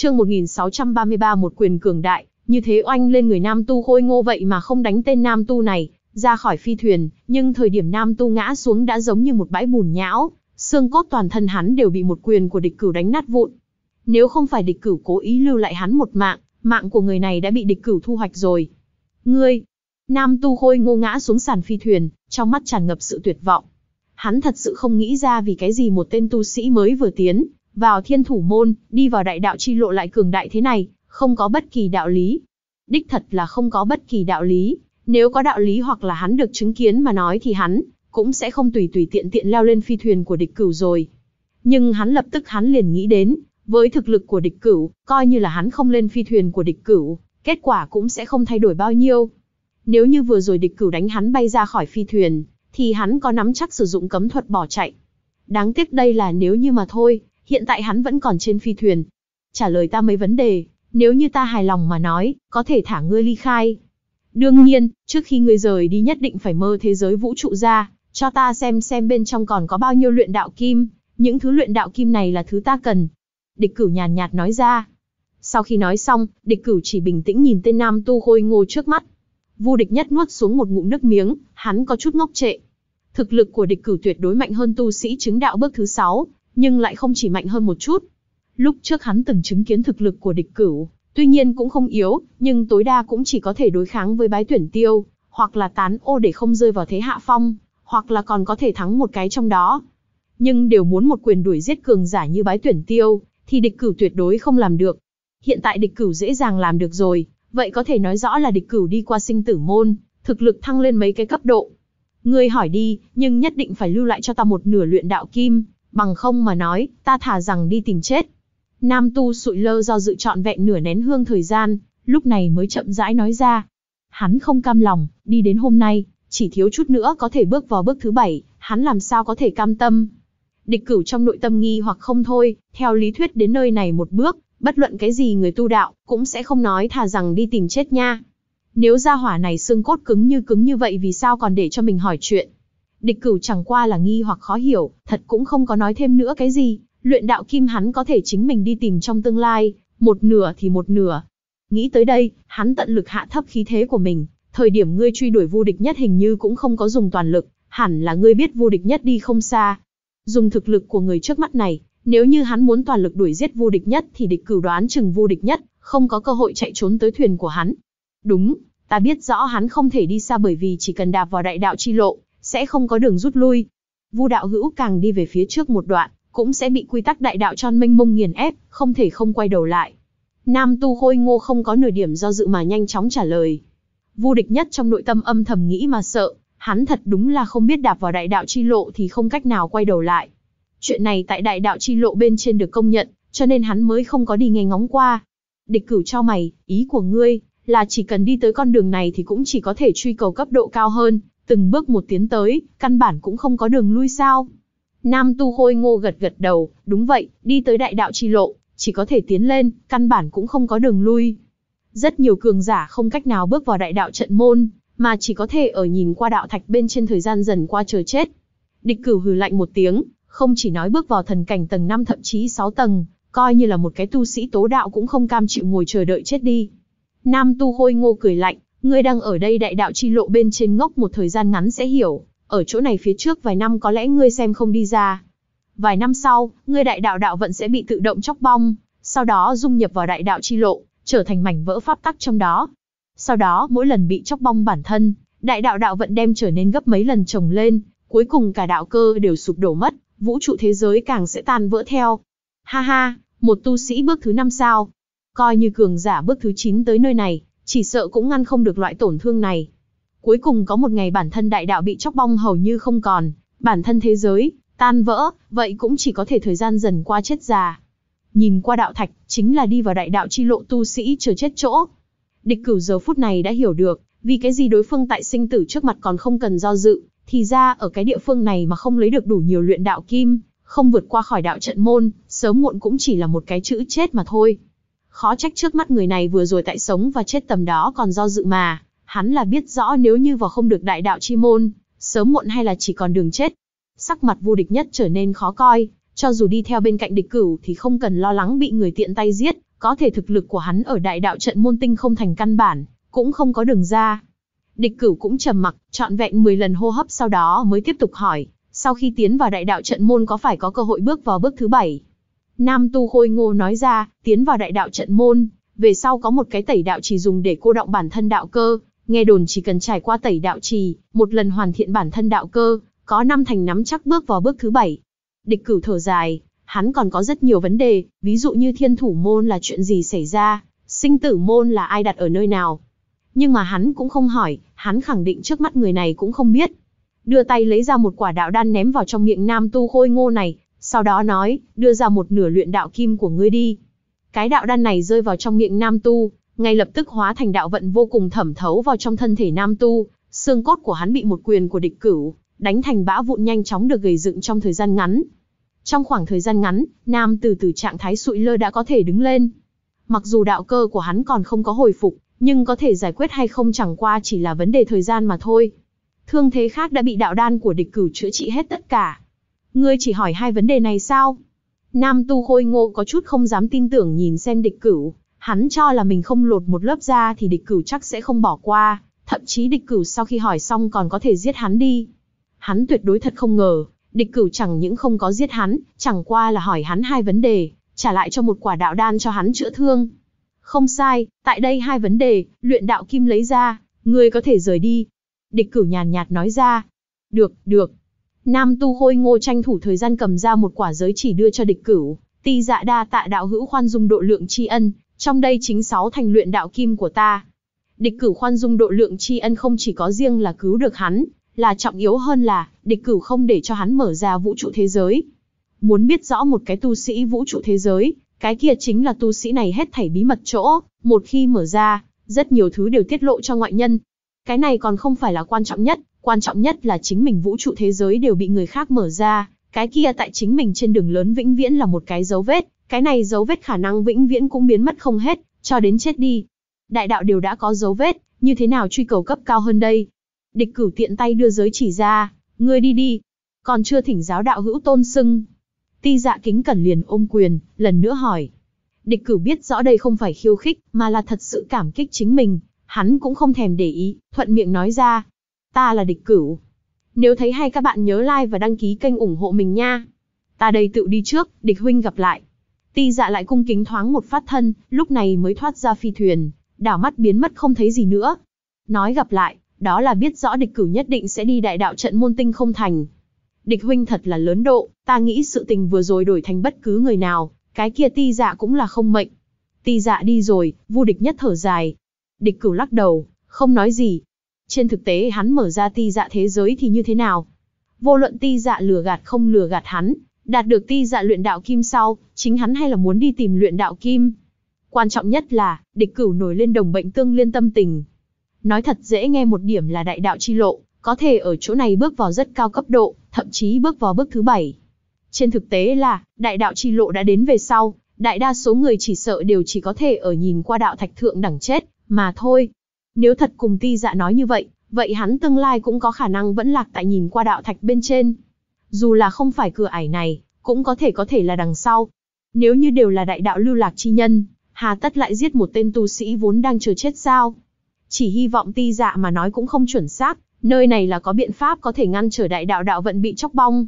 Chương 1633 một quyền cường đại, như thế oanh lên người nam tu khôi ngô vậy mà không đánh tên nam tu này, ra khỏi phi thuyền, nhưng thời điểm nam tu ngã xuống đã giống như một bãi bùn nhão, xương cốt toàn thân hắn đều bị một quyền của địch cửu đánh nát vụn. Nếu không phải địch cửu cố ý lưu lại hắn một mạng, mạng của người này đã bị địch cửu thu hoạch rồi. Ngươi, nam tu khôi ngô ngã xuống sàn phi thuyền, trong mắt tràn ngập sự tuyệt vọng. Hắn thật sự không nghĩ ra vì cái gì một tên tu sĩ mới vừa tiến vào thiên thủ môn, đi vào đại đạo chi lộ lại cường đại thế này, không có bất kỳ đạo lý. Đích thật là không có bất kỳ đạo lý, nếu có đạo lý hoặc là hắn được chứng kiến mà nói thì hắn cũng sẽ không tùy tùy tiện tiện leo lên phi thuyền của địch cửu rồi. Nhưng hắn lập tức hắn liền nghĩ đến, với thực lực của địch cửu, coi như là hắn không lên phi thuyền của địch cửu, kết quả cũng sẽ không thay đổi bao nhiêu. Nếu như vừa rồi địch cửu đánh hắn bay ra khỏi phi thuyền, thì hắn có nắm chắc sử dụng cấm thuật bỏ chạy. Đáng tiếc đây là nếu như mà thôi, hiện tại hắn vẫn còn trên phi thuyền. Trả lời ta mấy vấn đề, nếu như ta hài lòng mà nói, có thể thả ngươi ly khai. Đương nhiên, trước khi ngươi rời đi nhất định phải mơ thế giới vũ trụ ra, cho ta xem xem bên trong còn có bao nhiêu luyện đạo kim, những thứ luyện đạo kim này là thứ ta cần. Địch cửu nhàn nhạt, nói ra. Sau khi nói xong, địch cửu chỉ bình tĩnh nhìn tên nam tu khôi ngô trước mắt. Vu địch nhất nuốt xuống một ngụm nước miếng, hắn có chút ngốc trệ. Thực lực của địch cửu tuyệt đối mạnh hơn tu sĩ chứng đạo bước thứ 6, nhưng lại không chỉ mạnh hơn một chút. Lúc trước hắn từng chứng kiến thực lực của địch cửu, tuy nhiên cũng không yếu, nhưng tối đa cũng chỉ có thể đối kháng với bái tuyển tiêu, hoặc là tán ô để không rơi vào thế hạ phong, hoặc là còn có thể thắng một cái trong đó. Nhưng đều muốn một quyền đuổi giết cường giả như bái tuyển tiêu, thì địch cửu tuyệt đối không làm được. Hiện tại địch cửu dễ dàng làm được rồi, vậy có thể nói rõ là địch cửu đi qua sinh tử môn, thực lực thăng lên mấy cái cấp độ. Ngươi hỏi đi, nhưng nhất định phải lưu lại cho ta một nửa luyện đạo kim, bằng không mà nói, ta thả rằng đi tìm chết. Nam tu sụi lơ do dự trọn vẹn nửa nén hương thời gian, lúc này mới chậm rãi nói ra. Hắn không cam lòng, đi đến hôm nay, chỉ thiếu chút nữa có thể bước vào bước thứ bảy, hắn làm sao có thể cam tâm. Địch cửu trong nội tâm nghi hoặc không thôi, theo lý thuyết đến nơi này một bước, bất luận cái gì người tu đạo, cũng sẽ không nói thà rằng đi tìm chết nha. Nếu gia hỏa này xương cốt cứng như cứng như vậy vì sao còn để cho mình hỏi chuyện, Địch cửu chẳng qua là nghi hoặc khó hiểu, thật cũng không có nói thêm nữa cái gì, luyện đạo kim hắn có thể chính mình đi tìm trong tương lai, một nửa thì một nửa. Nghĩ tới đây, hắn tận lực hạ thấp khí thế của mình, thời điểm ngươi truy đuổi vô địch nhất hình như cũng không có dùng toàn lực, hẳn là ngươi biết vô địch nhất đi không xa. Dùng thực lực của người trước mắt này, nếu như hắn muốn toàn lực đuổi giết vô địch nhất thì địch cửu đoán chừng vô địch nhất, không có cơ hội chạy trốn tới thuyền của hắn. Đúng, ta biết rõ hắn không thể đi xa bởi vì chỉ cần đạp vào đại đạo chi lộ, sẽ không có đường rút lui. Vu đạo hữu càng đi về phía trước một đoạn, cũng sẽ bị quy tắc đại đạo tròn mênh mông nghiền ép, không thể không quay đầu lại. Nam tu khôi ngô không có nửa điểm do dự mà nhanh chóng trả lời. Vu địch nhất trong nội tâm âm thầm nghĩ mà sợ, hắn thật đúng là không biết đạp vào đại đạo chi lộ thì không cách nào quay đầu lại. Chuyện này tại đại đạo chi lộ bên trên được công nhận, cho nên hắn mới không có đi nghe ngóng qua. Địch cửu cho mày, ý của ngươi, là chỉ cần đi tới con đường này thì cũng chỉ có thể truy cầu cấp độ cao hơn, từng bước một tiến tới, căn bản cũng không có đường lui sao. Nam Tu Khôi Ngô gật gật đầu, đúng vậy, đi tới đại đạo chi lộ, chỉ có thể tiến lên, căn bản cũng không có đường lui. Rất nhiều cường giả không cách nào bước vào đại đạo trận môn, mà chỉ có thể ở nhìn qua đạo thạch bên trên thời gian dần qua chờ chết. Địch cửu hừ lạnh một tiếng, không chỉ nói bước vào thần cảnh tầng 5 thậm chí 6 tầng, coi như là một cái tu sĩ tố đạo cũng không cam chịu ngồi chờ đợi chết đi. Nam tu khôi ngô cười lạnh, Ngươi đang ở đây đại đạo chi lộ bên trên ngốc một thời gian ngắn sẽ hiểu, ở chỗ này phía trước vài năm có lẽ ngươi xem không đi ra. Vài năm sau, ngươi đại đạo đạo vận sẽ bị tự động chóc bong, sau đó dung nhập vào đại đạo chi lộ, trở thành mảnh vỡ pháp tắc trong đó. Sau đó mỗi lần bị chóc bong bản thân, đại đạo đạo vận đem trở nên gấp mấy lần chồng lên, cuối cùng cả đạo cơ đều sụp đổ mất, vũ trụ thế giới càng sẽ tan vỡ theo. Ha ha, một tu sĩ bước thứ năm sao, coi như cường giả bước thứ 9 tới nơi này, chỉ sợ cũng ngăn không được loại tổn thương này. Cuối cùng có một ngày bản thân đại đạo bị chóc bong hầu như không còn, bản thân thế giới, tan vỡ, vậy cũng chỉ có thể thời gian dần qua chết già. Nhìn qua đạo thạch, chính là đi vào đại đạo chi lộ tu sĩ chờ chết chỗ. Địch cửu giờ phút này đã hiểu được, vì cái gì đối phương tại sinh tử trước mặt còn không cần do dự, thì ra ở cái địa phương này mà không lấy được đủ nhiều luyện đạo kim, không vượt qua khỏi đạo trận môn, sớm muộn cũng chỉ là một cái chữ chết mà thôi. Khó trách trước mắt người này vừa rồi tại sống và chết tầm đó còn do dự mà, hắn là biết rõ nếu như vào không được đại đạo chi môn, sớm muộn hay là chỉ còn đường chết. Sắc mặt vô địch nhất trở nên khó coi, cho dù đi theo bên cạnh địch cửu thì không cần lo lắng bị người tiện tay giết, có thể thực lực của hắn ở đại đạo trận môn tinh không thành căn bản, cũng không có đường ra. Địch cửu cũng trầm mặc, trọn vẹn 10 lần hô hấp sau đó mới tiếp tục hỏi, sau khi tiến vào đại đạo trận môn có phải có cơ hội bước vào bước thứ 7? Nam Tu Khôi Ngô nói ra, tiến vào đại đạo trận môn, về sau có một cái tẩy đạo chỉ dùng để cô động bản thân đạo cơ, nghe đồn chỉ cần trải qua tẩy đạo trì, một lần hoàn thiện bản thân đạo cơ, có năm thành nắm chắc bước vào bước thứ bảy. Địch cửu thở dài, hắn còn có rất nhiều vấn đề, ví dụ như thiên thủ môn là chuyện gì xảy ra, sinh tử môn là ai đặt ở nơi nào. Nhưng mà hắn cũng không hỏi, hắn khẳng định trước mắt người này cũng không biết. Đưa tay lấy ra một quả đạo đan ném vào trong miệng nam tu khôi ngô này, sau đó nói, đưa ra một nửa luyện đạo kim của ngươi đi. Cái đạo đan này rơi vào trong miệng nam tu, ngay lập tức hóa thành đạo vận vô cùng thẩm thấu vào trong thân thể nam tu, xương cốt của hắn bị một quyền của địch cửu, đánh thành bã vụn nhanh chóng được gầy dựng trong thời gian ngắn. Trong khoảng thời gian ngắn, nam từ từ trạng thái sụi lơ đã có thể đứng lên. Mặc dù đạo cơ của hắn còn không có hồi phục, nhưng có thể giải quyết hay không chẳng qua chỉ là vấn đề thời gian mà thôi. Thương thế khác đã bị đạo đan của địch cửu chữa trị hết tất cả. Ngươi chỉ hỏi hai vấn đề này sao? Nam tu khôi ngô có chút không dám tin tưởng nhìn xem địch cửu, hắn cho là mình không lột một lớp da thì địch cửu chắc sẽ không bỏ qua, thậm chí địch cửu sau khi hỏi xong còn có thể giết hắn đi. Hắn tuyệt đối thật không ngờ, địch cửu chẳng những không có giết hắn, chẳng qua là hỏi hắn hai vấn đề, trả lại cho một quả đạo đan cho hắn chữa thương. Không sai, tại đây hai vấn đề, luyện đạo kim lấy ra, ngươi có thể rời đi. Địch cửu nhàn nhạt nói ra. Được, được, Nam Tu Hôi Ngô tranh thủ thời gian cầm ra một quả giới chỉ đưa cho địch cửu, ti dạ đa tạ đạo hữu khoan dung độ lượng tri ân, trong đây chính sáu thành luyện đạo kim của ta. Địch cửu khoan dung độ lượng tri ân không chỉ có riêng là cứu được hắn, là trọng yếu hơn là, địch cửu không để cho hắn mở ra vũ trụ thế giới. Muốn biết rõ một cái tu sĩ vũ trụ thế giới, cái kia chính là tu sĩ này hết thảy bí mật chỗ, một khi mở ra, rất nhiều thứ đều tiết lộ cho ngoại nhân. Cái này còn không phải là quan trọng nhất, Quan trọng nhất là chính mình vũ trụ thế giới đều bị người khác mở ra, cái kia tại chính mình trên đường lớn vĩnh viễn là một cái dấu vết, cái này dấu vết khả năng vĩnh viễn cũng biến mất không hết, cho đến chết đi. Đại đạo đều đã có dấu vết, như thế nào truy cầu cấp cao hơn đây? Địch cửu tiện tay đưa giới chỉ ra, ngươi đi đi. Còn chưa thỉnh giáo đạo hữu tôn sưng. Ti dạ kính cẩn liền ôm quyền, lần nữa hỏi. Địch cửu biết rõ đây không phải khiêu khích, mà là thật sự cảm kích chính mình. Hắn cũng không thèm để ý, thuận miệng nói ra, ta là địch cửu. Nếu thấy hay các bạn nhớ like và đăng ký kênh ủng hộ mình nha. Ta đây tự đi trước, địch huynh gặp lại. Ti dạ lại cung kính thoáng một phát thân, lúc này mới thoát ra phi thuyền, đảo mắt biến mất không thấy gì nữa. Nói gặp lại, đó là biết rõ địch cửu nhất định sẽ đi đại đạo trận môn tinh không thành. Địch huynh thật là lớn độ, ta nghĩ sự tình vừa rồi đổi thành bất cứ người nào, cái kia ti dạ cũng là không mệnh. Ti dạ đi rồi, vu địch nhất thở dài. Địch cửu lắc đầu, không nói gì, trên thực tế hắn mở ra ti dạ thế giới thì như thế nào? Vô luận ti dạ lừa gạt không lừa gạt hắn, đạt được ti dạ luyện đạo kim sau, chính hắn hay là muốn đi tìm luyện đạo kim? Quan trọng nhất là, địch cửu nổi lên đồng bệnh tương liên tâm tình. Nói thật dễ nghe một điểm là đại đạo chi lộ, có thể ở chỗ này bước vào rất cao cấp độ, thậm chí bước vào bước thứ bảy. Trên thực tế là, đại đạo chi lộ đã đến về sau, đại đa số người chỉ sợ đều chỉ có thể ở nhìn qua đạo thạch thượng đẳng chết, mà thôi, nếu thật cùng ti dạ nói như vậy, vậy hắn tương lai cũng có khả năng vẫn lạc tại nhìn qua đạo thạch bên trên. Dù là không phải cửa ải này, cũng có thể có thể là đằng sau. Nếu như đều là đại đạo lưu lạc chi nhân, hà tất lại giết một tên tu sĩ vốn đang chờ chết sao? Chỉ hy vọng ti dạ mà nói cũng không chuẩn xác, nơi này là có biện pháp có thể ngăn trở đại đạo đạo vận bị chóc bong.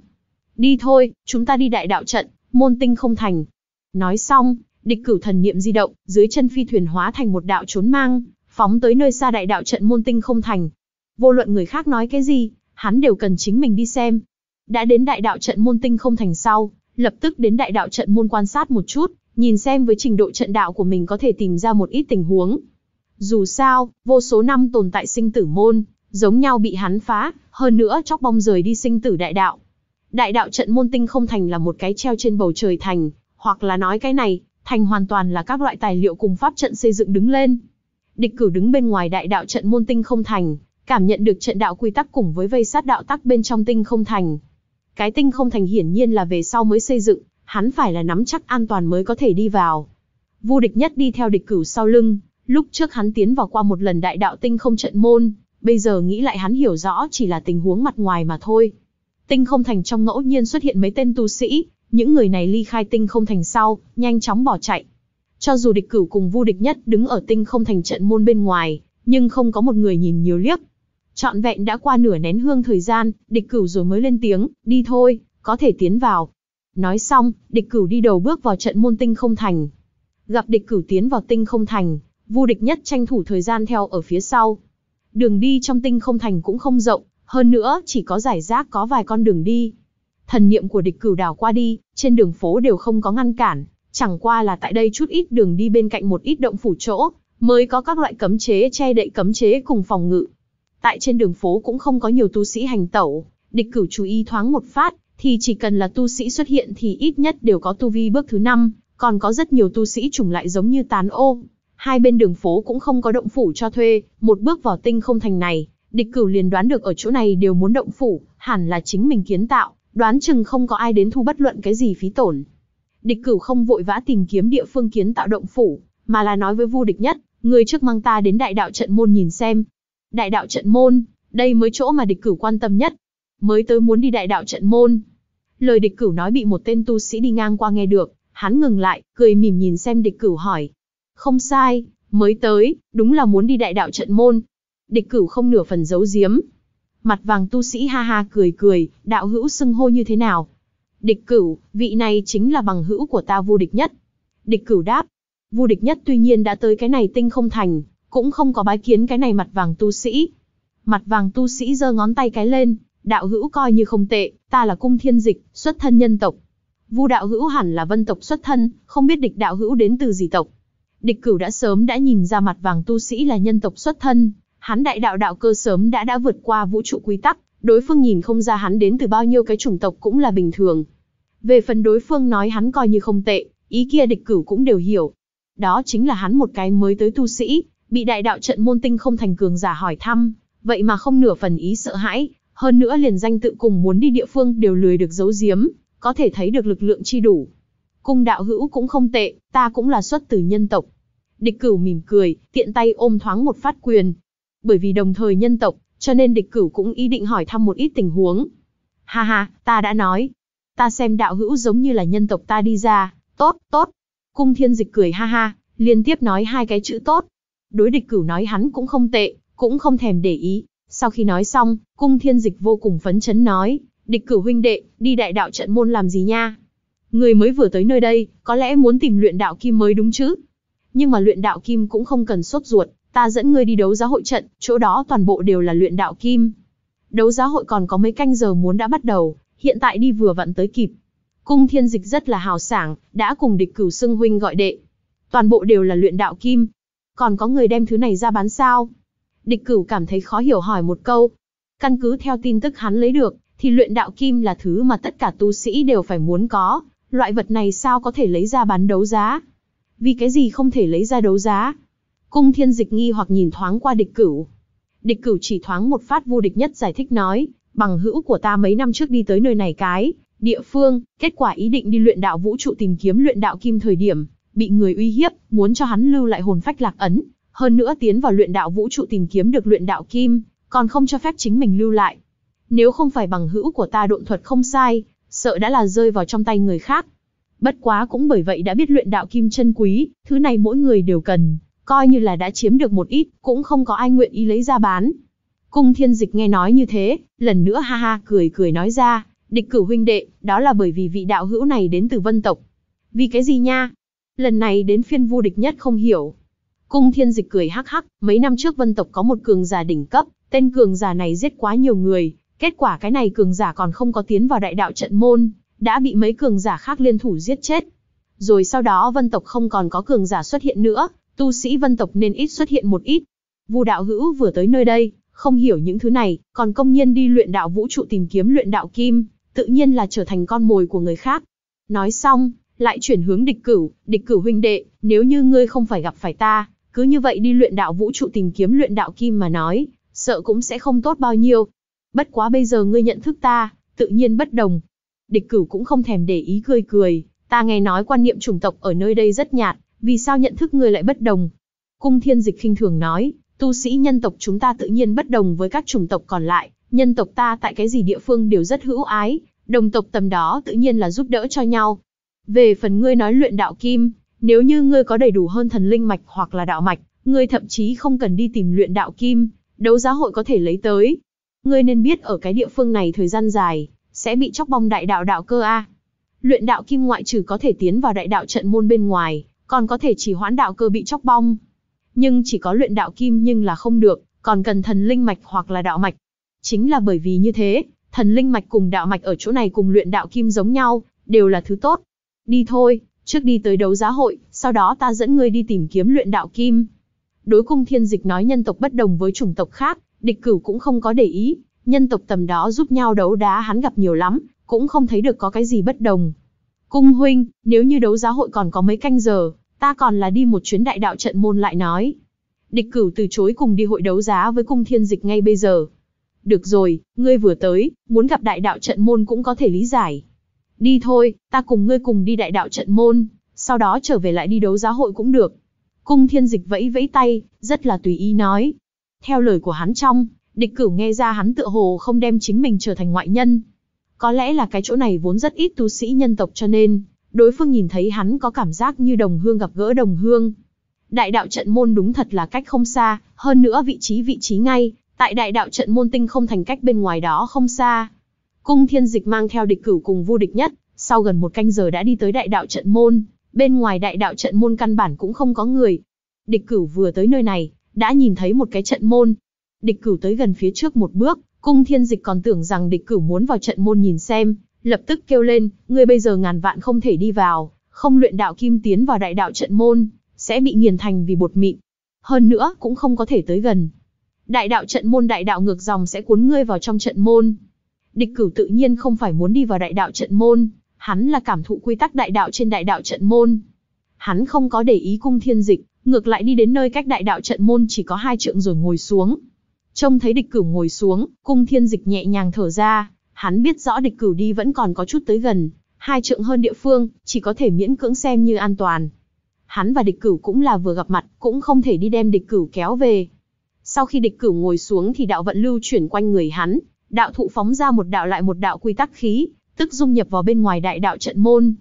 Đi thôi, chúng ta đi đại đạo trận, môn tinh không thành. Nói xong, địch cửu thần niệm di động, dưới chân phi thuyền hóa thành một đạo trốn mang, phóng tới nơi xa đại đạo trận môn tinh không thành. Vô luận người khác nói cái gì, hắn đều cần chính mình đi xem. Đã đến đại đạo trận môn tinh không thành sau, lập tức đến đại đạo trận môn quan sát một chút, nhìn xem với trình độ trận đạo của mình có thể tìm ra một ít tình huống. Dù sao, vô số năm tồn tại sinh tử môn, giống nhau bị hắn phá, hơn nữa chóc bong rời đi sinh tử đại đạo. Đại đạo trận môn tinh không thành là một cái treo trên bầu trời thành, hoặc là nói cái này, thành hoàn toàn là các loại tài liệu cùng pháp trận xây dựng đứng lên, Địch cử đứng bên ngoài đại đạo trận môn tinh không thành, cảm nhận được trận đạo quy tắc cùng với vây sát đạo tắc bên trong tinh không thành. Cái tinh không thành hiển nhiên là về sau mới xây dựng, hắn phải là nắm chắc an toàn mới có thể đi vào. Vu địch nhất đi theo địch cửu sau lưng, lúc trước hắn tiến vào qua một lần đại đạo tinh không trận môn, bây giờ nghĩ lại hắn hiểu rõ chỉ là tình huống mặt ngoài mà thôi. Tinh không thành trong ngẫu nhiên xuất hiện mấy tên tu sĩ, những người này ly khai tinh không thành sau, nhanh chóng bỏ chạy. Cho dù địch cửu cùng vu địch nhất đứng ở tinh không thành trận môn bên ngoài, nhưng không có một người nhìn nhiều liếc. Trọn vẹn đã qua nửa nén hương thời gian, địch cửu rồi mới lên tiếng, đi thôi, có thể tiến vào. Nói xong, địch cửu đi đầu bước vào trận môn tinh không thành. Gặp địch cửu tiến vào tinh không thành, vu địch nhất tranh thủ thời gian theo ở phía sau. Đường đi trong tinh không thành cũng không rộng, hơn nữa chỉ có giải rác có vài con đường đi. Thần niệm của địch cửu đảo qua đi, trên đường phố đều không có ngăn cản, Chẳng qua là tại đây chút ít đường đi bên cạnh một ít động phủ chỗ, mới có các loại cấm chế che đậy cấm chế cùng phòng ngự. Tại trên đường phố cũng không có nhiều tu sĩ hành tẩu, địch cửu chú ý thoáng một phát, thì chỉ cần là tu sĩ xuất hiện thì ít nhất đều có tu vi bước thứ năm, còn có rất nhiều tu sĩ trùng lại giống như tán ô. Hai bên đường phố cũng không có động phủ cho thuê, một bước vào tinh không thành này, địch cửu liền đoán được ở chỗ này đều muốn động phủ, hẳn là chính mình kiến tạo, đoán chừng không có ai đến thu bất luận cái gì phí tổn địch cửu không vội vã tìm kiếm địa phương kiến tạo động phủ, mà là nói với Vu Địch Nhất, người trước mang ta đến đại đạo trận môn nhìn xem. Đại đạo trận môn, đây mới chỗ mà địch cửu quan tâm nhất. Mới tới muốn đi đại đạo trận môn. Lời địch cửu nói bị một tên tu sĩ đi ngang qua nghe được, hắn ngừng lại, cười mỉm nhìn xem địch cửu hỏi. Không sai, mới tới, đúng là muốn đi đại đạo trận môn. Địch cửu không nửa phần giấu giếm. Mặt vàng tu sĩ ha ha cười cười, đạo hữu xưng hô như thế nào? Địch cửu, vị này chính là bằng hữu của ta vô địch nhất. Địch cửu đáp, vô địch nhất tuy nhiên đã tới cái này tinh không thành, cũng không có bái kiến cái này mặt vàng tu sĩ. Mặt vàng tu sĩ giơ ngón tay cái lên, đạo hữu coi như không tệ, ta là cung thiên dịch, xuất thân nhân tộc. Vu đạo hữu hẳn là vân tộc xuất thân, không biết địch đạo hữu đến từ gì tộc. Địch cửu đã sớm đã nhìn ra mặt vàng tu sĩ là nhân tộc xuất thân, hắn đại đạo đạo cơ sớm đã đã vượt qua vũ trụ quy tắc, đối phương nhìn không ra hắn đến từ bao nhiêu cái chủng tộc cũng là bình thường. Về phần đối phương nói hắn coi như không tệ, ý kia địch cửu cũng đều hiểu. Đó chính là hắn một cái mới tới tu sĩ, bị đại đạo trận môn tinh không thành cường giả hỏi thăm, vậy mà không nửa phần ý sợ hãi, hơn nữa liền danh tự cùng muốn đi địa phương đều lười được giấu giếm, có thể thấy được lực lượng chi đủ. Cung đạo hữu cũng không tệ, ta cũng là xuất từ nhân tộc. Địch cửu mỉm cười, tiện tay ôm thoáng một phát quyền. Bởi vì đồng thời nhân tộc, cho nên địch cửu cũng ý định hỏi thăm một ít tình huống. Ha ha, ta đã nói. Ta xem đạo hữu giống như là nhân tộc ta đi ra, tốt, tốt. Cung thiên dịch cười ha ha, liên tiếp nói hai cái chữ tốt. Đối địch cửu nói hắn cũng không tệ, cũng không thèm để ý. Sau khi nói xong, cung thiên dịch vô cùng phấn chấn nói, địch cửu huynh đệ, đi đại đạo trận môn làm gì nha? Người mới vừa tới nơi đây, có lẽ muốn tìm luyện đạo kim mới đúng chứ? Nhưng mà luyện đạo kim cũng không cần sốt ruột, Ta dẫn ngươi đi đấu giá hội trận, chỗ đó toàn bộ đều là luyện đạo kim. Đấu giá hội còn có mấy canh giờ muốn đã bắt đầu, hiện tại đi vừa vặn tới kịp. Cung thiên dịch rất là hào sảng, đã cùng địch cửu xưng huynh gọi đệ. Toàn bộ đều là luyện đạo kim. Còn có người đem thứ này ra bán sao? Địch cửu cảm thấy khó hiểu hỏi một câu. Căn cứ theo tin tức hắn lấy được, thì luyện đạo kim là thứ mà tất cả tu sĩ đều phải muốn có. Loại vật này sao có thể lấy ra bán đấu giá? Vì cái gì không thể lấy ra đấu giá? Cung thiên dịch nghi hoặc nhìn thoáng qua địch cửu. Địch cửu chỉ thoáng một phát vô địch nhất giải thích nói, bằng hữu của ta mấy năm trước đi tới nơi này cái, địa phương, kết quả ý định đi luyện đạo vũ trụ tìm kiếm luyện đạo kim thời điểm, bị người uy hiếp, muốn cho hắn lưu lại hồn phách lạc ấn, hơn nữa tiến vào luyện đạo vũ trụ tìm kiếm được luyện đạo kim, còn không cho phép chính mình lưu lại. Nếu không phải bằng hữu của ta độn thuật không sai, sợ đã là rơi vào trong tay người khác. Bất quá cũng bởi vậy đã biết luyện đạo kim chân quý, thứ này mỗi người đều cần, coi như là đã chiếm được một ít, cũng không có ai nguyện ý lấy ra bán. Cung thiên dịch nghe nói như thế, lần nữa ha ha cười cười nói ra, địch cử huynh đệ, đó là bởi vì vị đạo hữu này đến từ vân tộc. Vì cái gì nha? Lần này đến phiên vu địch nhất không hiểu. Cung thiên dịch cười hắc hắc, mấy năm trước vân tộc có một cường giả đỉnh cấp, tên cường giả này giết quá nhiều người, kết quả cái này cường giả còn không có tiến vào đại đạo trận môn, đã bị mấy cường giả khác liên thủ giết chết. Rồi sau đó vân tộc không còn có cường giả xuất hiện nữa, tu sĩ vân tộc nên ít xuất hiện một ít. Vu đạo hữu vừa tới nơi đây, không hiểu những thứ này, còn công nhân đi luyện đạo vũ trụ tìm kiếm luyện đạo kim, tự nhiên là trở thành con mồi của người khác. Nói xong, lại chuyển hướng địch cửu, địch cửu huynh đệ, nếu như ngươi không phải gặp phải ta, cứ như vậy đi luyện đạo vũ trụ tìm kiếm luyện đạo kim mà nói, sợ cũng sẽ không tốt bao nhiêu. Bất quá bây giờ ngươi nhận thức ta, tự nhiên bất đồng. Địch cửu cũng không thèm để ý cười cười, ta nghe nói quan niệm chủng tộc ở nơi đây rất nhạt, vì sao nhận thức ngươi lại bất đồng? Cung thiên dịch khinh thường nói, tu sĩ nhân tộc chúng ta tự nhiên bất đồng với các chủng tộc còn lại, nhân tộc ta tại cái gì địa phương đều rất hữu ái, đồng tộc tầm đó tự nhiên là giúp đỡ cho nhau. Về phần ngươi nói luyện đạo kim, nếu như ngươi có đầy đủ hơn thần linh mạch hoặc là đạo mạch, ngươi thậm chí không cần đi tìm luyện đạo kim, đấu giá hội có thể lấy tới. Ngươi nên biết ở cái địa phương này thời gian dài, sẽ bị chóc bong đại đạo đạo cơ a. Luyện đạo kim ngoại trừ có thể tiến vào đại đạo trận môn bên ngoài, còn có thể chỉ hoãn đạo cơ bị chóc bong. Nhưng chỉ có luyện đạo kim nhưng là không được, còn cần thần linh mạch hoặc là đạo mạch. Chính là bởi vì như thế, thần linh mạch cùng đạo mạch ở chỗ này cùng luyện đạo kim giống nhau, đều là thứ tốt. Đi thôi, trước đi tới đấu giá hội, sau đó ta dẫn ngươi đi tìm kiếm luyện đạo kim. Đối cung thiên dịch nói nhân tộc bất đồng với chủng tộc khác, địch cửu cũng không có để ý, nhân tộc tầm đó giúp nhau đấu đá hắn gặp nhiều lắm, cũng không thấy được có cái gì bất đồng. Cung huynh, nếu như đấu giá hội còn có mấy canh giờ, ta còn là đi một chuyến đại đạo trận môn lại nói. Địch cửu từ chối cùng đi hội đấu giá với cung thiên dịch ngay bây giờ. Được rồi, ngươi vừa tới, muốn gặp đại đạo trận môn cũng có thể lý giải. Đi thôi, ta cùng ngươi cùng đi đại đạo trận môn, sau đó trở về lại đi đấu giá hội cũng được. Cung thiên dịch vẫy vẫy tay, rất là tùy ý nói. Theo lời của hắn trong, địch cửu nghe ra hắn tựa hồ không đem chính mình trở thành ngoại nhân. Có lẽ là cái chỗ này vốn rất ít tu sĩ nhân tộc cho nên, đối phương nhìn thấy hắn có cảm giác như đồng hương gặp gỡ đồng hương. Đại đạo trận môn đúng thật là cách không xa, hơn nữa vị trí vị trí ngay, tại đại đạo trận môn tinh không thành cách bên ngoài đó không xa. Cung thiên dịch mang theo địch cửu cùng vu địch nhất, sau gần một canh giờ đã đi tới đại đạo trận môn, bên ngoài đại đạo trận môn căn bản cũng không có người. Địch cửu vừa tới nơi này, đã nhìn thấy một cái trận môn. Địch cửu tới gần phía trước một bước, cung thiên dịch còn tưởng rằng địch cửu muốn vào trận môn nhìn xem, lập tức kêu lên, ngươi bây giờ ngàn vạn không thể đi vào, không luyện đạo kim tiến vào đại đạo trận môn, sẽ bị nghiền thành vì bột mịn. Hơn nữa, cũng không có thể tới gần. Đại đạo trận môn đại đạo ngược dòng sẽ cuốn ngươi vào trong trận môn. Địch cửu tự nhiên không phải muốn đi vào đại đạo trận môn, hắn là cảm thụ quy tắc đại đạo trên đại đạo trận môn. Hắn không có để ý cung thiên dịch, ngược lại đi đến nơi cách đại đạo trận môn chỉ có hai trượng rồi ngồi xuống. Trông thấy địch cửu ngồi xuống, cung thiên dịch nhẹ nhàng thở ra, Hắn biết rõ địch cửu đi vẫn còn có chút tới gần, hai trượng hơn địa phương, chỉ có thể miễn cưỡng xem như an toàn. Hắn và địch cửu cũng là vừa gặp mặt, cũng không thể đi đem địch cửu kéo về. Sau khi địch cửu ngồi xuống thì đạo vận lưu chuyển quanh người hắn, đạo thụ phóng ra một đạo lại một đạo quy tắc khí, tức dung nhập vào bên ngoài đại đạo trận môn.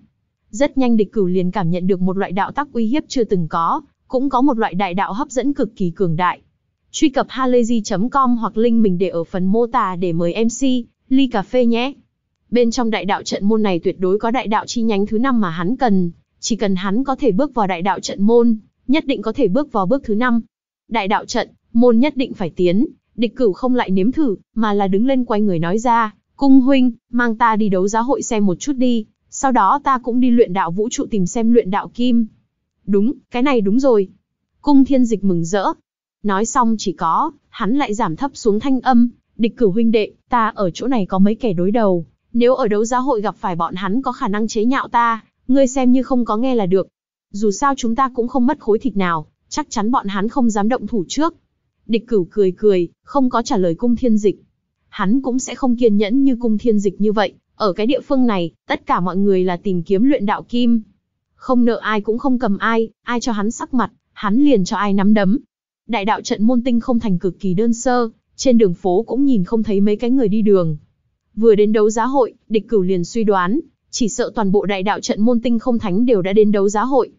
Rất nhanh địch cửu liền cảm nhận được một loại đạo tắc uy hiếp chưa từng có, cũng có một loại đại đạo hấp dẫn cực kỳ cường đại. Truy cập halayzi.com hoặc link mình để ở phần mô tả để mời MC ly cà phê nhé. Bên trong đại đạo trận môn này tuyệt đối có đại đạo chi nhánh thứ năm mà hắn cần, chỉ cần hắn có thể bước vào đại đạo trận môn, nhất định có thể bước vào bước thứ năm. Đại đạo trận, môn nhất định phải tiến, địch cửu không lại nếm thử, mà là đứng lên quay người nói ra, cung huynh, mang ta đi đấu giá hội xem một chút đi, sau đó ta cũng đi luyện đạo vũ trụ tìm xem luyện đạo kim. Đúng, cái này đúng rồi. Cung thiên dịch mừng rỡ. Nói xong chỉ có, hắn lại giảm thấp xuống thanh âm, địch cử huynh đệ, ta ở chỗ này có mấy kẻ đối đầu, nếu ở đấu giá hội gặp phải bọn hắn có khả năng chế nhạo ta, ngươi xem như không có nghe là được. Dù sao chúng ta cũng không mất khối thịt nào, chắc chắn bọn hắn không dám động thủ trước. Địch cử cười cười, không có trả lời cung thiên dịch. Hắn cũng sẽ không kiên nhẫn như cung thiên dịch như vậy, ở cái địa phương này, tất cả mọi người là tìm kiếm luyện đạo kim. Không nợ ai cũng không cầm ai, ai cho hắn sắc mặt, hắn liền cho ai nắm đấm. Đại đạo trận môn tinh không thành cực kỳ đơn sơ, trên đường phố cũng nhìn không thấy mấy cái người đi đường. Vừa đến đấu giá hội, địch cửu liền suy đoán, chỉ sợ toàn bộ đại đạo trận môn tinh không thánh đều đã đến đấu giá hội.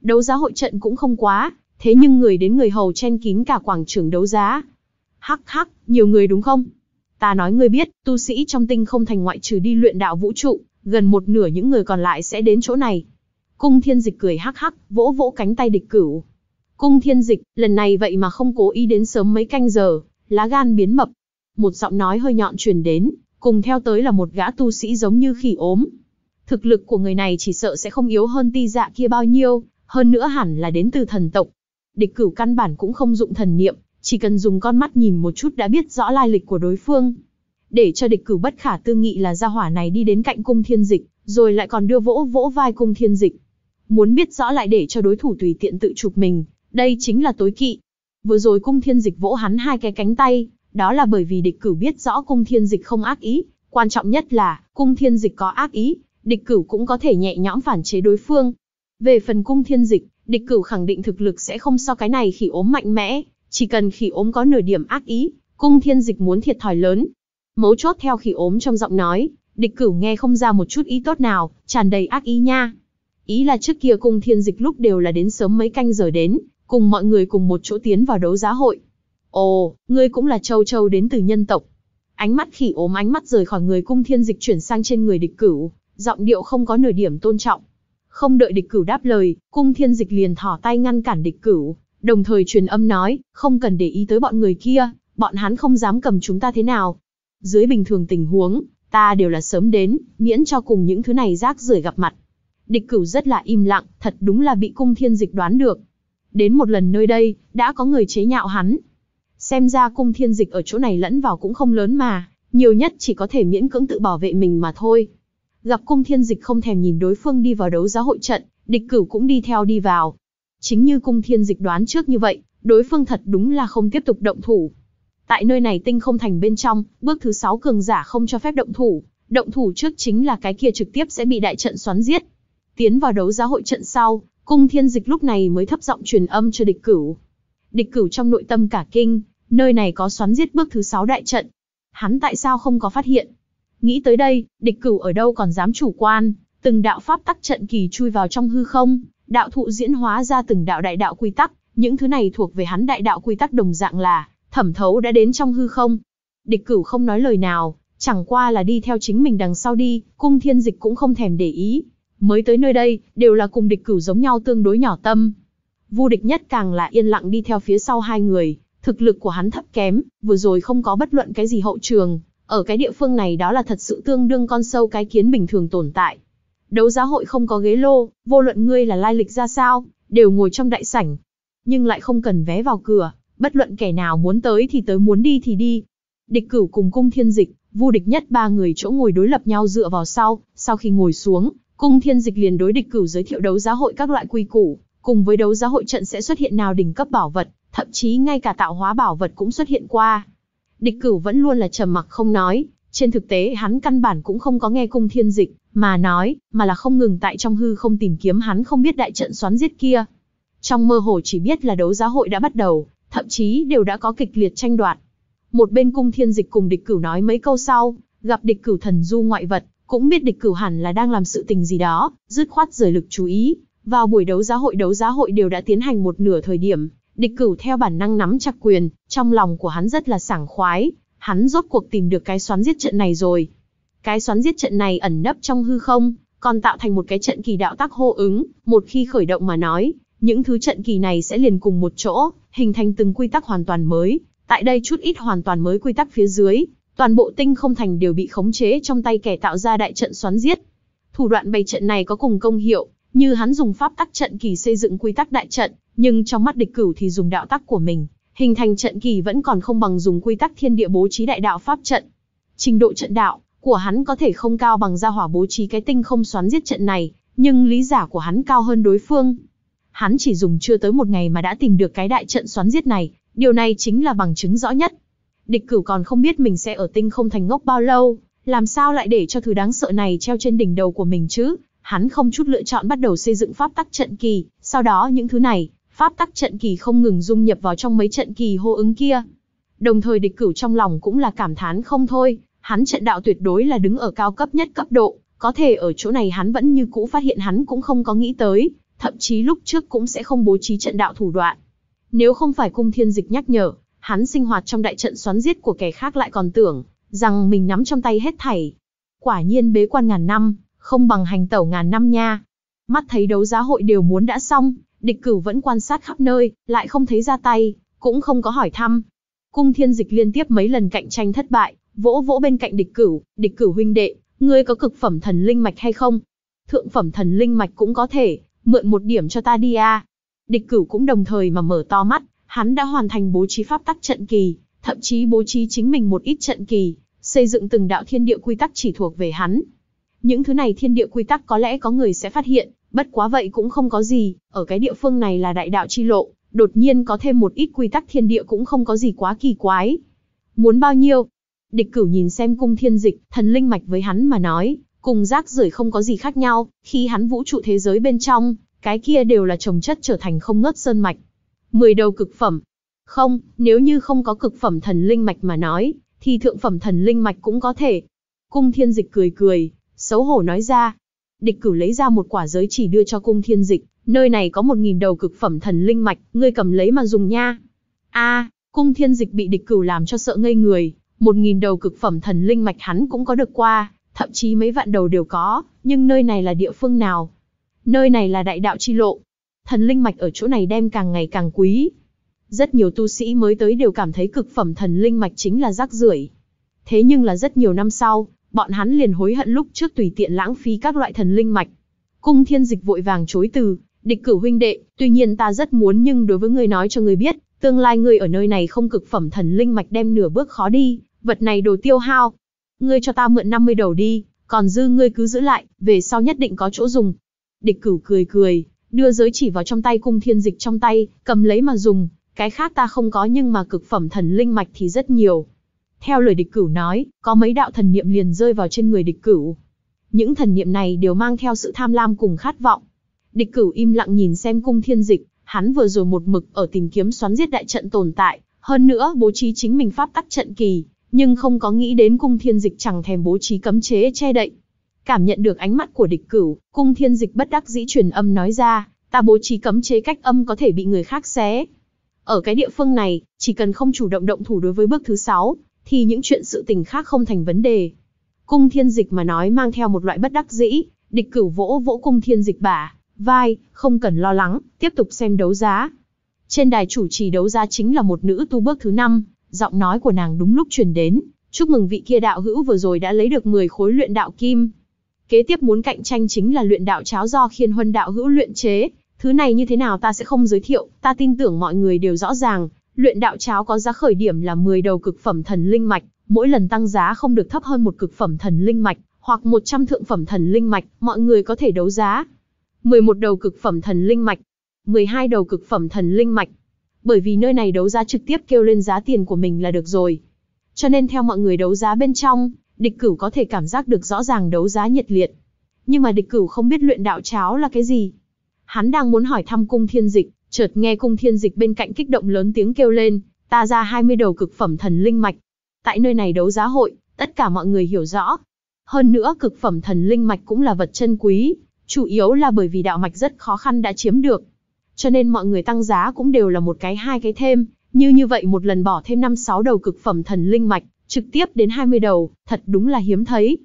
Đấu giá hội trận cũng không quá, thế nhưng người đến người hầu chen kín cả quảng trường đấu giá. Hắc hắc, nhiều người đúng không? Ta nói ngươi biết, tu sĩ trong tinh không thành ngoại trừ đi luyện đạo vũ trụ, gần một nửa những người còn lại sẽ đến chỗ này. Cung thiên dịch cười hắc hắc, vỗ vỗ cánh tay địch cửu. Cung thiên dịch, lần này vậy mà không cố ý đến sớm mấy canh giờ, lá gan biến mập. Một giọng nói hơi nhọn truyền đến, cùng theo tới là một gã tu sĩ giống như khỉ ốm. Thực lực của người này chỉ sợ sẽ không yếu hơn ti dạ kia bao nhiêu, hơn nữa hẳn là đến từ thần tộc. Địch cửu căn bản cũng không dụng thần niệm, chỉ cần dùng con mắt nhìn một chút đã biết rõ lai lịch của đối phương. Để cho địch cửu bất khả tư nghị là gia hỏa này đi đến cạnh cung thiên dịch, rồi lại còn đưa vỗ vỗ vai cung thiên dịch. Muốn biết rõ lại để cho đối thủ tùy tiện tự chụp mình, đây chính là tối kỵ. Vừa rồi cung thiên dịch vỗ hắn hai cái cánh tay, đó là bởi vì địch cửu biết rõ cung thiên dịch không ác ý. Quan trọng nhất là, cung thiên dịch có ác ý, địch cửu cũng có thể nhẹ nhõm phản chế đối phương. Về phần cung thiên dịch, địch cửu khẳng định thực lực sẽ không so cái này khi ốm mạnh mẽ, chỉ cần khi ốm có nửa điểm ác ý, cung thiên dịch muốn thiệt thòi lớn. Mấu chốt theo khi ốm trong giọng nói, địch cửu nghe không ra một chút ý tốt nào, tràn đầy ác ý nha. Ý là trước kia cung thiên dịch lúc đều là đến sớm mấy canh giờ đến, cùng mọi người cùng một chỗ tiến vào đấu giá hội. Ồ, ngươi cũng là châu châu đến từ nhân tộc. Ánh mắt khỉ ốm ánh mắt rời khỏi người cung thiên dịch chuyển sang trên người địch cửu, giọng điệu không có nửa điểm tôn trọng. Không đợi địch cửu đáp lời, cung thiên dịch liền thỏ tay ngăn cản địch cửu, đồng thời truyền âm nói, không cần để ý tới bọn người kia, bọn hắn không dám cầm chúng ta thế nào. Dưới bình thường tình huống, ta đều là sớm đến, miễn cho cùng những thứ này rác rưởi gặp mặt. Địch cửu rất là im lặng, thật đúng là bị cung thiên dịch đoán được. Đến một lần nơi đây, đã có người chế nhạo hắn. Xem ra cung thiên dịch ở chỗ này lẫn vào cũng không lớn mà, nhiều nhất chỉ có thể miễn cưỡng tự bảo vệ mình mà thôi. Gặp cung thiên dịch không thèm nhìn đối phương đi vào đấu giá hội trận, địch cửu cũng đi theo đi vào. Chính như cung thiên dịch đoán trước như vậy, đối phương thật đúng là không tiếp tục động thủ. Tại nơi này tinh không thành bên trong, bước thứ 6 cường giả không cho phép động thủ, động thủ trước chính là cái kia trực tiếp sẽ bị đại trận xoắn giết. Tiến vào đấu giá hội trận sau, Cung thiên dịch lúc này mới thấp giọng truyền âm cho địch cửu. Địch cửu trong nội tâm cả kinh, nơi này có xoắn giết bước thứ sáu đại trận. Hắn tại sao không có phát hiện? Nghĩ tới đây, địch cửu ở đâu còn dám chủ quan, từng đạo pháp tắc trận kỳ chui vào trong hư không, đạo thụ diễn hóa ra từng đạo đại đạo quy tắc, những thứ này thuộc về hắn đại đạo quy tắc đồng dạng là, thẩm thấu đã đến trong hư không. Địch cửu không nói lời nào, chẳng qua là đi theo chính mình đằng sau đi, cung thiên dịch cũng không thèm để ý, Mới tới nơi đây, đều là cùng địch cửu giống nhau tương đối nhỏ tâm. Vu địch nhất càng là yên lặng đi theo phía sau hai người, thực lực của hắn thấp kém, vừa rồi không có bất luận cái gì hậu trường, ở cái địa phương này đó là thật sự tương đương con sâu cái kiến bình thường tồn tại. Đấu giá hội không có ghế lô, vô luận ngươi là lai lịch ra sao, đều ngồi trong đại sảnh, nhưng lại không cần vé vào cửa, bất luận kẻ nào muốn tới thì tới muốn đi thì đi. Địch cửu cùng cung thiên dịch, vu địch nhất ba người chỗ ngồi đối lập nhau dựa vào sau, sau khi ngồi xuống, Cung Thiên Dịch liền đối địch cửu giới thiệu đấu giá hội các loại quy củ, cùng với đấu giá hội trận sẽ xuất hiện nào đỉnh cấp bảo vật, thậm chí ngay cả tạo hóa bảo vật cũng xuất hiện qua. Địch cửu vẫn luôn là trầm mặc không nói, trên thực tế hắn căn bản cũng không có nghe Cung Thiên Dịch mà nói, mà là không ngừng tại trong hư không tìm kiếm hắn không biết đại trận xoắn giết kia. Trong mơ hồ chỉ biết là đấu giá hội đã bắt đầu, thậm chí đều đã có kịch liệt tranh đoạt. Một bên cung thiên dịch cùng địch cửu nói mấy câu sau, gặp địch cửu thần du ngoại vật, cũng biết địch cửu hẳn là đang làm sự tình gì đó, dứt khoát rời lực chú ý. Vào buổi đấu giá hội đấu giá hội đều đã tiến hành một nửa thời điểm, địch cửu theo bản năng nắm chặt quyền, trong lòng của hắn rất là sảng khoái, hắn rốt cuộc tìm được cái xoắn giết trận này rồi. Cái xoắn giết trận này ẩn nấp trong hư không, còn tạo thành một cái trận kỳ đạo tác hô ứng, một khi khởi động mà nói, những thứ trận kỳ này sẽ liền cùng một chỗ, hình thành từng quy tắc hoàn toàn mới. Tại đây chút ít hoàn toàn mới quy tắc phía dưới, toàn bộ tinh không thành đều bị khống chế trong tay kẻ tạo ra đại trận xoắn giết. Thủ đoạn bày trận này có cùng công hiệu, như hắn dùng pháp tắc trận kỳ xây dựng quy tắc đại trận, nhưng trong mắt địch cửu thì dùng đạo tắc của mình, hình thành trận kỳ vẫn còn không bằng dùng quy tắc thiên địa bố trí đại đạo pháp trận. Trình độ trận đạo của hắn có thể không cao bằng gia hỏa bố trí cái tinh không xoắn giết trận này, nhưng lý giả của hắn cao hơn đối phương. Hắn chỉ dùng chưa tới một ngày mà đã tìm được cái đại trận xoắn giết này, điều này chính là bằng chứng rõ nhất địch cửu còn không biết mình sẽ ở tinh không thành ngốc bao lâu, làm sao lại để cho thứ đáng sợ này treo trên đỉnh đầu của mình chứ? Hắn không chút lựa chọn bắt đầu xây dựng pháp tắc trận kỳ, sau đó những thứ này, pháp tắc trận kỳ không ngừng dung nhập vào trong mấy trận kỳ hô ứng kia. Đồng thời địch cửu trong lòng cũng là cảm thán không thôi, hắn trận đạo tuyệt đối là đứng ở cao cấp nhất cấp độ, có thể ở chỗ này hắn vẫn như cũ phát hiện hắn cũng không có nghĩ tới, thậm chí lúc trước cũng sẽ không bố trí trận đạo thủ đoạn. Nếu không phải cung thiên dịch nhắc nhở, hắn sinh hoạt trong đại trận xoắn giết của kẻ khác lại còn tưởng rằng mình nắm trong tay hết thảy. Quả nhiên bế quan ngàn năm, không bằng hành tẩu ngàn năm nha. Mắt thấy đấu giá hội đều muốn đã xong, địch cửu vẫn quan sát khắp nơi, lại không thấy ra tay, cũng không có hỏi thăm. Cung thiên dịch liên tiếp mấy lần cạnh tranh thất bại, vỗ vỗ bên cạnh địch cửu, địch cửu huynh đệ, ngươi có cực phẩm thần linh mạch hay không? Thượng phẩm thần linh mạch cũng có thể, mượn một điểm cho ta đi a. À. Địch cửu cũng đồng thời mà mở to mắt, Hắn đã hoàn thành bố trí pháp tắc trận kỳ, thậm chí bố trí chính mình một ít trận kỳ, xây dựng từng đạo thiên địa quy tắc chỉ thuộc về hắn. Những thứ này thiên địa quy tắc có lẽ có người sẽ phát hiện, bất quá vậy cũng không có gì, ở cái địa phương này là đại đạo chi lộ, đột nhiên có thêm một ít quy tắc thiên địa cũng không có gì quá kỳ quái. Muốn bao nhiêu? Địch cửu nhìn xem cung thiên dịch, thần linh mạch với hắn mà nói, cùng rác rưởi không có gì khác nhau, khi hắn vũ trụ thế giới bên trong, cái kia đều là trồng chất trở thành không ngớt sơn mạch. 10 đầu cực phẩm. Không, nếu như không có cực phẩm thần linh mạch mà nói, thì thượng phẩm thần linh mạch cũng có thể. Cung thiên dịch cười cười, xấu hổ nói ra. Địch Cử lấy ra một quả giới chỉ đưa cho cung thiên dịch, nơi này có một nghìn đầu cực phẩm thần linh mạch, ngươi cầm lấy mà dùng nha. a cung thiên dịch bị địch Cử làm cho sợ ngây người, một nghìn đầu cực phẩm thần linh mạch hắn cũng có được qua, thậm chí mấy vạn đầu đều có, nhưng nơi này là địa phương nào? Nơi này là đại đạo chi lộ, thần linh mạch ở chỗ này đem càng ngày càng quý. Rất nhiều tu sĩ mới tới đều cảm thấy cực phẩm thần linh mạch chính là rác rưởi. Thế nhưng là rất nhiều năm sau, bọn hắn liền hối hận lúc trước tùy tiện lãng phí các loại thần linh mạch. Cung thiên dịch vội vàng chối từ, địch cử huynh đệ, tuy nhiên ta rất muốn nhưng đối với người nói cho người biết, tương lai người ở nơi này không cực phẩm thần linh mạch đem nửa bước khó đi, vật này đồ tiêu hao. Ngươi cho ta mượn 50 đầu đi, còn dư ngươi cứ giữ lại, về sau nhất định có chỗ dùng. Địch cửu cười cười, đưa giới chỉ vào trong tay cung thiên dịch trong tay, cầm lấy mà dùng, cái khác ta không có nhưng mà cực phẩm thần linh mạch thì rất nhiều. Theo lời địch cửu nói, có mấy đạo thần niệm liền rơi vào trên người địch cửu. Những thần niệm này đều mang theo sự tham lam cùng khát vọng. Địch cửu im lặng nhìn xem cung thiên dịch, hắn vừa rồi một mực ở tìm kiếm xoắn giết đại trận tồn tại, hơn nữa bố trí chính mình pháp tắc trận kỳ, nhưng không có nghĩ đến cung thiên dịch chẳng thèm bố trí cấm chế che đậy. Cảm nhận được ánh mắt của địch cửu, cung thiên dịch bất đắc dĩ truyền âm nói ra, ta bố trí cấm chế cách âm có thể bị người khác xé. Ở cái địa phương này, chỉ cần không chủ động động thủ đối với bước thứ sáu, thì những chuyện sự tình khác không thành vấn đề. Cung thiên dịch mà nói mang theo một loại bất đắc dĩ, địch cửu vỗ vỗ cung thiên dịch bả, vai, không cần lo lắng, tiếp tục xem đấu giá. Trên đài chủ trì đấu giá chính là một nữ tu bước thứ năm, giọng nói của nàng đúng lúc truyền đến, chúc mừng vị kia đạo hữu vừa rồi đã lấy được 10 khối luyện đạo kim, Kế tiếp muốn cạnh tranh chính là luyện đạo cháo do khiên huân đạo hữu luyện chế. Thứ này như thế nào ta sẽ không giới thiệu, ta tin tưởng mọi người đều rõ ràng. Luyện đạo cháo có giá khởi điểm là 10 đầu cực phẩm thần linh mạch, mỗi lần tăng giá không được thấp hơn một cực phẩm thần linh mạch, hoặc 100 thượng phẩm thần linh mạch, mọi người có thể đấu giá. 11 đầu cực phẩm thần linh mạch, 12 đầu cực phẩm thần linh mạch. Bởi vì nơi này đấu giá trực tiếp kêu lên giá tiền của mình là được rồi. Cho nên theo mọi người đấu giá bên trong, địch cửu có thể cảm giác được rõ ràng đấu giá nhiệt liệt. Nhưng mà địch cửu không biết luyện đạo cháo là cái gì. Hắn đang muốn hỏi thăm cung thiên dịch, chợt nghe cung thiên dịch bên cạnh kích động lớn tiếng kêu lên, ta ra 20 đầu cực phẩm thần linh mạch. Tại nơi này đấu giá hội, tất cả mọi người hiểu rõ. Hơn nữa cực phẩm thần linh mạch cũng là vật chân quý, chủ yếu là bởi vì đạo mạch rất khó khăn đã chiếm được. Cho nên mọi người tăng giá cũng đều là một cái hai cái thêm, như như vậy một lần bỏ thêm năm sáu đầu cực phẩm thần linh mạch, Trực tiếp đến 20 đầu, thật đúng là hiếm thấy.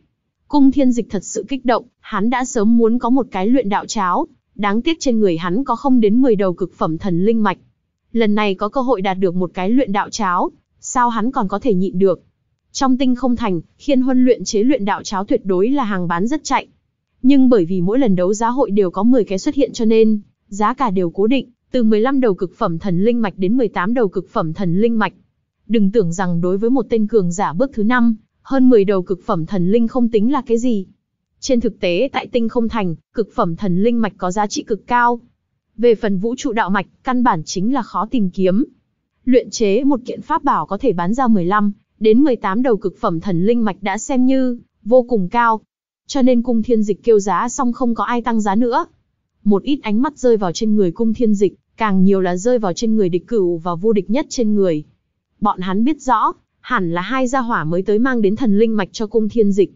Cung thiên dịch thật sự kích động, hắn đã sớm muốn có một cái luyện đạo cháo, đáng tiếc trên người hắn có không đến 10 đầu cực phẩm thần linh mạch. Lần này có cơ hội đạt được một cái luyện đạo cháo, sao hắn còn có thể nhịn được. Trong tinh không thành, khiên huân luyện chế luyện đạo cháo tuyệt đối là hàng bán rất chạy. Nhưng bởi vì mỗi lần đấu giá hội đều có 10 cái xuất hiện cho nên, giá cả đều cố định, từ 15 đầu cực phẩm thần linh mạch đến 18 đầu cực phẩm thần linh mạch. Đừng tưởng rằng đối với một tên cường giả bước thứ năm, hơn 10 đầu cực phẩm thần linh không tính là cái gì. Trên thực tế tại tinh không thành, cực phẩm thần linh mạch có giá trị cực cao. Về phần vũ trụ đạo mạch, căn bản chính là khó tìm kiếm. Luyện chế một kiện pháp bảo có thể bán ra 15, đến 18 đầu cực phẩm thần linh mạch đã xem như vô cùng cao. Cho nên cung thiên dịch kêu giá xong không có ai tăng giá nữa. Một ít ánh mắt rơi vào trên người cung thiên dịch, càng nhiều là rơi vào trên người địch cửu và vô địch nhất trên người bọn hắn biết rõ, hẳn là hai gia hỏa mới tới mang đến thần linh mạch cho cung thiên dịch.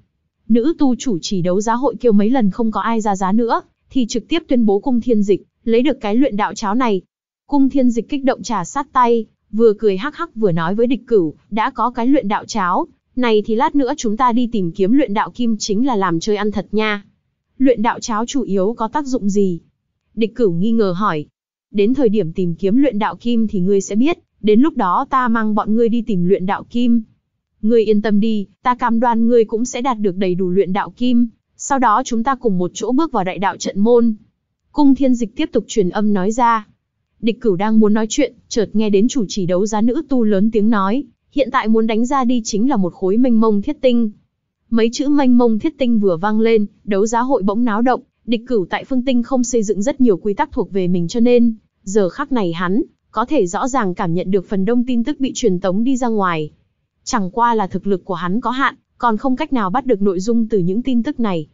Nữ tu chủ chỉ đấu giá hội kêu mấy lần không có ai ra giá nữa, thì trực tiếp tuyên bố cung thiên dịch, lấy được cái luyện đạo cháo này. Cung thiên dịch kích động trà sát tay, vừa cười hắc hắc vừa nói với địch cửu, đã có cái luyện đạo cháo, này thì lát nữa chúng ta đi tìm kiếm luyện đạo kim chính là làm chơi ăn thật nha. Luyện đạo cháo chủ yếu có tác dụng gì? Địch cửu nghi ngờ hỏi. Đến thời điểm tìm kiếm luyện đạo kim thì ngươi sẽ biết. Đến lúc đó ta mang bọn ngươi đi tìm luyện đạo kim. Ngươi yên tâm đi, ta cam đoan ngươi cũng sẽ đạt được đầy đủ luyện đạo kim. Sau đó chúng ta cùng một chỗ bước vào đại đạo trận môn. Cung thiên dịch tiếp tục truyền âm nói ra. Địch cửu đang muốn nói chuyện, chợt nghe đến chủ chỉ đấu giá nữ tu lớn tiếng nói. Hiện tại muốn đánh ra đi chính là một khối mênh mông thiết tinh. Mấy chữ mênh mông thiết tinh vừa vang lên, đấu giá hội bỗng náo động, địch cửu tại phương tinh không xây dựng rất nhiều quy tắc thuộc về mình cho nên, giờ khắc này hắn, có thể rõ ràng cảm nhận được phần đông tin tức bị truyền tống đi ra ngoài. Chẳng qua là thực lực của hắn có hạn, còn không cách nào bắt được nội dung từ những tin tức này.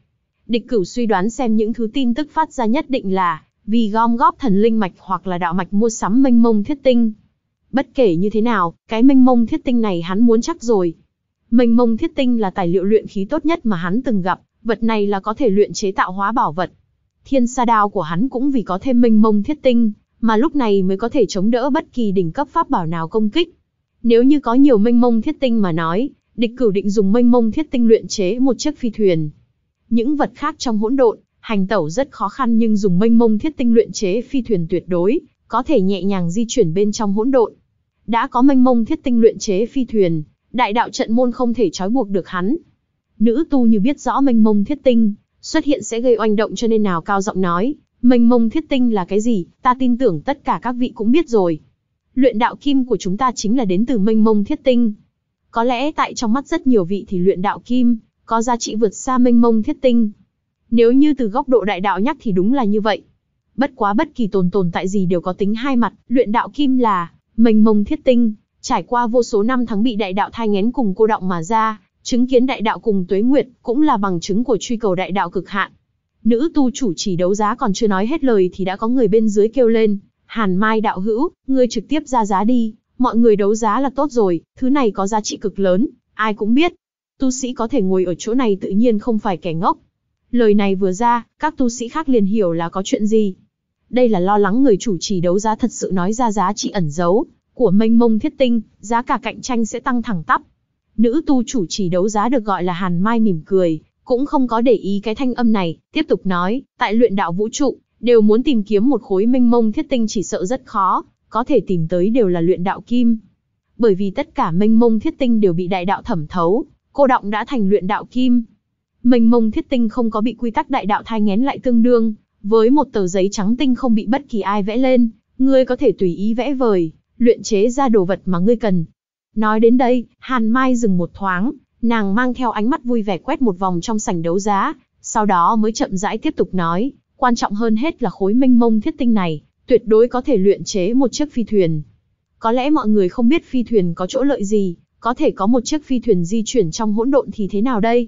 Địch cửu suy đoán xem những thứ tin tức phát ra nhất định là vì gom góp thần linh mạch hoặc là đạo mạch mua sắm mênh mông thiết tinh. Bất kể như thế nào, cái mênh mông thiết tinh này hắn muốn chắc rồi. Mênh mông thiết tinh là tài liệu luyện khí tốt nhất mà hắn từng gặp, vật này là có thể luyện chế tạo hóa bảo vật. Thiên sa đao của hắn cũng vì có thêm mênh mông thiết tinh, mà lúc này mới có thể chống đỡ bất kỳ đỉnh cấp pháp bảo nào công kích. Nếu như có nhiều mênh mông thiết tinh mà nói, địch cửu định dùng mênh mông thiết tinh luyện chế một chiếc phi thuyền. Những vật khác trong hỗn độn, hành tẩu rất khó khăn nhưng dùng mênh mông thiết tinh luyện chế phi thuyền tuyệt đối, có thể nhẹ nhàng di chuyển bên trong hỗn độn. Đã có mênh mông thiết tinh luyện chế phi thuyền, đại đạo trận môn không thể trói buộc được hắn. Nữ tu như biết rõ mênh mông thiết tinh, xuất hiện sẽ gây oanh động cho nên nào cao giọng nói, Mênh mông thiết tinh là cái gì, ta tin tưởng tất cả các vị cũng biết rồi. Luyện đạo kim của chúng ta chính là đến từ mênh mông thiết tinh. Có lẽ tại trong mắt rất nhiều vị thì luyện đạo kim, có giá trị vượt xa mênh mông thiết tinh. Nếu như từ góc độ đại đạo nhắc thì đúng là như vậy. Bất quá bất kỳ tồn tồn tại gì đều có tính hai mặt, luyện đạo kim là mênh mông thiết tinh, trải qua vô số năm tháng bị đại đạo thai ngén cùng cô động mà ra, chứng kiến đại đạo cùng tuế nguyệt, cũng là bằng chứng của truy cầu đại đạo cực hạn. Nữ tu chủ trì đấu giá còn chưa nói hết lời thì đã có người bên dưới kêu lên, Hàn Mai đạo hữu, ngươi trực tiếp ra giá đi, mọi người đấu giá là tốt rồi, thứ này có giá trị cực lớn, ai cũng biết. Tu sĩ có thể ngồi ở chỗ này tự nhiên không phải kẻ ngốc. Lời này vừa ra, các tu sĩ khác liền hiểu là có chuyện gì. Đây là lo lắng người chủ trì đấu giá thật sự nói ra giá trị ẩn giấu của mênh mông thiết tinh, giá cả cạnh tranh sẽ tăng thẳng tắp. Nữ tu chủ trì đấu giá được gọi là Hàn Mai mỉm cười, cũng không có để ý cái thanh âm này, tiếp tục nói, tại luyện đạo vũ trụ, đều muốn tìm kiếm một khối minh mông thiết tinh chỉ sợ rất khó, có thể tìm tới đều là luyện đạo kim. Bởi vì tất cả minh mông thiết tinh đều bị đại đạo thẩm thấu, cô động đã thành luyện đạo kim. minh mông thiết tinh không có bị quy tắc đại đạo thai ngén lại tương đương, với một tờ giấy trắng tinh không bị bất kỳ ai vẽ lên, ngươi có thể tùy ý vẽ vời, luyện chế ra đồ vật mà ngươi cần. Nói đến đây, Hàn Mai dừng một thoáng, Nàng mang theo ánh mắt vui vẻ quét một vòng trong sảnh đấu giá, sau đó mới chậm rãi tiếp tục nói, quan trọng hơn hết là khối minh mông thiết tinh này, tuyệt đối có thể luyện chế một chiếc phi thuyền. Có lẽ mọi người không biết phi thuyền có chỗ lợi gì, có thể có một chiếc phi thuyền di chuyển trong hỗn độn thì thế nào đây?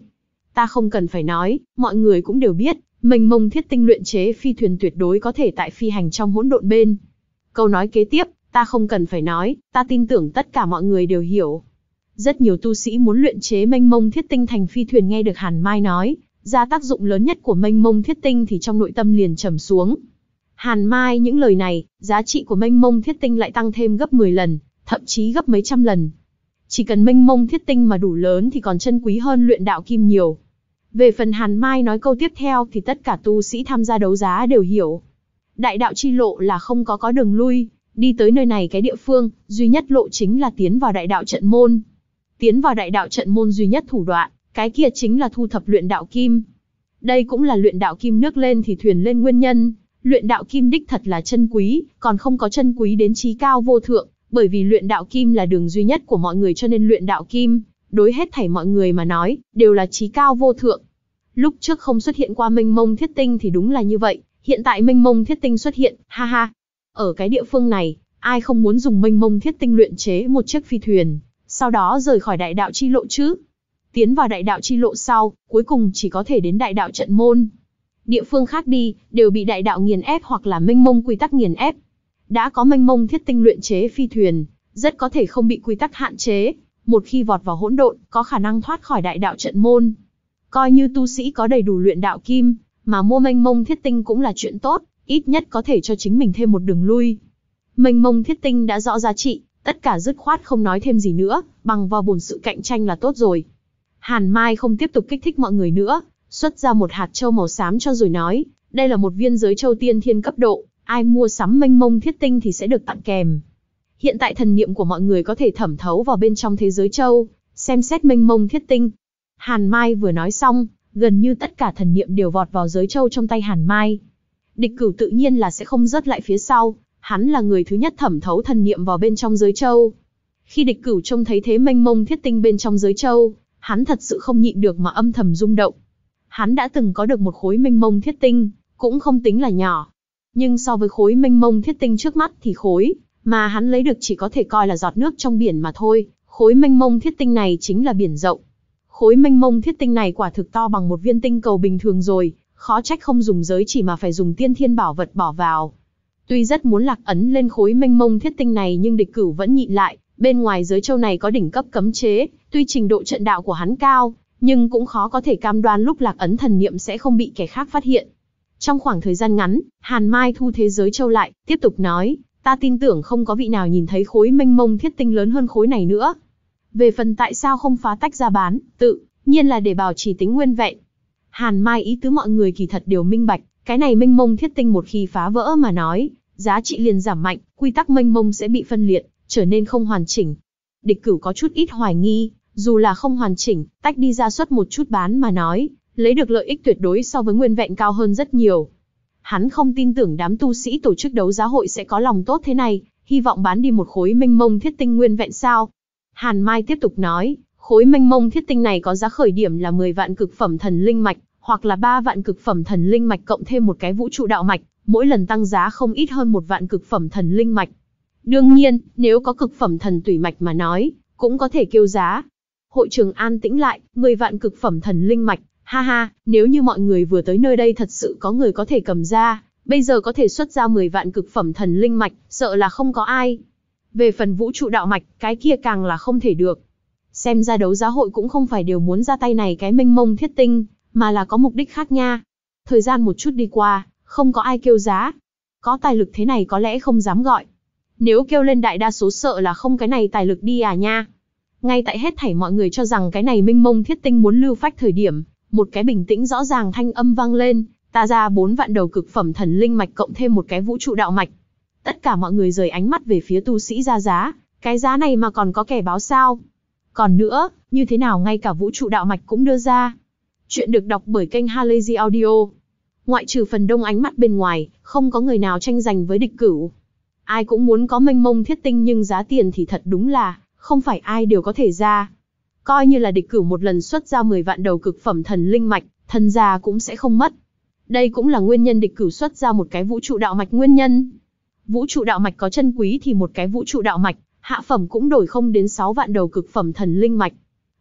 Ta không cần phải nói, mọi người cũng đều biết, minh mông thiết tinh luyện chế phi thuyền tuyệt đối có thể tại phi hành trong hỗn độn bên. Câu nói kế tiếp, ta không cần phải nói, ta tin tưởng tất cả mọi người đều hiểu. Rất nhiều tu sĩ muốn luyện chế mênh mông thiết tinh thành phi thuyền nghe được Hàn Mai nói, ra tác dụng lớn nhất của mênh mông thiết tinh thì trong nội tâm liền trầm xuống. Hàn Mai những lời này, giá trị của mênh mông thiết tinh lại tăng thêm gấp 10 lần, thậm chí gấp mấy trăm lần. Chỉ cần mênh mông thiết tinh mà đủ lớn thì còn chân quý hơn luyện đạo kim nhiều. Về phần Hàn Mai nói câu tiếp theo thì tất cả tu sĩ tham gia đấu giá đều hiểu. Đại đạo chi lộ là không có có đường lui, đi tới nơi này cái địa phương, duy nhất lộ chính là tiến vào đại đạo trận môn. Tiến vào đại đạo trận môn duy nhất thủ đoạn, cái kia chính là thu thập luyện đạo kim. Đây cũng là luyện đạo kim nước lên thì thuyền lên nguyên nhân, luyện đạo kim đích thật là chân quý, còn không có chân quý đến trí cao vô thượng, bởi vì luyện đạo kim là đường duy nhất của mọi người cho nên luyện đạo kim, đối hết thảy mọi người mà nói, đều là trí cao vô thượng. Lúc trước không xuất hiện qua minh mông thiết tinh thì đúng là như vậy, hiện tại minh mông thiết tinh xuất hiện, ha ha. Ở cái địa phương này, ai không muốn dùng minh mông thiết tinh luyện chế một chiếc phi thuyền, sau đó rời khỏi đại đạo chi lộ chứ. Tiến vào đại đạo chi lộ sau, cuối cùng chỉ có thể đến đại đạo trận môn. Địa phương khác đi, đều bị đại đạo nghiền ép hoặc là minh mông quy tắc nghiền ép. Đã có minh mông thiết tinh luyện chế phi thuyền, rất có thể không bị quy tắc hạn chế, một khi vọt vào hỗn độn, có khả năng thoát khỏi đại đạo trận môn. Coi như tu sĩ có đầy đủ luyện đạo kim, mà mua minh mông thiết tinh cũng là chuyện tốt, ít nhất có thể cho chính mình thêm một đường lui. minh mông thiết tinh đã rõ giá trị, tất cả dứt khoát không nói thêm gì nữa, bằng vào bổn sự cạnh tranh là tốt rồi. Hàn Mai không tiếp tục kích thích mọi người nữa, xuất ra một hạt châu màu xám cho rồi nói, đây là một viên giới châu tiên thiên cấp độ, ai mua sắm mênh mông thiết tinh thì sẽ được tặng kèm. Hiện tại thần niệm của mọi người có thể thẩm thấu vào bên trong thế giới châu, xem xét mênh mông thiết tinh. Hàn Mai vừa nói xong, gần như tất cả thần niệm đều vọt vào giới châu trong tay Hàn Mai. Địch cửu tự nhiên là sẽ không rớt lại phía sau, hắn là người thứ nhất thẩm thấu thần niệm vào bên trong giới châu. Khi địch cửu trông thấy thế mênh mông thiết tinh bên trong giới châu, hắn thật sự không nhịn được mà âm thầm rung động. Hắn đã từng có được một khối mênh mông thiết tinh, cũng không tính là nhỏ. Nhưng so với khối mênh mông thiết tinh trước mắt thì khối, mà hắn lấy được chỉ có thể coi là giọt nước trong biển mà thôi, khối mênh mông thiết tinh này chính là biển rộng. Khối mênh mông thiết tinh này quả thực to bằng một viên tinh cầu bình thường rồi, khó trách không dùng giới chỉ mà phải dùng tiên thiên bảo vật bỏ vào. Tuy rất muốn lạc ấn lên khối mênh mông thiết tinh này nhưng địch cửu vẫn nhịn lại, bên ngoài giới châu này có đỉnh cấp cấm chế, tuy trình độ trận đạo của hắn cao, nhưng cũng khó có thể cam đoan lúc lạc ấn thần niệm sẽ không bị kẻ khác phát hiện. Trong khoảng thời gian ngắn, Hàn Mai thu thế giới châu lại, tiếp tục nói, ta tin tưởng không có vị nào nhìn thấy khối mênh mông thiết tinh lớn hơn khối này nữa. Về phần tại sao không phá tách ra bán, tự nhiên là để bảo trì tính nguyên vẹn. Hàn Mai ý tứ mọi người kỳ thật đều minh bạch, cái này mênh mông thiết tinh một khi phá vỡ mà nói, giá trị liền giảm mạnh, quy tắc mênh mông sẽ bị phân liệt, trở nên không hoàn chỉnh. Địch cửu có chút ít hoài nghi, dù là không hoàn chỉnh, tách đi ra suất một chút bán mà nói, lấy được lợi ích tuyệt đối so với nguyên vẹn cao hơn rất nhiều. Hắn không tin tưởng đám tu sĩ tổ chức đấu giá hội sẽ có lòng tốt thế này, hy vọng bán đi một khối mênh mông thiết tinh nguyên vẹn sao. Hàn Mai tiếp tục nói, khối mênh mông thiết tinh này có giá khởi điểm là 10 vạn cực phẩm thần linh mạch, hoặc là ba vạn cực phẩm thần linh mạch cộng thêm một cái vũ trụ đạo mạch, mỗi lần tăng giá không ít hơn một vạn cực phẩm thần linh mạch. Đương nhiên, nếu có cực phẩm thần tủy mạch mà nói, cũng có thể kêu giá. Hội trường an tĩnh lại, 10 vạn cực phẩm thần linh mạch, ha ha, nếu như mọi người vừa tới nơi đây thật sự có người có thể cầm ra, bây giờ có thể xuất ra 10 vạn cực phẩm thần linh mạch, sợ là không có ai. Về phần vũ trụ đạo mạch, cái kia càng là không thể được. Xem ra đấu giá hội cũng không phải đều muốn ra tay này cái minh mông thiết tinh, mà là có mục đích khác nha. Thời gian một chút đi qua, không có ai kêu giá. Có tài lực thế này có lẽ không dám gọi. Nếu kêu lên đại đa số sợ là không cái này tài lực đi à nha. Ngay tại hết thảy mọi người cho rằng cái này minh mông thiết tinh muốn lưu phách thời điểm, một cái bình tĩnh rõ ràng thanh âm vang lên, ta ra bốn vạn đầu cực phẩm thần linh mạch cộng thêm một cái vũ trụ đạo mạch. Tất cả mọi người rời ánh mắt về phía tu sĩ ra giá, cái giá này mà còn có kẻ báo sao? Còn nữa, như thế nào ngay cả vũ trụ đạo mạch cũng đưa ra? Chuyện được đọc bởi kênh Halazy Audio. Ngoại trừ phần đông ánh mắt bên ngoài, không có người nào tranh giành với địch cửu. Ai cũng muốn có mênh mông thiết tinh nhưng giá tiền thì thật đúng là, không phải ai đều có thể ra. Coi như là địch cửu một lần xuất ra 10 vạn đầu cực phẩm thần linh mạch, thân gia cũng sẽ không mất. Đây cũng là nguyên nhân địch cửu xuất ra một cái vũ trụ đạo mạch nguyên nhân. Vũ trụ đạo mạch có chân quý thì một cái vũ trụ đạo mạch, hạ phẩm cũng đổi không đến 6 vạn đầu cực phẩm thần linh mạch.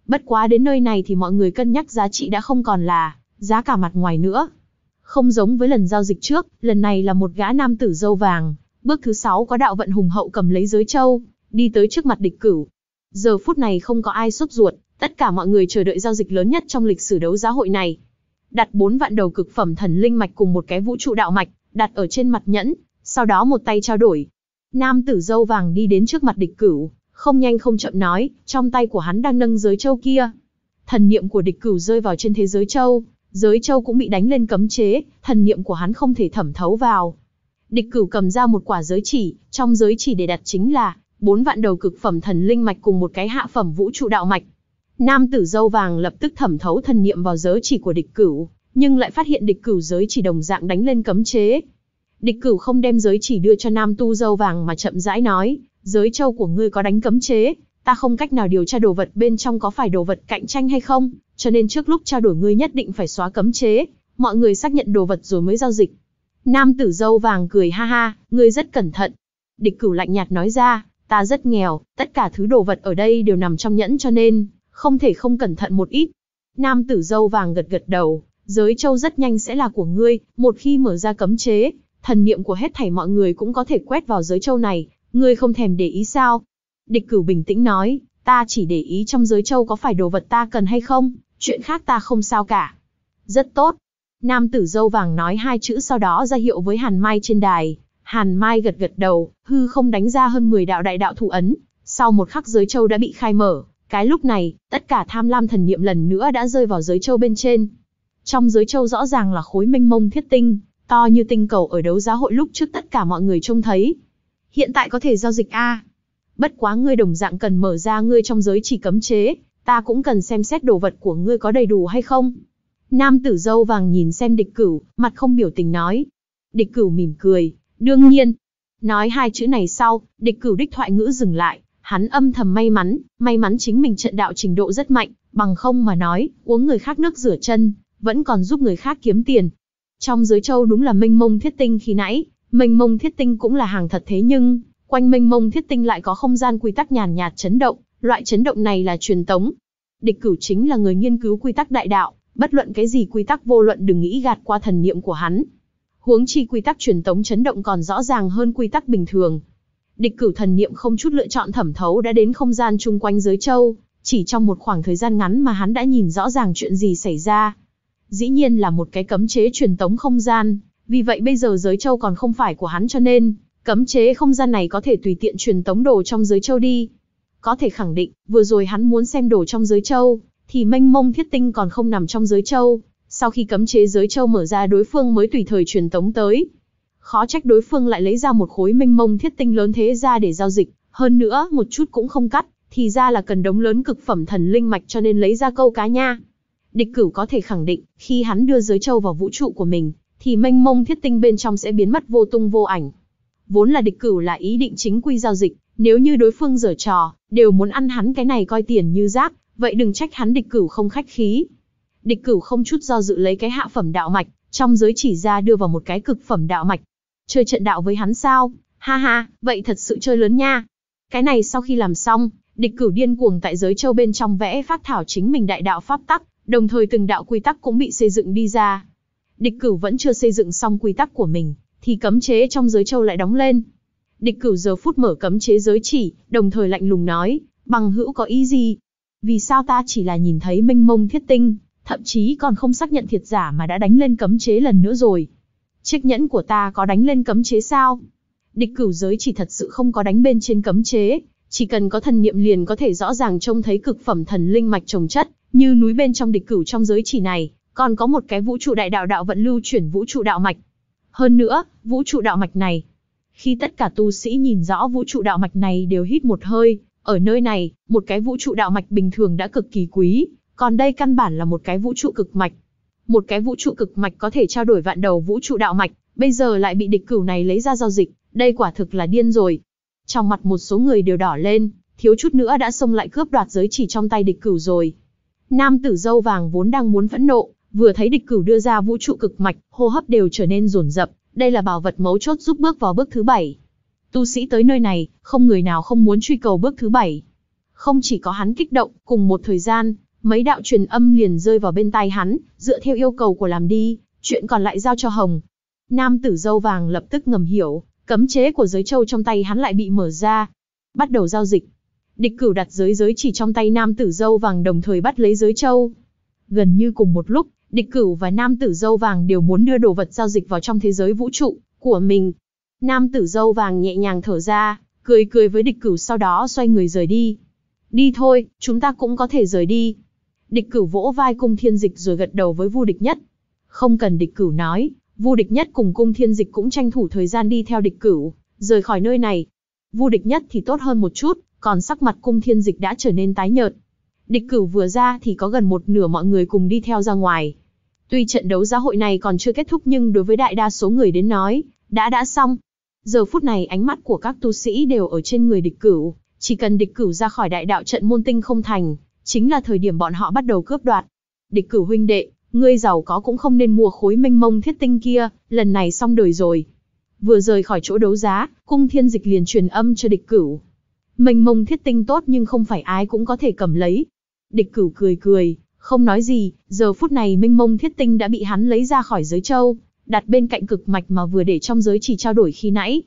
Bất quá đến nơi này thì mọi người cân nhắc giá trị đã không còn là giá cả mặt ngoài nữa. Không giống với lần giao dịch trước, lần này là một gã nam tử dâu vàng. Bước thứ sáu có đạo vận hùng hậu cầm lấy giới châu, đi tới trước mặt địch cửu. Giờ phút này không có ai sốt ruột, tất cả mọi người chờ đợi giao dịch lớn nhất trong lịch sử đấu giá hội này. Đặt bốn vạn đầu cực phẩm thần linh mạch cùng một cái vũ trụ đạo mạch, đặt ở trên mặt nhẫn, sau đó một tay trao đổi. Nam tử dâu vàng đi đến trước mặt địch cửu, không nhanh không chậm nói, trong tay của hắn đang nâng giới châu kia. Thần niệm của địch cửu rơi vào trên thế giới châu, giới châu cũng bị đánh lên cấm chế, thần niệm của hắn không thể thẩm thấu vào. Địch cửu cầm ra một quả giới chỉ, trong giới chỉ để đặt chính là bốn vạn đầu cực phẩm thần linh mạch cùng một cái hạ phẩm vũ trụ đạo mạch. Nam tử dâu vàng lập tức thẩm thấu thần niệm vào giới chỉ của địch cửu, nhưng lại phát hiện địch cửu giới chỉ đồng dạng đánh lên cấm chế. Địch cửu không đem giới chỉ đưa cho nam tu dâu vàng mà chậm rãi nói, giới châu của ngươi có đánh cấm chế, ta không cách nào điều tra đồ vật bên trong có phải đồ vật cạnh tranh hay không, cho nên trước lúc trao đổi ngươi nhất định phải xóa cấm chế, mọi người xác nhận đồ vật rồi mới giao dịch. Nam tử dâu vàng cười ha ha, ngươi rất cẩn thận. Địch cửu lạnh nhạt nói ra, ta rất nghèo, tất cả thứ đồ vật ở đây đều nằm trong nhẫn cho nên, không thể không cẩn thận một ít. Nam tử dâu vàng gật gật đầu, giới châu rất nhanh sẽ là của ngươi, một khi mở ra cấm chế, thần niệm của hết thảy mọi người cũng có thể quét vào giới châu này, Ngươi không thèm để ý sao? Địch cửu bình tĩnh nói, ta chỉ để ý trong giới châu có phải đồ vật ta cần hay không, chuyện khác ta không sao cả. Rất tốt. Nam tử dâu vàng nói hai chữ sau đó ra hiệu với Hàn Mai trên đài. Hàn Mai gật gật đầu, hư không đánh ra hơn 10 đạo đại đạo thủ ấn. Sau một khắc giới châu đã bị khai mở, cái lúc này, tất cả tham lam thần niệm lần nữa đã rơi vào giới châu bên trên. Trong giới châu rõ ràng là khối minh mông thiết tinh, to như tinh cầu ở đấu giá hội lúc trước tất cả mọi người trông thấy hiện tại có thể giao dịch A. Bất quá ngươi đồng dạng cần mở ra ngươi trong giới chỉ cấm chế, ta cũng cần xem xét đồ vật của ngươi có đầy đủ hay không. Nam tử dâu vàng nhìn xem địch cửu, mặt không biểu tình nói. Địch cửu mỉm cười, đương nhiên. Nói hai chữ này sau, địch cửu đích thoại ngữ dừng lại, hắn âm thầm may mắn, may mắn chính mình trận đạo trình độ rất mạnh, bằng không mà nói, uống người khác nước rửa chân, vẫn còn giúp người khác kiếm tiền. Trong giới châu đúng là minh mông thiết tinh khi nãy, Mênh mông thiết tinh cũng là hàng thật thế nhưng, quanh mênh mông thiết tinh lại có không gian quy tắc nhàn nhạt chấn động, loại chấn động này là truyền tống. Địch cửu chính là người nghiên cứu quy tắc đại đạo, bất luận cái gì quy tắc vô luận đừng nghĩ gạt qua thần niệm của hắn. Huống chi quy tắc truyền tống chấn động còn rõ ràng hơn quy tắc bình thường. Địch cửu thần niệm không chút lựa chọn thẩm thấu đã đến không gian chung quanh giới châu, chỉ trong một khoảng thời gian ngắn mà hắn đã nhìn rõ ràng chuyện gì xảy ra. Dĩ nhiên là một cái cấm chế truyền tống không gian, vì vậy bây giờ giới châu còn không phải của hắn cho nên, cấm chế không gian này có thể tùy tiện truyền tống đồ trong giới châu đi. Có thể khẳng định, vừa rồi hắn muốn xem đồ trong giới châu, thì mênh mông thiết tinh còn không nằm trong giới châu. Sau khi cấm chế giới châu mở ra đối phương mới tùy thời truyền tống tới. Khó trách đối phương lại lấy ra một khối mênh mông thiết tinh lớn thế ra để giao dịch, hơn nữa một chút cũng không cắt, thì ra là cần đống lớn cực phẩm thần linh mạch cho nên lấy ra câu cá nha. Địch cửu có thể khẳng định, khi hắn đưa giới châu vào vũ trụ của mình, thì mênh mông thiết tinh bên trong sẽ biến mất vô tung vô ảnh. Vốn là địch cửu là ý định chính quy giao dịch, nếu như đối phương giở trò, đều muốn ăn hắn cái này coi tiền như rác, vậy đừng trách hắn địch cửu không khách khí. Địch cửu không chút do dự lấy cái hạ phẩm đạo mạch, trong giới chỉ ra đưa vào một cái cực phẩm đạo mạch. Chơi trận đạo với hắn sao? Ha ha, vậy thật sự chơi lớn nha. Cái này sau khi làm xong, địch cửu điên cuồng tại giới châu bên trong vẽ phát thảo chính mình đại đạo pháp tắc, đồng thời từng đạo quy tắc cũng bị xây dựng đi ra. Địch Cửu vẫn chưa xây dựng xong quy tắc của mình, thì cấm chế trong giới châu lại đóng lên. Địch Cửu giờ phút mở cấm chế giới chỉ, đồng thời lạnh lùng nói, bằng hữu có ý gì? Vì sao ta chỉ là nhìn thấy minh mông thiết tinh, thậm chí còn không xác nhận thiệt giả mà đã đánh lên cấm chế lần nữa rồi? Chiếc nhẫn của ta có đánh lên cấm chế sao? Địch Cửu giới chỉ thật sự không có đánh bên trên cấm chế, chỉ cần có thần niệm liền có thể rõ ràng trông thấy cực phẩm thần linh mạch trồng chất, như núi bên trong địch cửu trong giới chỉ này, còn có một cái vũ trụ đại đạo đạo vận lưu chuyển vũ trụ đạo mạch. Hơn nữa, vũ trụ đạo mạch này, khi tất cả tu sĩ nhìn rõ vũ trụ đạo mạch này đều hít một hơi, ở nơi này, một cái vũ trụ đạo mạch bình thường đã cực kỳ quý, còn đây căn bản là một cái vũ trụ cực mạch. Một cái vũ trụ cực mạch có thể trao đổi vạn đầu vũ trụ đạo mạch, bây giờ lại bị địch cửu này lấy ra giao dịch, đây quả thực là điên rồi. Trong mặt một số người đều đỏ lên, thiếu chút nữa đã xông lại cướp đoạt giới chỉ trong tay địch cửu rồi. Nam tử dâu vàng vốn đang muốn phẫn nộ, Vừa thấy địch cửu đưa ra vũ trụ cực mạch, hô hấp đều trở nên rồn rập, đây là bảo vật mấu chốt giúp bước vào bước thứ bảy. Tu sĩ tới nơi này, không người nào không muốn truy cầu bước thứ bảy. Không chỉ có hắn kích động, cùng một thời gian, mấy đạo truyền âm liền rơi vào bên tai hắn, dựa theo yêu cầu của làm đi, chuyện còn lại giao cho Hồng. Nam tử dâu vàng lập tức ngầm hiểu, cấm chế của giới châu trong tay hắn lại bị mở ra. Bắt đầu giao dịch. Địch cửu đặt giới giới chỉ trong tay nam tử dâu vàng đồng thời bắt lấy giới châu. Gần như cùng một lúc, địch cửu và nam tử dâu vàng đều muốn đưa đồ vật giao dịch vào trong thế giới vũ trụ của mình. Nam tử dâu vàng nhẹ nhàng thở ra, cười cười với địch cửu sau đó xoay người rời đi. Đi thôi, chúng ta cũng có thể rời đi. Địch cửu vỗ vai cung thiên dịch rồi gật đầu với vu địch nhất. Không cần địch cửu nói, vu địch nhất cùng cung thiên dịch cũng tranh thủ thời gian đi theo địch cửu, rời khỏi nơi này. Vu địch nhất thì tốt hơn một chút, còn sắc mặt cung thiên dịch đã trở nên tái nhợt. Địch cửu vừa ra thì có gần một nửa mọi người cùng đi theo ra ngoài. Tuy trận đấu giá hội này còn chưa kết thúc nhưng đối với đại đa số người đến nói, đã đã xong. Giờ phút này ánh mắt của các tu sĩ đều ở trên người địch cửu, chỉ cần địch cửu ra khỏi đại đạo trận môn tinh không thành, chính là thời điểm bọn họ bắt đầu cướp đoạt. Địch cửu huynh đệ, ngươi giàu có cũng không nên mua khối minh mông thiết tinh kia, lần này xong đời rồi. Vừa rời khỏi chỗ đấu giá, cung thiên dịch liền truyền âm cho địch cửu. Minh mông thiết tinh tốt nhưng không phải ai cũng có thể cầm lấy. Địch cửu cười cười, không nói gì, giờ phút này minh mông thiết tinh đã bị hắn lấy ra khỏi giới châu, đặt bên cạnh cực mạch mà vừa để trong giới chỉ trao đổi khi nãy.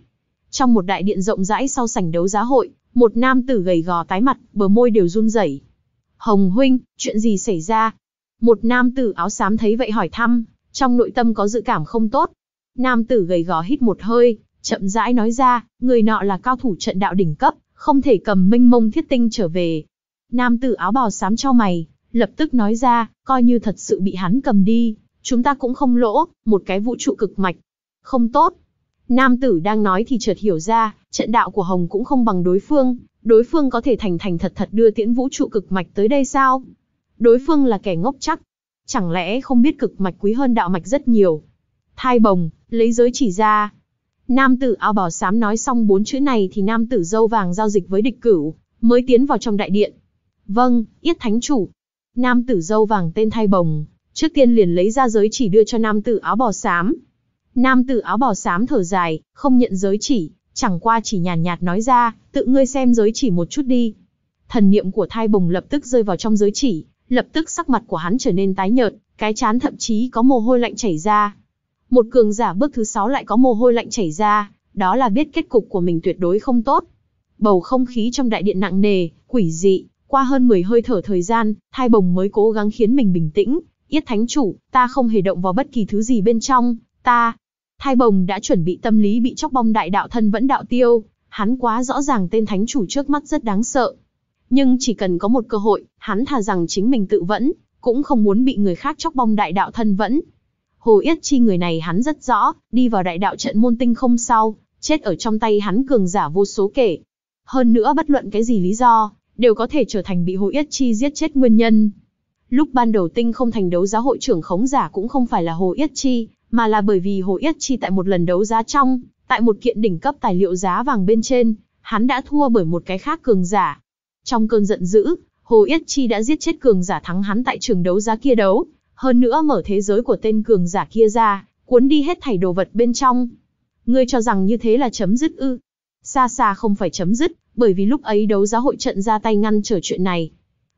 Trong một đại điện rộng rãi sau sảnh đấu giá hội, một nam tử gầy gò tái mặt, bờ môi đều run rẩy. Hồng huynh, chuyện gì xảy ra? Một nam tử áo xám thấy vậy hỏi thăm, trong nội tâm có dự cảm không tốt. Nam tử gầy gò hít một hơi, chậm rãi nói ra, người nọ là cao thủ trận đạo đỉnh cấp, không thể cầm minh mông thiết tinh trở về. Nam tử áo bào xám cho mày, lập tức nói ra, coi như thật sự bị hắn cầm đi, chúng ta cũng không lỗ, một cái vũ trụ cực mạch. Không tốt. Nam tử đang nói thì chợt hiểu ra, trận đạo của Hồng cũng không bằng đối phương, đối phương có thể thành thành thật thật đưa tiễn vũ trụ cực mạch tới đây sao? Đối phương là kẻ ngốc chắc. Chẳng lẽ không biết cực mạch quý hơn đạo mạch rất nhiều? Thai bồng, lấy giới chỉ ra. Nam tử ao bào sám nói xong bốn chữ này thì nam tử dâu vàng giao dịch với địch cửu, mới tiến vào trong đại điện. Vâng, yết thánh chủ, Nam tử dâu vàng tên thay bồng, trước tiên liền lấy ra giới chỉ đưa cho nam tử áo bò xám. Nam tử áo bò xám thở dài, không nhận giới chỉ, chẳng qua chỉ nhàn nhạt, nhạt nói ra, tự ngươi xem giới chỉ một chút đi. Thần niệm của thai bồng lập tức rơi vào trong giới chỉ, lập tức sắc mặt của hắn trở nên tái nhợt, cái chán thậm chí có mồ hôi lạnh chảy ra. Một cường giả bước thứ sáu lại có mồ hôi lạnh chảy ra, đó là biết kết cục của mình tuyệt đối không tốt. Bầu không khí trong đại điện nặng nề, quỷ dị, qua hơn 10 hơi thở thời gian, thai bồng mới cố gắng khiến mình bình tĩnh. Yết Thánh Chủ, ta không hề động vào bất kỳ thứ gì bên trong, ta. Thai bồng đã chuẩn bị tâm lý bị chóc bong đại đạo thân vẫn đạo tiêu. Hắn quá rõ ràng tên Thánh Chủ trước mắt rất đáng sợ. Nhưng chỉ cần có một cơ hội, hắn thà rằng chính mình tự vẫn, cũng không muốn bị người khác chóc bong đại đạo thân vẫn. Hồ Yết Chi người này hắn rất rõ, đi vào đại đạo trận môn tinh không sau, chết ở trong tay hắn cường giả vô số kể. Hơn nữa bất luận cái gì lý do, đều có thể trở thành bị Hồ Yết Chi giết chết nguyên nhân. Lúc ban đầu tinh không thành đấu giá hội trưởng khống giả cũng không phải là Hồ Yết Chi, mà là bởi vì Hồ Yết Chi tại một lần đấu giá trong, tại một kiện đỉnh cấp tài liệu giá vàng bên trên, hắn đã thua bởi một cái khác cường giả. Trong cơn giận dữ, Hồ Yết Chi đã giết chết cường giả thắng hắn tại trường đấu giá kia đấu, hơn nữa mở thế giới của tên cường giả kia ra, cuốn đi hết thảy đồ vật bên trong. Ngươi cho rằng như thế là chấm dứt ư? Xa xa không phải chấm dứt, bởi vì lúc ấy đấu giá hội trận ra tay ngăn trở chuyện này.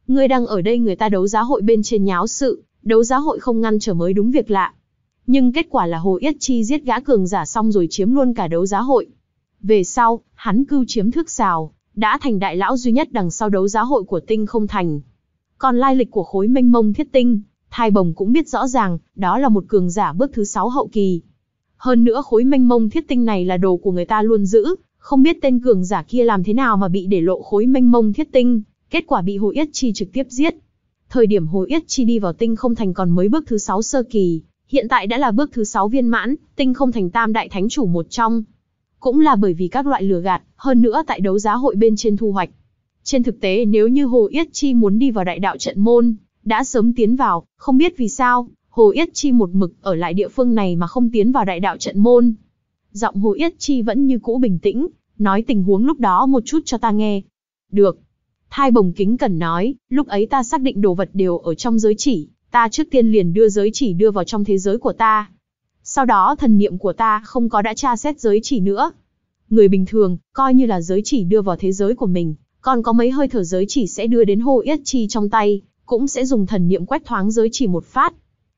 Ngươi đang ở đây người ta đấu giá hội bên trên nháo sự, đấu giá hội không ngăn trở mới đúng việc lạ. Nhưng kết quả là Hồ Yết Chi giết gã cường giả xong rồi chiếm luôn cả đấu giá hội. Về sau, hắn cưu chiếm thước xào, đã thành đại lão duy nhất đằng sau đấu giá hội của tinh không thành. Còn lai lịch của khối mênh mông thiết tinh, thai bồng cũng biết rõ ràng, đó là một cường giả bước thứ sáu hậu kỳ. Hơn nữa khối mênh mông thiết tinh này là đồ của người ta luôn giữ, không biết tên cường giả kia làm thế nào mà bị để lộ khối mênh mông thiết tinh, kết quả bị Hồ Yết Chi trực tiếp giết. Thời điểm Hồ Yết Chi đi vào tinh không thành còn mới bước thứ sáu sơ kỳ, hiện tại đã là bước thứ sáu viên mãn, tinh không thành tam đại thánh chủ một trong. Cũng là bởi vì các loại lừa gạt, hơn nữa tại đấu giá hội bên trên thu hoạch. Trên thực tế nếu như Hồ Yết Chi muốn đi vào đại đạo trận môn, đã sớm tiến vào, không biết vì sao, Hồ Yết Chi một mực ở lại địa phương này mà không tiến vào đại đạo trận môn, Giọng Hồ Yết Chi vẫn như cũ bình tĩnh, nói tình huống lúc đó một chút cho ta nghe. Được. Thai bồng kính cần nói, lúc ấy ta xác định đồ vật đều ở trong giới chỉ, ta trước tiên liền đưa giới chỉ đưa vào trong thế giới của ta. Sau đó thần niệm của ta không có đã tra xét giới chỉ nữa. Người bình thường, coi như là giới chỉ đưa vào thế giới của mình, còn có mấy hơi thở giới chỉ sẽ đưa đến hồ yết chi trong tay, cũng sẽ dùng thần niệm quét thoáng giới chỉ một phát.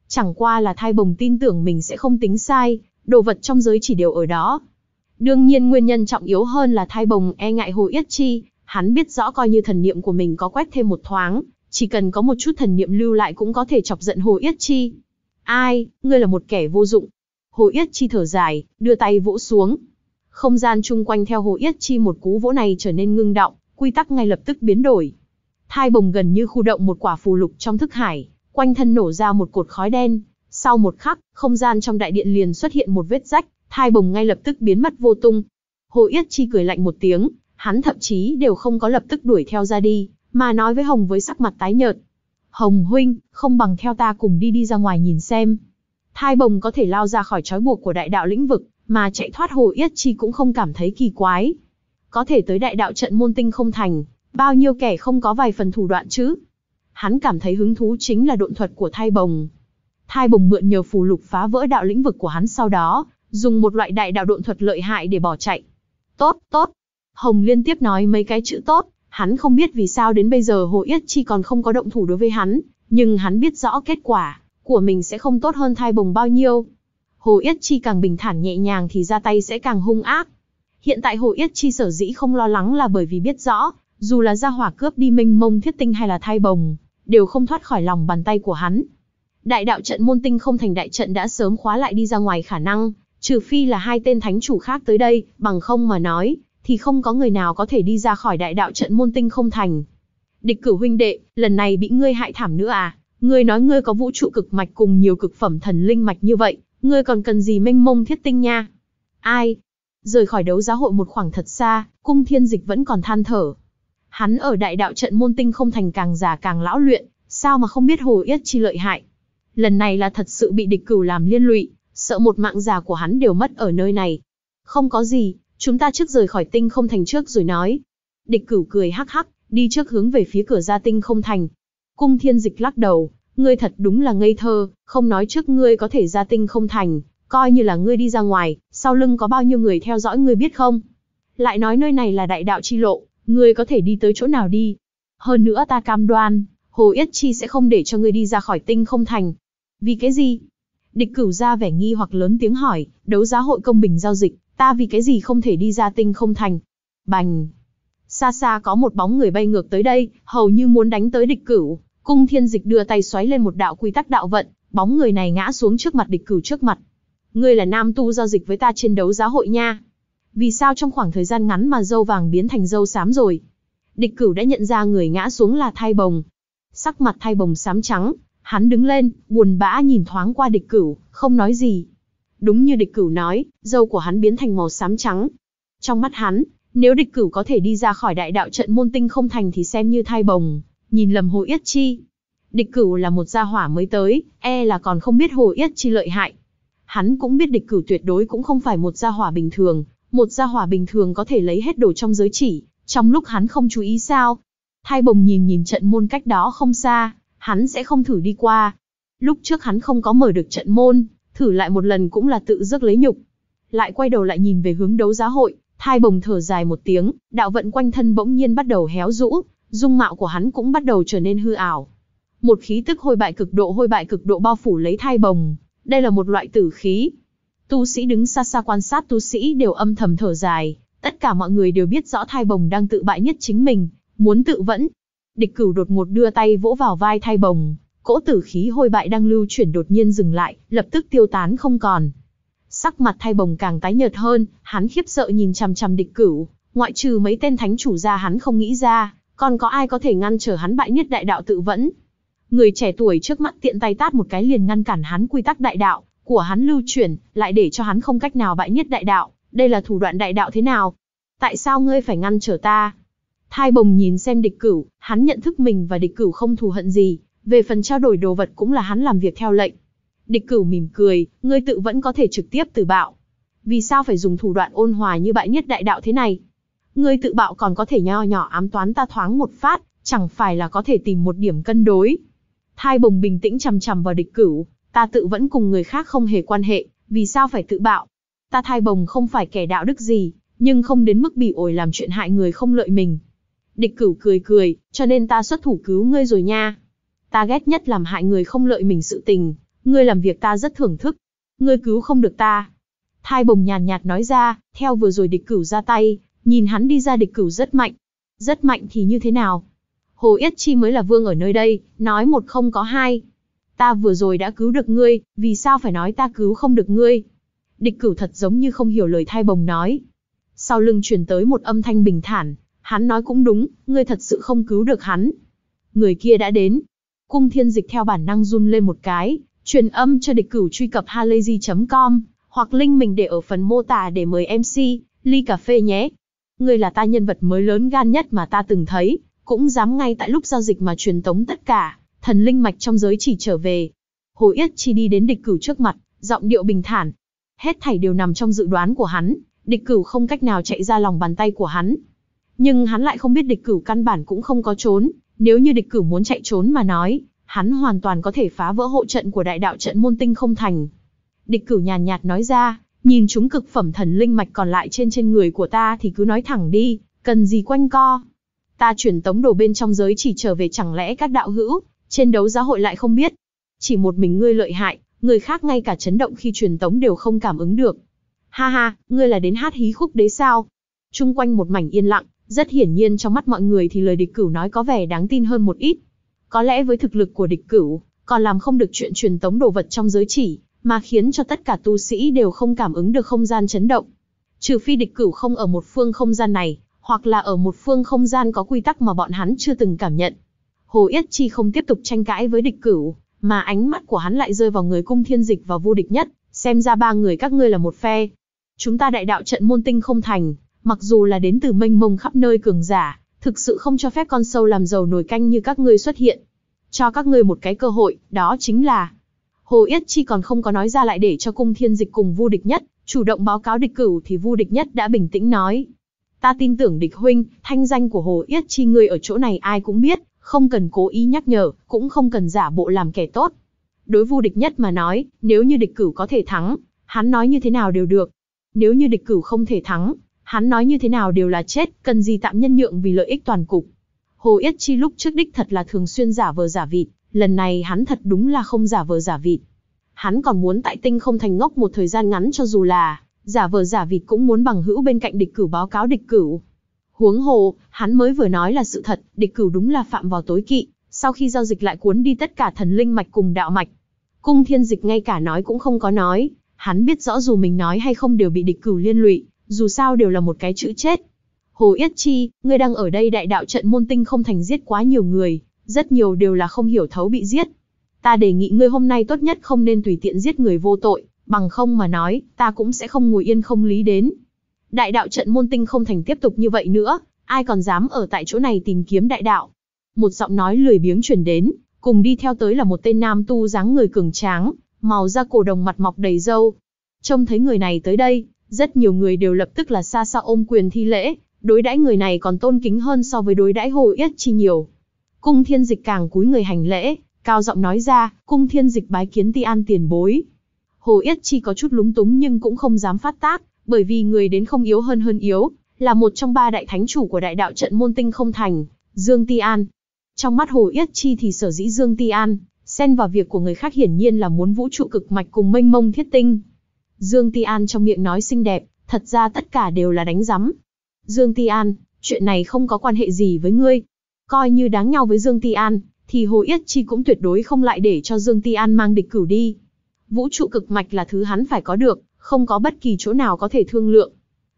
Chẳng qua là thai bồng tin tưởng mình sẽ không tính sai, đồ vật trong giới chỉ đều ở đó. Đương nhiên nguyên nhân trọng yếu hơn là thai bồng e ngại Hồ Yết Chi, hắn biết rõ coi như thần niệm của mình có quét thêm một thoáng, chỉ cần có một chút thần niệm lưu lại cũng có thể chọc giận Hồ Yết Chi. Ai, ngươi là một kẻ vô dụng. Hồ Yết Chi thở dài, đưa tay vỗ xuống. Không gian chung quanh theo Hồ Yết Chi một cú vỗ này trở nên ngưng động, quy tắc ngay lập tức biến đổi. Thai bồng gần như khu động một quả phù lục trong thức hải, quanh thân nổ ra một cột khói đen, sau một khắc, không gian trong đại điện liền xuất hiện một vết rách, thai bồng ngay lập tức biến mất vô tung. Hồ Yết Chi cười lạnh một tiếng, hắn thậm chí đều không có lập tức đuổi theo ra đi, mà nói với Hồng với sắc mặt tái nhợt. Hồng huynh, không bằng theo ta cùng đi đi ra ngoài nhìn xem. Thai bồng có thể lao ra khỏi trói buộc của đại đạo lĩnh vực, mà chạy thoát Hồ Yết Chi cũng không cảm thấy kỳ quái. Có thể tới đại đạo trận môn tinh không thành, bao nhiêu kẻ không có vài phần thủ đoạn chứ. Hắn cảm thấy hứng thú chính là độn thuật của thai bồng, Thai Bồng mượn nhờ phù lục phá vỡ đạo lĩnh vực của hắn sau đó, dùng một loại đại đạo độn thuật lợi hại để bỏ chạy. Tốt, tốt. Hồng liên tiếp nói mấy cái chữ tốt, hắn không biết vì sao đến bây giờ Hồ Yết Chi còn không có động thủ đối với hắn, nhưng hắn biết rõ kết quả của mình sẽ không tốt hơn Thai Bồng bao nhiêu. Hồ Yết Chi càng bình thản nhẹ nhàng thì ra tay sẽ càng hung ác. Hiện tại Hồ Yết Chi sở dĩ không lo lắng là bởi vì biết rõ, dù là Ra hỏa cướp đi minh mông thiết tinh hay là thai bồng, đều không thoát khỏi lòng bàn tay của hắn, Đại đạo trận môn tinh không thành đại trận đã sớm khóa lại đi ra ngoài khả năng, trừ phi là hai tên thánh chủ khác tới đây, bằng không mà nói, thì không có người nào có thể đi ra khỏi đại đạo trận môn tinh không thành. Địch cửu huynh đệ, lần này bị ngươi hại thảm nữa à? Ngươi nói ngươi có vũ trụ cực mạch cùng nhiều cực phẩm thần linh mạch như vậy, ngươi còn cần gì mênh mông thiết tinh nha? Ai? Rời khỏi đấu giá hội một khoảng thật xa, cung thiên dịch vẫn còn than thở. Hắn ở đại đạo trận môn tinh không thành càng già càng lão luyện, sao mà không biết hồ yết chi lợi hại lần này là thật sự bị địch cửu làm liên lụy, sợ một mạng già của hắn đều mất ở nơi này. Không có gì, chúng ta trước rời khỏi tinh không thành trước rồi nói. Địch cửu cười hắc hắc, đi trước hướng về phía cửa ra tinh không thành. Cung thiên dịch lắc đầu, ngươi thật đúng là ngây thơ, không nói trước ngươi có thể ra tinh không thành, coi như là ngươi đi ra ngoài, sau lưng có bao nhiêu người theo dõi ngươi biết không? Lại nói nơi này là đại đạo chi lộ, ngươi có thể đi tới chỗ nào đi. Hơn nữa ta cam đoan, Hồ Yết Chi sẽ không để cho ngươi đi ra khỏi tinh không thành, vì cái gì? Địch cửu ra vẻ nghi hoặc lớn tiếng hỏi, đấu giá hội công bình giao dịch, ta vì cái gì không thể đi ra tinh không thành? Bành! Xa xa có một bóng người bay ngược tới đây, hầu như muốn đánh tới địch cửu. Cung thiên dịch đưa tay xoáy lên một đạo quy tắc đạo vận, bóng người này ngã xuống trước mặt địch cửu trước mặt. Ngươi là nam tu giao dịch với ta trên đấu giá hội nha. Vì sao trong khoảng thời gian ngắn mà dâu vàng biến thành dâu xám rồi? Địch cửu đã nhận ra người ngã xuống là thai bồng. Sắc mặt thai bồng xám trắng, Hắn đứng lên, buồn bã nhìn thoáng qua địch cửu, không nói gì. Đúng như địch cửu nói, dâu của hắn biến thành màu xám trắng. Trong mắt hắn, nếu địch cửu có thể đi ra khỏi đại đạo trận môn tinh không thành thì xem như thai bồng, nhìn lầm Hồ Yết Chi. Địch cửu là một gia hỏa mới tới, e là còn không biết Hồ Yết Chi lợi hại. Hắn cũng biết địch cửu tuyệt đối cũng không phải một gia hỏa bình thường, một gia hỏa bình thường có thể lấy hết đồ trong giới chỉ, trong lúc hắn không chú ý sao. Thai bồng nhìn nhìn trận môn cách đó không xa, hắn sẽ không thử đi qua. Lúc trước hắn không có mở được trận môn, thử lại một lần cũng là tự rước lấy nhục. Lại quay đầu lại nhìn về hướng đấu giá hội, thai bồng thở dài một tiếng, đạo vận quanh thân bỗng nhiên bắt đầu héo rũ, dung mạo của hắn cũng bắt đầu trở nên hư ảo. Một khí tức hôi bại cực độ hôi bại cực độ bao phủ lấy thai bồng, đây là một loại tử khí. Tu sĩ đứng xa xa quan sát tu sĩ đều âm thầm thở dài, tất cả mọi người đều biết rõ thai bồng đang tự bại nhất chính mình, muốn tự vẫn, Địch cửu đột ngột đưa tay vỗ vào vai Thay bồng, cỗ tử khí hôi bại đang lưu chuyển đột nhiên dừng lại, lập tức tiêu tán không còn. Sắc mặt Thay bồng càng tái nhợt hơn, hắn khiếp sợ nhìn chằm chằm địch cửu, ngoại trừ mấy tên thánh chủ ra hắn không nghĩ ra, còn có ai có thể ngăn trở hắn bại nhất đại đạo tự vẫn. Người trẻ tuổi trước mắt tiện tay tát một cái liền ngăn cản hắn quy tắc đại đạo, của hắn lưu chuyển, lại để cho hắn không cách nào bại nhất đại đạo, đây là thủ đoạn đại đạo thế nào? Tại sao ngươi phải ngăn trở ta? Thai bồng nhìn xem địch cửu, hắn nhận thức mình và địch cửu không thù hận gì, về phần trao đổi đồ vật cũng là hắn làm việc theo lệnh. Địch cửu mỉm cười, ngươi tự vẫn có thể trực tiếp từ bạo. Vì sao phải dùng thủ đoạn ôn hòa như bại nhất đại đạo thế này? Ngươi tự bạo còn có thể nho nhỏ ám toán ta thoáng một phát, chẳng phải là có thể tìm một điểm cân đối. Thai bồng bình tĩnh chằm chằm vào địch cửu, ta tự vẫn cùng người khác không hề quan hệ, vì sao phải tự bạo? Ta thai bồng không phải kẻ đạo đức gì, nhưng không đến mức bị ổi làm chuyện hại người không lợi mình, Địch cửu cười cười, cho nên ta xuất thủ cứu ngươi rồi nha. Ta ghét nhất làm hại người không lợi mình sự tình, ngươi làm việc ta rất thưởng thức. Ngươi cứu không được ta. Thai bồng nhàn nhạt, nói ra, theo vừa rồi địch cửu ra tay, nhìn hắn đi ra địch cửu rất mạnh. Rất mạnh thì như thế nào? Hồ Yết Chi mới là vương ở nơi đây, nói một không có hai. Ta vừa rồi đã cứu được ngươi, vì sao phải nói ta cứu không được ngươi? Địch cửu thật giống như không hiểu lời thai bồng nói. Sau lưng truyền tới một âm thanh bình thản, Hắn nói cũng đúng, ngươi thật sự không cứu được hắn. Người kia đã đến. Cung thiên dịch theo bản năng run lên một cái, truyền âm cho địch cửu truy cập halayzi.com, hoặc link mình để ở phần mô tả để mời MC, ly cà phê nhé. Ngươi là ta nhân vật mới lớn gan nhất mà ta từng thấy, cũng dám ngay tại lúc giao dịch mà truyền tống tất cả, thần linh mạch trong giới chỉ trở về. Hồ Yết chỉ đi đến địch cửu trước mặt, giọng điệu bình thản. Hết thảy đều nằm trong dự đoán của hắn, địch cửu không cách nào chạy ra lòng bàn tay của hắn, nhưng hắn lại không biết địch cửu căn bản cũng không có trốn, nếu như địch cửu muốn chạy trốn mà nói, hắn hoàn toàn có thể phá vỡ hộ trận của đại đạo trận môn tinh không thành. Địch cửu nhàn nhạt nói ra, nhìn chúng cực phẩm thần linh mạch còn lại trên trên người của ta thì cứ nói thẳng đi, cần gì quanh co. Ta chuyển tống đồ bên trong giới chỉ trở về chẳng lẽ các đạo hữu, trên đấu giá hội lại không biết. Chỉ một mình ngươi lợi hại, người khác ngay cả chấn động khi truyền tống đều không cảm ứng được. Ha ha, ngươi là đến hát hí khúc đấy sao? Trung quanh một mảnh yên lặng, rất hiển nhiên trong mắt mọi người thì lời địch cửu nói có vẻ đáng tin hơn một ít. Có lẽ với thực lực của địch cửu, còn làm không được chuyện truyền tống đồ vật trong giới chỉ, mà khiến cho tất cả tu sĩ đều không cảm ứng được không gian chấn động. Trừ phi địch cửu không ở một phương không gian này, hoặc là ở một phương không gian có quy tắc mà bọn hắn chưa từng cảm nhận. Hồ Yết Chi không tiếp tục tranh cãi với địch cửu, mà ánh mắt của hắn lại rơi vào người cung thiên dịch và vô địch nhất, xem ra ba người các ngươi là một phe. Chúng ta đại đạo trận môn tinh không thành, Mặc dù là đến từ mênh mông khắp nơi cường giả, thực sự không cho phép con sâu làm giàu nổi canh như các ngươi xuất hiện. Cho các ngươi một cái cơ hội, đó chính là... Hồ Yết Chi còn không có nói ra lại để cho cung thiên dịch cùng vu địch nhất, chủ động báo cáo địch cửu thì vu địch nhất đã bình tĩnh nói. Ta tin tưởng địch huynh, thanh danh của Hồ Yết Chi người ở chỗ này ai cũng biết, không cần cố ý nhắc nhở, cũng không cần giả bộ làm kẻ tốt. Đối vu địch nhất mà nói, nếu như địch cửu có thể thắng, hắn nói như thế nào đều được. Nếu như địch cửu không thể thắng, hắn nói như thế nào đều là chết, cần gì tạm nhân nhượng vì lợi ích toàn cục. Hồ Yết Chi lúc trước đích thật là thường xuyên giả vờ giả vịt, lần này hắn thật đúng là không giả vờ giả vịt. Hắn còn muốn tại tinh không thành ngốc một thời gian ngắn cho dù là giả vờ giả vịt cũng muốn bằng hữu bên cạnh địch cử báo cáo địch cửu. Huống hồ, hắn mới vừa nói là sự thật, địch cửu đúng là phạm vào tối kỵ, sau khi giao dịch lại cuốn đi tất cả thần linh mạch cùng đạo mạch. Cung thiên dịch ngay cả nói cũng không có nói, hắn biết rõ dù mình nói hay không đều bị địch cửu liên lụy, dù sao đều là một cái chữ chết. Hồ Yết Chi, ngươi đang ở đây đại đạo trận môn tinh không thành giết quá nhiều người, rất nhiều đều là không hiểu thấu bị giết. Ta đề nghị ngươi hôm nay tốt nhất không nên tùy tiện giết người vô tội, bằng không mà nói, ta cũng sẽ không ngồi yên không lý đến. Đại đạo trận môn tinh không thành tiếp tục như vậy nữa, ai còn dám ở tại chỗ này tìm kiếm đại đạo. Một giọng nói lười biếng truyền đến, cùng đi theo tới là một tên nam tu dáng người cường tráng, màu da cổ đồng mặt mọc đầy râu. Trông thấy người này tới đây, rất nhiều người đều lập tức là xa xa ôm quyền thi lễ, đối đãi người này còn tôn kính hơn so với đối đãi hồ yết chi nhiều. Cung thiên dịch càng cúi người hành lễ, cao giọng nói ra, cung thiên dịch bái kiến ti an tiền bối. Hồ yết chi có chút lúng túng nhưng cũng không dám phát tác, bởi vì người đến không yếu hơn hơn yếu, là một trong ba đại thánh chủ của đại đạo trận môn tinh không thành, Dương Ti An. Trong mắt Hồ Yết Chi thì sở dĩ Dương Ti An, xen vào việc của người khác hiển nhiên là muốn vũ trụ cực mạch cùng mênh mông thiết tinh, Dương Ti An trong miệng nói xinh đẹp, thật ra tất cả đều là đánh rắm. Dương Ti An, chuyện này không có quan hệ gì với ngươi. Coi như đáng nhau với Dương Ti An, thì Hồ Yết Chi cũng tuyệt đối không lại để cho Dương Ti An mang địch cửu đi. Vũ trụ cực mạch là thứ hắn phải có được, không có bất kỳ chỗ nào có thể thương lượng.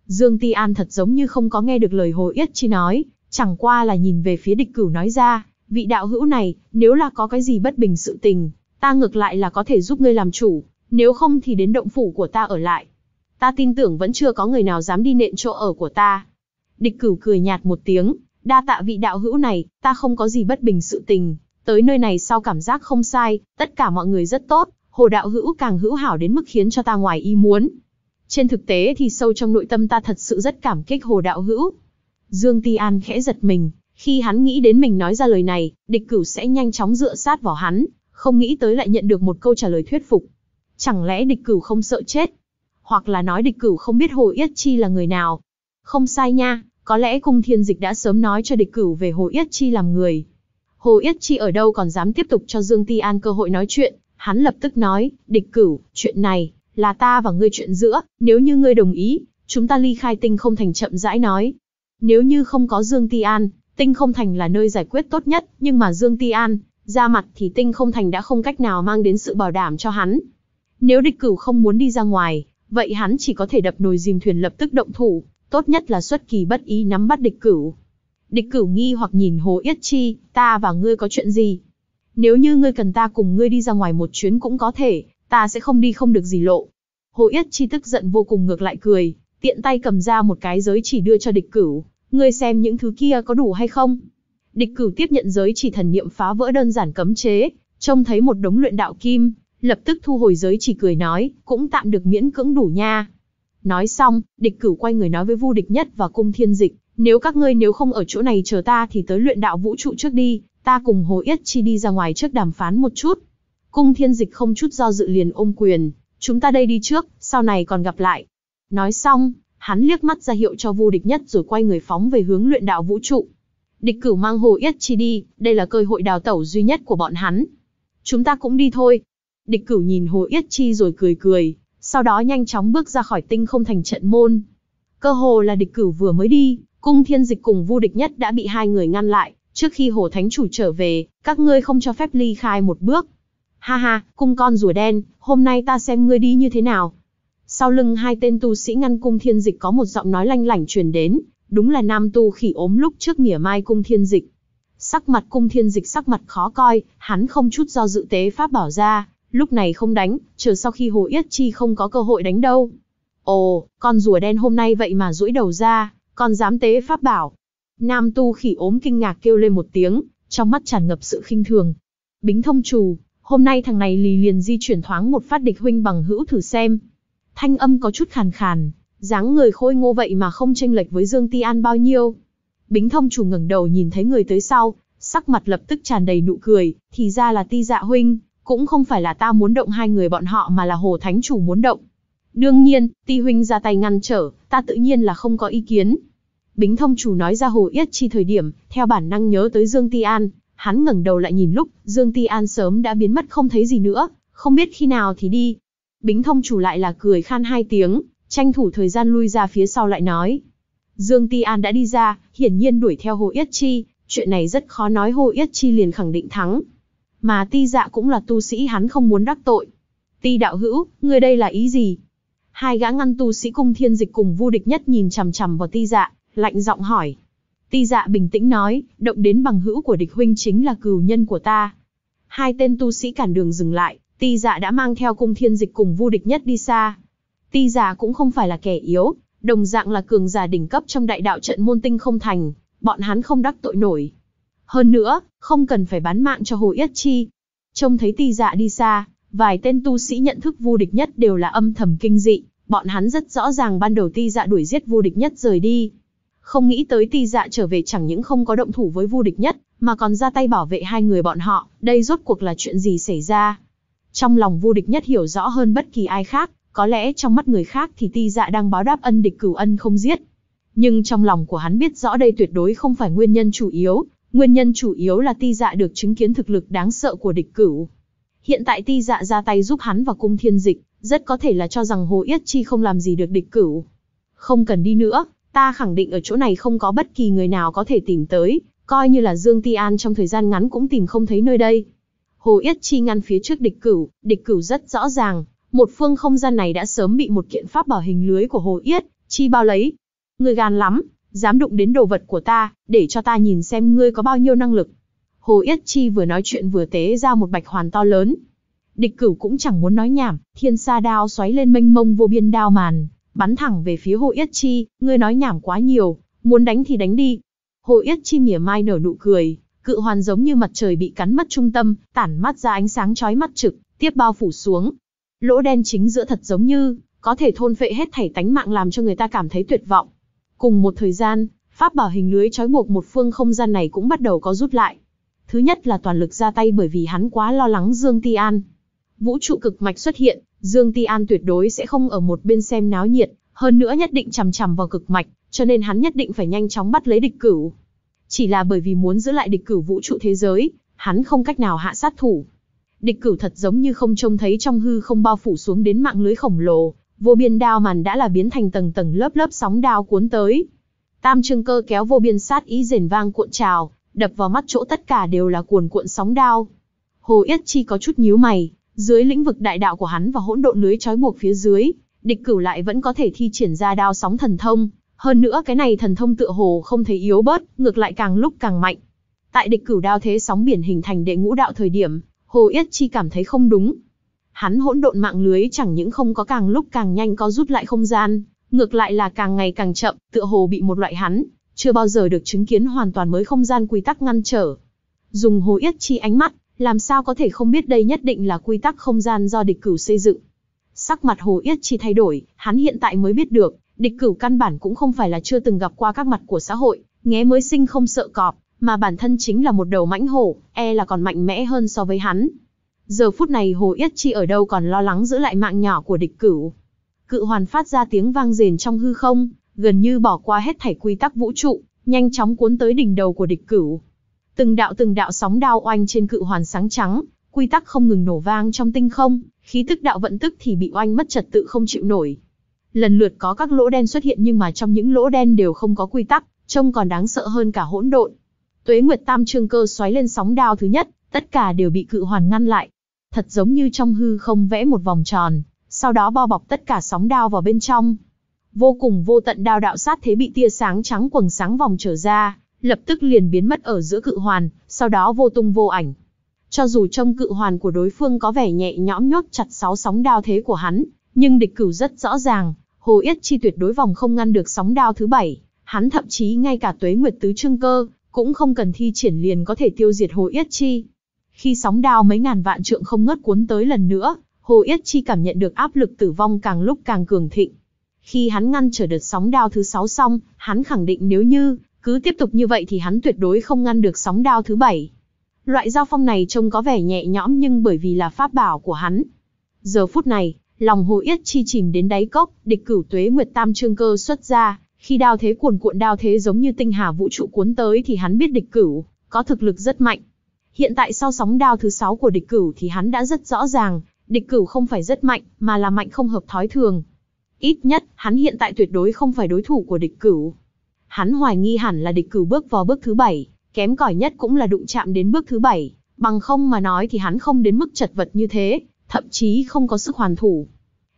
Dương Ti An thật giống như không có nghe được lời Hồ Yết Chi nói, chẳng qua là nhìn về phía địch cửu nói ra, vị đạo hữu này, nếu là có cái gì bất bình sự tình, ta ngược lại là có thể giúp ngươi làm chủ, nếu không thì đến động phủ của ta ở lại. Ta tin tưởng vẫn chưa có người nào dám đi nện chỗ ở của ta. Địch cửu cười nhạt một tiếng, đa tạ vị đạo hữu này, ta không có gì bất bình sự tình. Tới nơi này sau cảm giác không sai, tất cả mọi người rất tốt, hồ đạo hữu càng hữu hảo đến mức khiến cho ta ngoài ý muốn. Trên thực tế thì sâu trong nội tâm ta thật sự rất cảm kích hồ đạo hữu. Dương Ti An khẽ giật mình, khi hắn nghĩ đến mình nói ra lời này, địch cửu sẽ nhanh chóng dựa sát vào hắn, không nghĩ tới lại nhận được một câu trả lời thuyết phục. Chẳng lẽ địch cửu không sợ chết? Hoặc là nói địch cửu không biết Hồ Yết Chi là người nào? Không sai nha, có lẽ cung thiên dịch đã sớm nói cho địch cửu về Hồ Yết Chi làm người. Hồ Yết Chi ở đâu còn dám tiếp tục cho Dương Ti An cơ hội nói chuyện, hắn lập tức nói, địch cửu, chuyện này, là ta và ngươi chuyện giữa, nếu như ngươi đồng ý, chúng ta ly khai tinh không thành chậm rãi nói. Nếu như không có Dương Ti An, tinh không thành là nơi giải quyết tốt nhất, nhưng mà Dương Ti An, ra mặt thì tinh không thành đã không cách nào mang đến sự bảo đảm cho hắn. Nếu địch cửu không muốn đi ra ngoài, vậy hắn chỉ có thể đập nồi dìm thuyền lập tức động thủ, tốt nhất là xuất kỳ bất ý nắm bắt địch cửu. Địch cửu nghi hoặc nhìn Hồ Yết Chi, ta và ngươi có chuyện gì? Nếu như ngươi cần ta cùng ngươi đi ra ngoài một chuyến cũng có thể, ta sẽ không đi không được gì lộ. Hồ Yết Chi tức giận vô cùng ngược lại cười, tiện tay cầm ra một cái giới chỉ đưa cho địch cửu, ngươi xem những thứ kia có đủ hay không? Địch cửu tiếp nhận giới chỉ thần niệm phá vỡ đơn giản cấm chế, trông thấy một đống luyện đạo kim, lập tức thu hồi giới chỉ cười nói, cũng tạm được miễn cưỡng đủ nha. Nói xong, địch cửu quay người nói với Vu Địch Nhất và Cung Thiên Dịch, nếu các ngươi nếu không ở chỗ này chờ ta thì tới luyện đạo vũ trụ trước đi, ta cùng Hồ Yết Chi đi ra ngoài trước đàm phán một chút. Cung Thiên Dịch không chút do dự liền ôm quyền, chúng ta đây đi trước, sau này còn gặp lại. Nói xong, hắn liếc mắt ra hiệu cho Vu Địch Nhất rồi quay người phóng về hướng luyện đạo vũ trụ. Địch Cửu mang Hồ Yết Chi đi, đây là cơ hội đào tẩu duy nhất của bọn hắn. Chúng ta cũng đi thôi, Địch cửu nhìn hồ yết chi rồi cười cười, sau đó nhanh chóng bước ra khỏi tinh không thành trận môn. Cơ hồ là địch cửu vừa mới đi, cung thiên dịch cùng vu địch nhất đã bị hai người ngăn lại, trước khi hồ thánh chủ trở về, các ngươi không cho phép ly khai một bước. Ha ha, cung con rùa đen, hôm nay ta xem ngươi đi như thế nào. Sau lưng hai tên tu sĩ ngăn cung thiên dịch có một giọng nói lanh lảnh truyền đến, đúng là nam tu khỉ ốm lúc trước mỉa mai cung thiên dịch. Sắc mặt cung thiên dịch sắc mặt khó coi, hắn không chút do dự tế pháp bảo ra, lúc này không đánh, chờ sau khi Hồ Yết Chi không có cơ hội đánh đâu. Ồ, con rùa đen hôm nay vậy mà rũi đầu ra, con dám tế pháp bảo. Nam tu khỉ ốm kinh ngạc kêu lên một tiếng, trong mắt tràn ngập sự khinh thường. Bính thông trù, hôm nay thằng này lì liền di chuyển thoáng một phát địch huynh bằng hữu thử xem. Thanh âm có chút khàn khàn, dáng người khôi ngô vậy mà không tranh lệch với Dương Ti An bao nhiêu. Bính thông chủ ngẩng đầu nhìn thấy người tới sau, sắc mặt lập tức tràn đầy nụ cười, thì ra là ti dạ huynh, cũng không phải là ta muốn động hai người bọn họ mà là Hồ Thánh Chủ muốn động. Đương nhiên, Ti Huynh ra tay ngăn trở, ta tự nhiên là không có ý kiến. Bính Thông Chủ nói ra Hồ Yết Chi thời điểm, theo bản năng nhớ tới Dương Ti An. Hắn ngẩng đầu lại nhìn lúc, Dương Ti An sớm đã biến mất không thấy gì nữa, không biết khi nào thì đi. Bính Thông Chủ lại là cười khan hai tiếng, tranh thủ thời gian lui ra phía sau lại nói. Dương Ti An đã đi ra, hiển nhiên đuổi theo Hồ Yết Chi, chuyện này rất khó nói Hồ Yết Chi liền khẳng định thắng, mà ti dạ cũng là tu sĩ hắn không muốn đắc tội. Ti đạo hữu, người đây là ý gì? Hai gã ngăn tu sĩ cung thiên dịch cùng vu địch nhất nhìn chằm chằm vào ti dạ, lạnh giọng hỏi. Ti dạ bình tĩnh nói, động đến bằng hữu của địch huynh chính là cừu nhân của ta. Hai tên tu sĩ cản đường dừng lại, ti dạ đã mang theo cung thiên dịch cùng vu địch nhất đi xa. Ti dạ cũng không phải là kẻ yếu, đồng dạng là cường giả đỉnh cấp trong đại đạo trận môn tinh không thành, bọn hắn không đắc tội nổi. Hơn nữa, không cần phải bán mạng cho Hồ Yết Chi. Trông thấy ti dạ đi xa, vài tên tu sĩ nhận thức vô địch nhất đều là âm thầm kinh dị. Bọn hắn rất rõ ràng ban đầu ti dạ đuổi giết vô địch nhất rời đi. Không nghĩ tới ti dạ trở về chẳng những không có động thủ với vô địch nhất, mà còn ra tay bảo vệ hai người bọn họ, đây rốt cuộc là chuyện gì xảy ra. Trong lòng vô địch nhất hiểu rõ hơn bất kỳ ai khác, có lẽ trong mắt người khác thì ti dạ đang báo đáp ân địch cửu ân không giết. Nhưng trong lòng của hắn biết rõ đây tuyệt đối không phải nguyên nhân chủ yếu, Nguyên nhân chủ yếu là ti dạ được chứng kiến thực lực đáng sợ của địch cửu. Hiện tại ti dạ ra tay giúp hắn vào cung thiên dịch, rất có thể là cho rằng Hồ Yết Chi không làm gì được địch cửu. Không cần đi nữa, ta khẳng định ở chỗ này không có bất kỳ người nào có thể tìm tới, coi như là Dương Ti An trong thời gian ngắn cũng tìm không thấy nơi đây. Hồ Yết Chi ngăn phía trước địch cửu, địch cửu rất rõ ràng, một phương không gian này đã sớm bị một kiện pháp bảo hình lưới của Hồ Yết Chi bao lấy. Người gan lắm, dám đụng đến đồ vật của ta, để cho ta nhìn xem ngươi có bao nhiêu năng lực. Hồ Yết Chi vừa nói chuyện vừa tế ra một bạch hoàn to lớn. Địch cửu cũng chẳng muốn nói nhảm, thiên sa đao xoáy lên mênh mông vô biên đao màn, bắn thẳng về phía Hồ Yết Chi, ngươi nói nhảm quá nhiều, muốn đánh thì đánh đi. Hồ Yết Chi mỉa mai nở nụ cười, cự hoàn giống như mặt trời bị cắn mất trung tâm, tản mắt ra ánh sáng chói mắt trực, tiếp bao phủ xuống. Lỗ đen chính giữa thật giống như, có thể thôn phệ hết thảy tánh mạng làm cho người ta cảm thấy tuyệt vọng. Cùng một thời gian, pháp bảo hình lưới trói buộc một phương không gian này cũng bắt đầu có rút lại. Thứ nhất là toàn lực ra tay bởi vì hắn quá lo lắng Dương Ti An. Vũ trụ cực mạch xuất hiện, Dương Ti An tuyệt đối sẽ không ở một bên xem náo nhiệt, hơn nữa nhất định chằm chằm vào cực mạch, cho nên hắn nhất định phải nhanh chóng bắt lấy địch cửu. Chỉ là bởi vì muốn giữ lại địch cửu vũ trụ thế giới, hắn không cách nào hạ sát thủ. Địch cửu thật giống như không trông thấy trong hư không bao phủ xuống đến mạng lưới khổng lồ, vô biên đao màn đã là biến thành tầng tầng lớp lớp sóng đao cuốn tới. Tam trường Cơ kéo vô biên sát ý rền vang cuộn trào, đập vào mắt chỗ tất cả đều là cuồn cuộn sóng đao. Hồ Yết Chi có chút nhíu mày, dưới lĩnh vực đại đạo của hắn và hỗn độn lưới trói buộc phía dưới, địch cửu lại vẫn có thể thi triển ra đao sóng thần thông, hơn nữa cái này thần thông tựa hồ không thấy yếu bớt, ngược lại càng lúc càng mạnh. Tại địch cửu đao thế sóng biển hình thành đệ ngũ đạo thời điểm, Hồ Yết Chi cảm thấy không đúng, hắn hỗn độn mạng lưới chẳng những không có càng lúc càng nhanh có rút lại không gian, ngược lại là càng ngày càng chậm, tựa hồ bị một loại hắn, chưa bao giờ được chứng kiến hoàn toàn mới không gian quy tắc ngăn trở. Dùng hồ yết chi ánh mắt, làm sao có thể không biết đây nhất định là quy tắc không gian do địch cửu xây dựng. Sắc mặt hồ yết chi thay đổi, hắn hiện tại mới biết được, địch cửu căn bản cũng không phải là chưa từng gặp qua các mặt của xã hội, nghe mới sinh không sợ cọp, mà bản thân chính là một đầu mãnh hổ, e là còn mạnh mẽ hơn so với hắn. Giờ phút này Hồ Yết Chi ở đâu còn lo lắng giữ lại mạng nhỏ của địch cửu. Cự hoàn phát ra tiếng vang rền trong hư không, gần như bỏ qua hết thảy quy tắc vũ trụ, nhanh chóng cuốn tới đỉnh đầu của địch cửu. Từng đạo từng đạo sóng đao oanh trên cự hoàn sáng trắng, quy tắc không ngừng nổ vang trong tinh không, khí tức đạo vận tức thì bị oanh mất trật tự không chịu nổi. Lần lượt có các lỗ đen xuất hiện nhưng mà trong những lỗ đen đều không có quy tắc, trông còn đáng sợ hơn cả hỗn độn. Tuế Nguyệt Tam Trương Cơ xoáy lên sóng đao thứ nhất, tất cả đều bị cự hoàn ngăn lại, thật giống như trong hư không vẽ một vòng tròn, sau đó bao bọc tất cả sóng đao vào bên trong. Vô cùng vô tận đao đạo sát thế bị tia sáng trắng quầng sáng vòng trở ra, lập tức liền biến mất ở giữa cự hoàn, sau đó vô tung vô ảnh. Cho dù trong cự hoàn của đối phương có vẻ nhẹ nhõm nhốt chặt sáu sóng đao thế của hắn, nhưng địch cửu rất rõ ràng, Hồ Yết Chi tuyệt đối vòng không ngăn được sóng đao thứ bảy, hắn thậm chí ngay cả tuế nguyệt tứ trương cơ, cũng không cần thi triển liền có thể tiêu diệt Hồ Yết Chi. Khi sóng đao mấy ngàn vạn trượng không ngớt cuốn tới lần nữa, Hồ Yết Chi cảm nhận được áp lực tử vong càng lúc càng cường thịnh. Khi hắn ngăn trở đợt sóng đao thứ sáu xong, hắn khẳng định nếu như cứ tiếp tục như vậy thì hắn tuyệt đối không ngăn được sóng đao thứ bảy. Loại giao phong này trông có vẻ nhẹ nhõm nhưng bởi vì là pháp bảo của hắn. Giờ phút này, lòng Hồ Yết Chi chìm đến đáy cốc, địch cửu tuế Nguyệt Tam Trương Cơ xuất ra, khi đao thế cuồn cuộn đao thế giống như tinh hà vũ trụ cuốn tới thì hắn biết địch cửu có thực lực rất mạnh Hiện tại sau sóng đao thứ sáu của địch cửu thì hắn đã rất rõ ràng, địch cửu không phải rất mạnh, mà là mạnh không hợp thói thường. Ít nhất, hắn hiện tại tuyệt đối không phải đối thủ của địch cửu. Hắn hoài nghi hẳn là địch cửu bước vào bước thứ bảy, kém cỏi nhất cũng là đụng chạm đến bước thứ bảy, bằng không mà nói thì hắn không đến mức chật vật như thế, thậm chí không có sức hoàn thủ.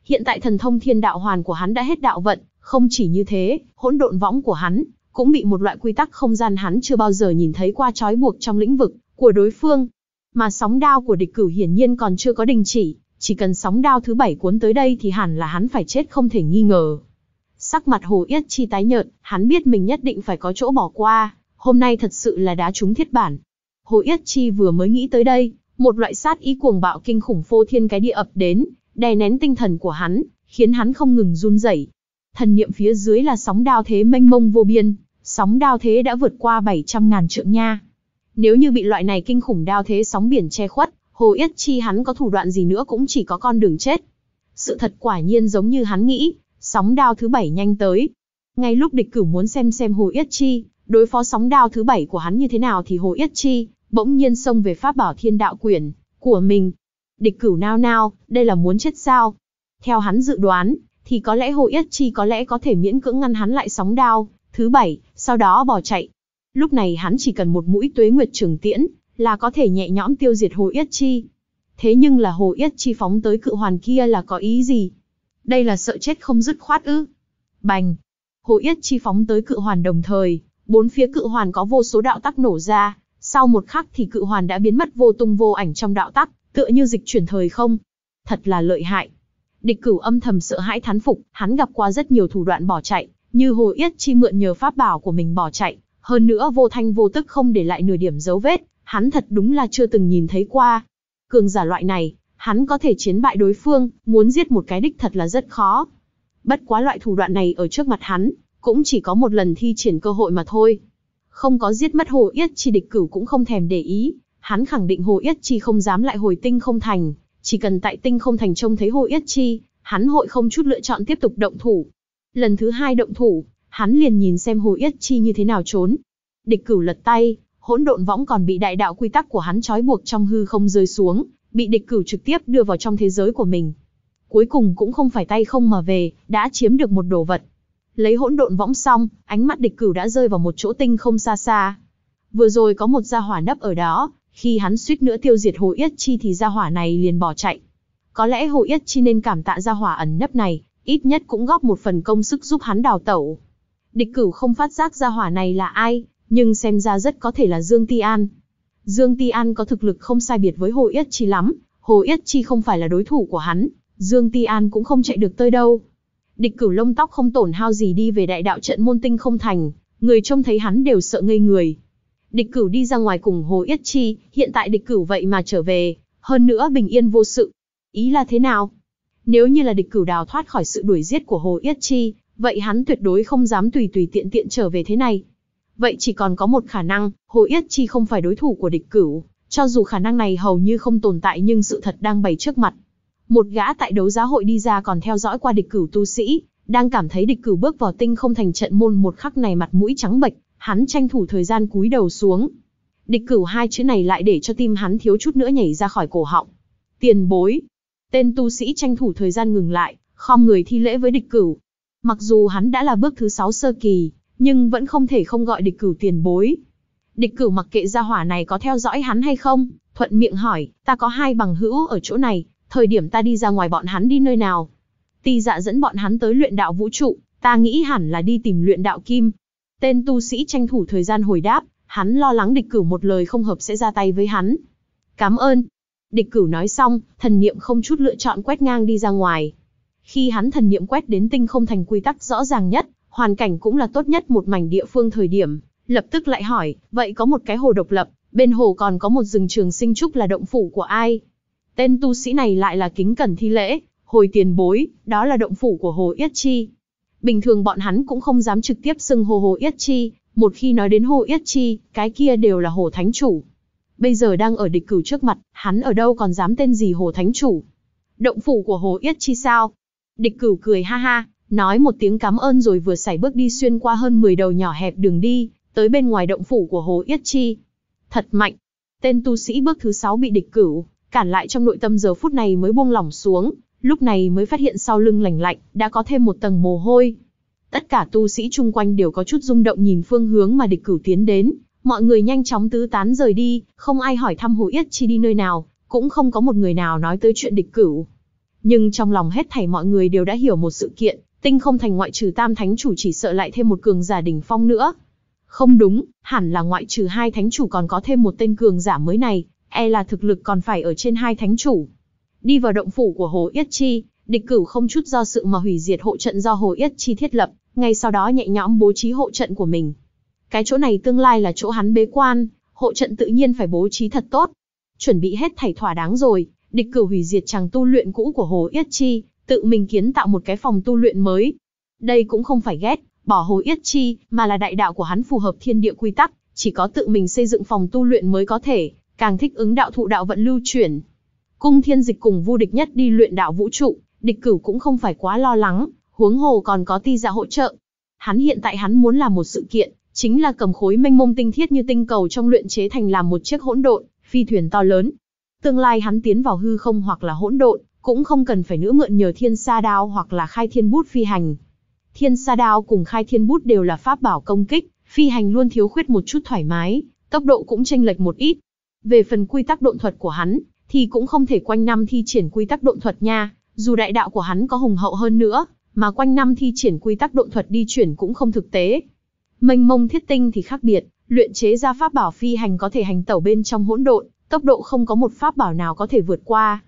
Hiện tại thần thông thiên đạo hoàn của hắn đã hết đạo vận, không chỉ như thế, hỗn độn võng của hắn cũng bị một loại quy tắc không gian hắn chưa bao giờ nhìn thấy qua trói buộc trong lĩnh vực của đối phương. Mà sóng đao của địch cửu hiển nhiên còn chưa có đình chỉ, chỉ cần sóng đao thứ bảy cuốn tới đây thì hẳn là hắn phải chết không thể nghi ngờ. Sắc mặt hồ yết chi tái nhợt, hắn biết mình nhất định phải có chỗ bỏ qua, hôm nay thật sự là đá trúng thiết bản. Hồ yết chi vừa mới nghĩ tới đây, một loại sát ý cuồng bạo kinh khủng phô thiên cái địa ập đến, đè nén tinh thần của hắn, khiến hắn không ngừng run rẩy. Thần niệm phía dưới là sóng đao thế mênh mông vô biên, sóng đao thế đã vượt qua 700 ngàn trượng nha. Nếu như bị loại này kinh khủng đao thế sóng biển che khuất, Hồ Yết Chi hắn có thủ đoạn gì nữa cũng chỉ có con đường chết. Sự thật quả nhiên giống như hắn nghĩ, sóng đao thứ bảy nhanh tới. Ngay lúc địch cửu muốn xem xem Hồ Yết Chi, đối phó sóng đao thứ bảy của hắn như thế nào thì Hồ Yết Chi bỗng nhiên xông về pháp bảo thiên đạo quyển của mình. Địch cửu nao nao, đây là muốn chết sao? Theo hắn dự đoán, thì có lẽ Hồ Yết Chi có lẽ có thể miễn cưỡng ngăn hắn lại sóng đao, thứ bảy, sau đó bỏ chạy. Lúc này hắn chỉ cần một mũi tuế nguyệt trường tiễn, là có thể nhẹ nhõm tiêu diệt Hồ Yết Chi. Thế nhưng là Hồ Yết Chi phóng tới cự hoàn kia là có ý gì? Đây là sợ chết không dứt khoát ư? Bành! Hồ Yết Chi phóng tới cự hoàn đồng thời, bốn phía cự hoàn có vô số đạo tắc nổ ra, sau một khắc thì cự hoàn đã biến mất vô tung vô ảnh trong đạo tắc, tựa như dịch chuyển thời không. Thật là lợi hại. Địch cửu âm thầm sợ hãi thán phục, hắn gặp qua rất nhiều thủ đoạn bỏ chạy, như Hồ Yết Chi mượn nhờ pháp bảo của mình bỏ chạy, hơn nữa vô thanh vô tức không để lại nửa điểm dấu vết, hắn thật đúng là chưa từng nhìn thấy qua. Cường giả loại này, hắn có thể chiến bại đối phương, muốn giết một cái đích thật là rất khó. Bất quá loại thủ đoạn này ở trước mặt hắn, cũng chỉ có một lần thi triển cơ hội mà thôi. Không có giết mất Hồ Yết Chi địch cửu cũng không thèm để ý, hắn khẳng định Hồ Yết Chi không dám lại hồi tinh không thành, chỉ cần tại tinh không thành trông thấy Hồ Yết Chi, hắn hội không chút lựa chọn tiếp tục động thủ. Lần thứ hai động thủ, hắn liền nhìn xem Hồ Yết Chi như thế nào trốn. Địch cửu lật tay, hỗn độn võng còn bị đại đạo quy tắc của hắn trói buộc trong hư không rơi xuống, bị địch cửu trực tiếp đưa vào trong thế giới của mình. Cuối cùng cũng không phải tay không mà về, đã chiếm được một đồ vật. Lấy hỗn độn võng xong, ánh mắt địch cửu đã rơi vào một chỗ tinh không xa xa. Vừa rồi có một gia hỏa nấp ở đó, khi hắn suýt nữa tiêu diệt Hồ Yết Chi thì gia hỏa này liền bỏ chạy. Có lẽ Hồ Yết Chi nên cảm tạ gia hỏa ẩn nấp này, ít nhất cũng góp một phần công sức giúp hắn đào tẩu. Địch cửu không phát giác ra hỏa này là ai, nhưng xem ra rất có thể là Dương Ti An. Dương Ti An có thực lực không sai biệt với Hồ Yết Chi lắm, Hồ Yết Chi không phải là đối thủ của hắn, Dương Ti An cũng không chạy được tới đâu. Địch cửu lông tóc không tổn hao gì đi về đại đạo trận môn tinh không thành, người trông thấy hắn đều sợ ngây người. Địch cửu đi ra ngoài cùng Hồ Yết Chi, hiện tại địch cửu vậy mà trở về, hơn nữa bình yên vô sự. Ý là thế nào? Nếu như là địch cửu đào thoát khỏi sự đuổi giết của Hồ Yết Chi, Vậy hắn tuyệt đối không dám tùy tùy tiện tiện trở về thế này. Vậy chỉ còn có một khả năng, Hồ Yết Chi không phải đối thủ của địch cửu, cho dù khả năng này hầu như không tồn tại nhưng sự thật đang bày trước mặt. Một gã tại đấu giá hội đi ra còn theo dõi qua địch cửu tu sĩ, đang cảm thấy địch cửu bước vào tinh không thành trận môn một khắc này mặt mũi trắng bệch, hắn tranh thủ thời gian cúi đầu xuống. Địch cửu hai chữ này lại để cho tim hắn thiếu chút nữa nhảy ra khỏi cổ họng. Tiền bối. Tên tu sĩ tranh thủ thời gian ngừng lại, khom người thi lễ với địch cửu, Mặc dù hắn đã là bước thứ sáu sơ kỳ, nhưng vẫn không thể không gọi địch cửu tiền bối. Địch cửu mặc kệ gia hỏa này có theo dõi hắn hay không, thuận miệng hỏi, ta có hai bằng hữu ở chỗ này, thời điểm ta đi ra ngoài bọn hắn đi nơi nào. Ti dạ dẫn bọn hắn tới luyện đạo vũ trụ, ta nghĩ hẳn là đi tìm luyện đạo kim. Tên tu sĩ tranh thủ thời gian hồi đáp, hắn lo lắng địch cửu một lời không hợp sẽ ra tay với hắn. Cảm ơn. Địch cửu nói xong, thần niệm không chút lựa chọn quét ngang đi ra ngoài. Khi hắn thần niệm quét đến tinh không thành quy tắc rõ ràng nhất, hoàn cảnh cũng là tốt nhất một mảnh địa phương thời điểm, lập tức lại hỏi, vậy có một cái hồ độc lập, bên hồ còn có một rừng trường sinh trúc là động phủ của ai? Tên tu sĩ này lại là kính cẩn thi lễ, hồi tiền bối, đó là động phủ của Hồ Yết Chi. Bình thường bọn hắn cũng không dám trực tiếp xưng hồ Hồ Yết Chi, một khi nói đến Hồ Yết Chi, cái kia đều là Hồ Thánh Chủ. Bây giờ đang ở địch cửu trước mặt, hắn ở đâu còn dám tên gì Hồ Thánh Chủ. Động phủ của Hồ Yết Chi sao? Địch cửu cười ha ha, nói một tiếng cảm ơn rồi vừa xảy bước đi xuyên qua hơn 10 đầu nhỏ hẹp đường đi, tới bên ngoài động phủ của Hồ Yết Chi. Thật mạnh! Tên tu sĩ bước thứ 6 bị địch cửu, cản lại trong nội tâm giờ phút này mới buông lỏng xuống, lúc này mới phát hiện sau lưng lành lạnh, đã có thêm một tầng mồ hôi. Tất cả tu sĩ chung quanh đều có chút rung động nhìn phương hướng mà địch cửu tiến đến, mọi người nhanh chóng tứ tán rời đi, không ai hỏi thăm Hồ Yết Chi đi nơi nào, cũng không có một người nào nói tới chuyện địch cửu. Nhưng trong lòng hết thảy mọi người đều đã hiểu một sự kiện, tinh không thành ngoại trừ tam thánh chủ chỉ sợ lại thêm một cường giả đỉnh phong nữa. Không đúng, hẳn là ngoại trừ hai thánh chủ còn có thêm một tên cường giả mới này, e là thực lực còn phải ở trên hai thánh chủ. Đi vào động phủ của Hồ Yết Chi, địch cửu không chút do sự mà hủy diệt hộ trận do Hồ Yết Chi thiết lập, ngay sau đó nhẹ nhõm bố trí hộ trận của mình. Cái chỗ này tương lai là chỗ hắn bế quan, hộ trận tự nhiên phải bố trí thật tốt. Chuẩn bị hết thảy thỏa đáng rồi, địch cử hủy diệt chàng tu luyện cũ của Hồ Yết Chi, tự mình kiến tạo một cái phòng tu luyện mới. Đây cũng không phải ghét, bỏ Hồ Yết Chi, mà là đại đạo của hắn phù hợp thiên địa quy tắc, chỉ có tự mình xây dựng phòng tu luyện mới có thể, càng thích ứng đạo thụ đạo vận lưu chuyển. Cung thiên dịch cùng Vu địch nhất đi luyện đạo vũ trụ, địch cử cũng không phải quá lo lắng, huống hồ còn có ti dạ hỗ trợ. Hắn hiện tại hắn muốn làm một sự kiện, chính là cầm khối mênh mông tinh thiết như tinh cầu trong luyện chế thành làm một chiếc hỗn độn, phi thuyền to lớn, Tương lai hắn tiến vào hư không hoặc là hỗn độn, cũng không cần phải nữa mượn nhờ thiên sa đao hoặc là khai thiên bút phi hành. Thiên sa đao cùng khai thiên bút đều là pháp bảo công kích, phi hành luôn thiếu khuyết một chút thoải mái, tốc độ cũng chênh lệch một ít. Về phần quy tắc độn thuật của hắn, thì cũng không thể quanh năm thi triển quy tắc độn thuật nha, dù đại đạo của hắn có hùng hậu hơn nữa, mà quanh năm thi triển quy tắc độn thuật đi chuyển cũng không thực tế. Mênh mông thiết tinh thì khác biệt, luyện chế ra pháp bảo phi hành có thể hành tẩu bên trong hỗn độn, tốc độ không có một pháp bảo nào có thể vượt qua.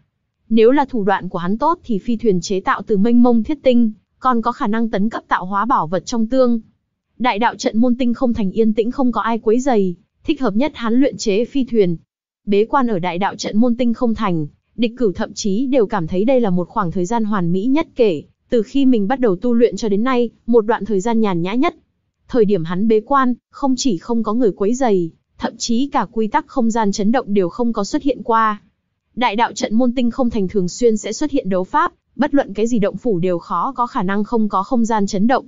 Nếu là thủ đoạn của hắn tốt thì phi thuyền chế tạo từ mênh mông thiết tinh, còn có khả năng tấn cấp tạo hóa bảo vật trong tương. Đại đạo trận môn tinh không thành yên tĩnh không có ai quấy dày, thích hợp nhất hắn luyện chế phi thuyền. Bế quan ở đại đạo trận môn tinh không thành, địch cửu thậm chí đều cảm thấy đây là một khoảng thời gian hoàn mỹ nhất kể, từ khi mình bắt đầu tu luyện cho đến nay, một đoạn thời gian nhàn nhã nhất. Thời điểm hắn bế quan, không chỉ không có người quấy dày, thậm chí cả quy tắc không gian chấn động đều không có xuất hiện qua. Đại đạo trận môn tinh không thành thường xuyên sẽ xuất hiện đấu pháp, bất luận cái gì động phủ đều khó có khả năng không có không gian chấn động.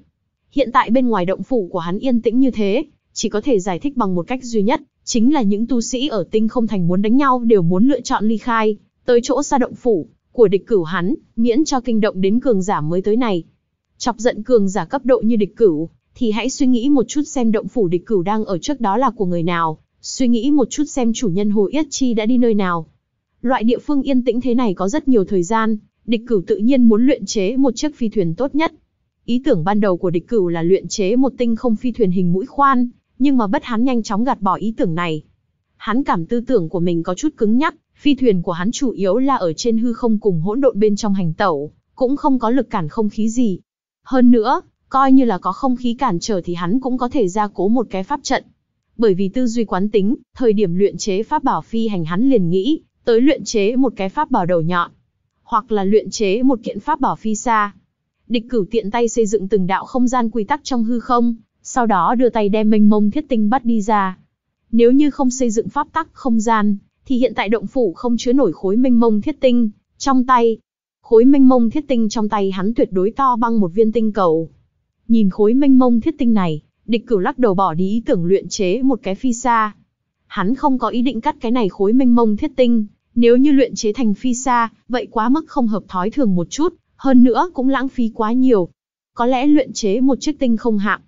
Hiện tại bên ngoài động phủ của hắn yên tĩnh như thế, chỉ có thể giải thích bằng một cách duy nhất, chính là những tu sĩ ở tinh không thành muốn đánh nhau đều muốn lựa chọn ly khai, tới chỗ xa động phủ của địch cửu hắn, miễn cho kinh động đến cường giả mới tới này. Chọc giận cường giả cấp độ như địch cửu, thì hãy suy nghĩ một chút xem động phủ địch cửu đang ở trước đó là của người nào, Suy nghĩ một chút xem chủ nhân Hồ Yết Chi đã đi nơi nào. Loại địa phương yên tĩnh thế này có rất nhiều thời gian, địch cửu tự nhiên muốn luyện chế một chiếc phi thuyền tốt nhất. Ý tưởng ban đầu của địch cửu là luyện chế một tinh không phi thuyền hình mũi khoan, nhưng mà bất hắn nhanh chóng gạt bỏ ý tưởng này. Hắn cảm tư tưởng của mình có chút cứng nhắc, phi thuyền của hắn chủ yếu là ở trên hư không cùng hỗn độn bên trong hành tẩu, cũng không có lực cản không khí gì. Hơn nữa, coi như là có không khí cản trở thì hắn cũng có thể gia cố một cái pháp trận, bởi vì tư duy quán tính, thời điểm luyện chế pháp bảo phi hành hắn liền nghĩ, tới luyện chế một cái pháp bảo đầu nhọn, hoặc là luyện chế một kiện pháp bảo phi xa. Địch cửu tiện tay xây dựng từng đạo không gian quy tắc trong hư không, sau đó đưa tay đem mênh mông thiết tinh bắt đi ra. Nếu như không xây dựng pháp tắc không gian, thì hiện tại động phủ không chứa nổi khối mênh mông thiết tinh, trong tay. Khối mênh mông thiết tinh trong tay hắn tuyệt đối to bằng một viên tinh cầu. Nhìn khối mênh mông thiết tinh này, địch cửu lắc đầu bỏ đi ý tưởng luyện chế một cái phi xa. Hắn không có ý định cắt cái này khối mênh mông thiết tinh, nếu như luyện chế thành phi xa, vậy quá mức không hợp thói thường một chút, hơn nữa cũng lãng phí quá nhiều. Có lẽ luyện chế một chiếc tinh không hạm.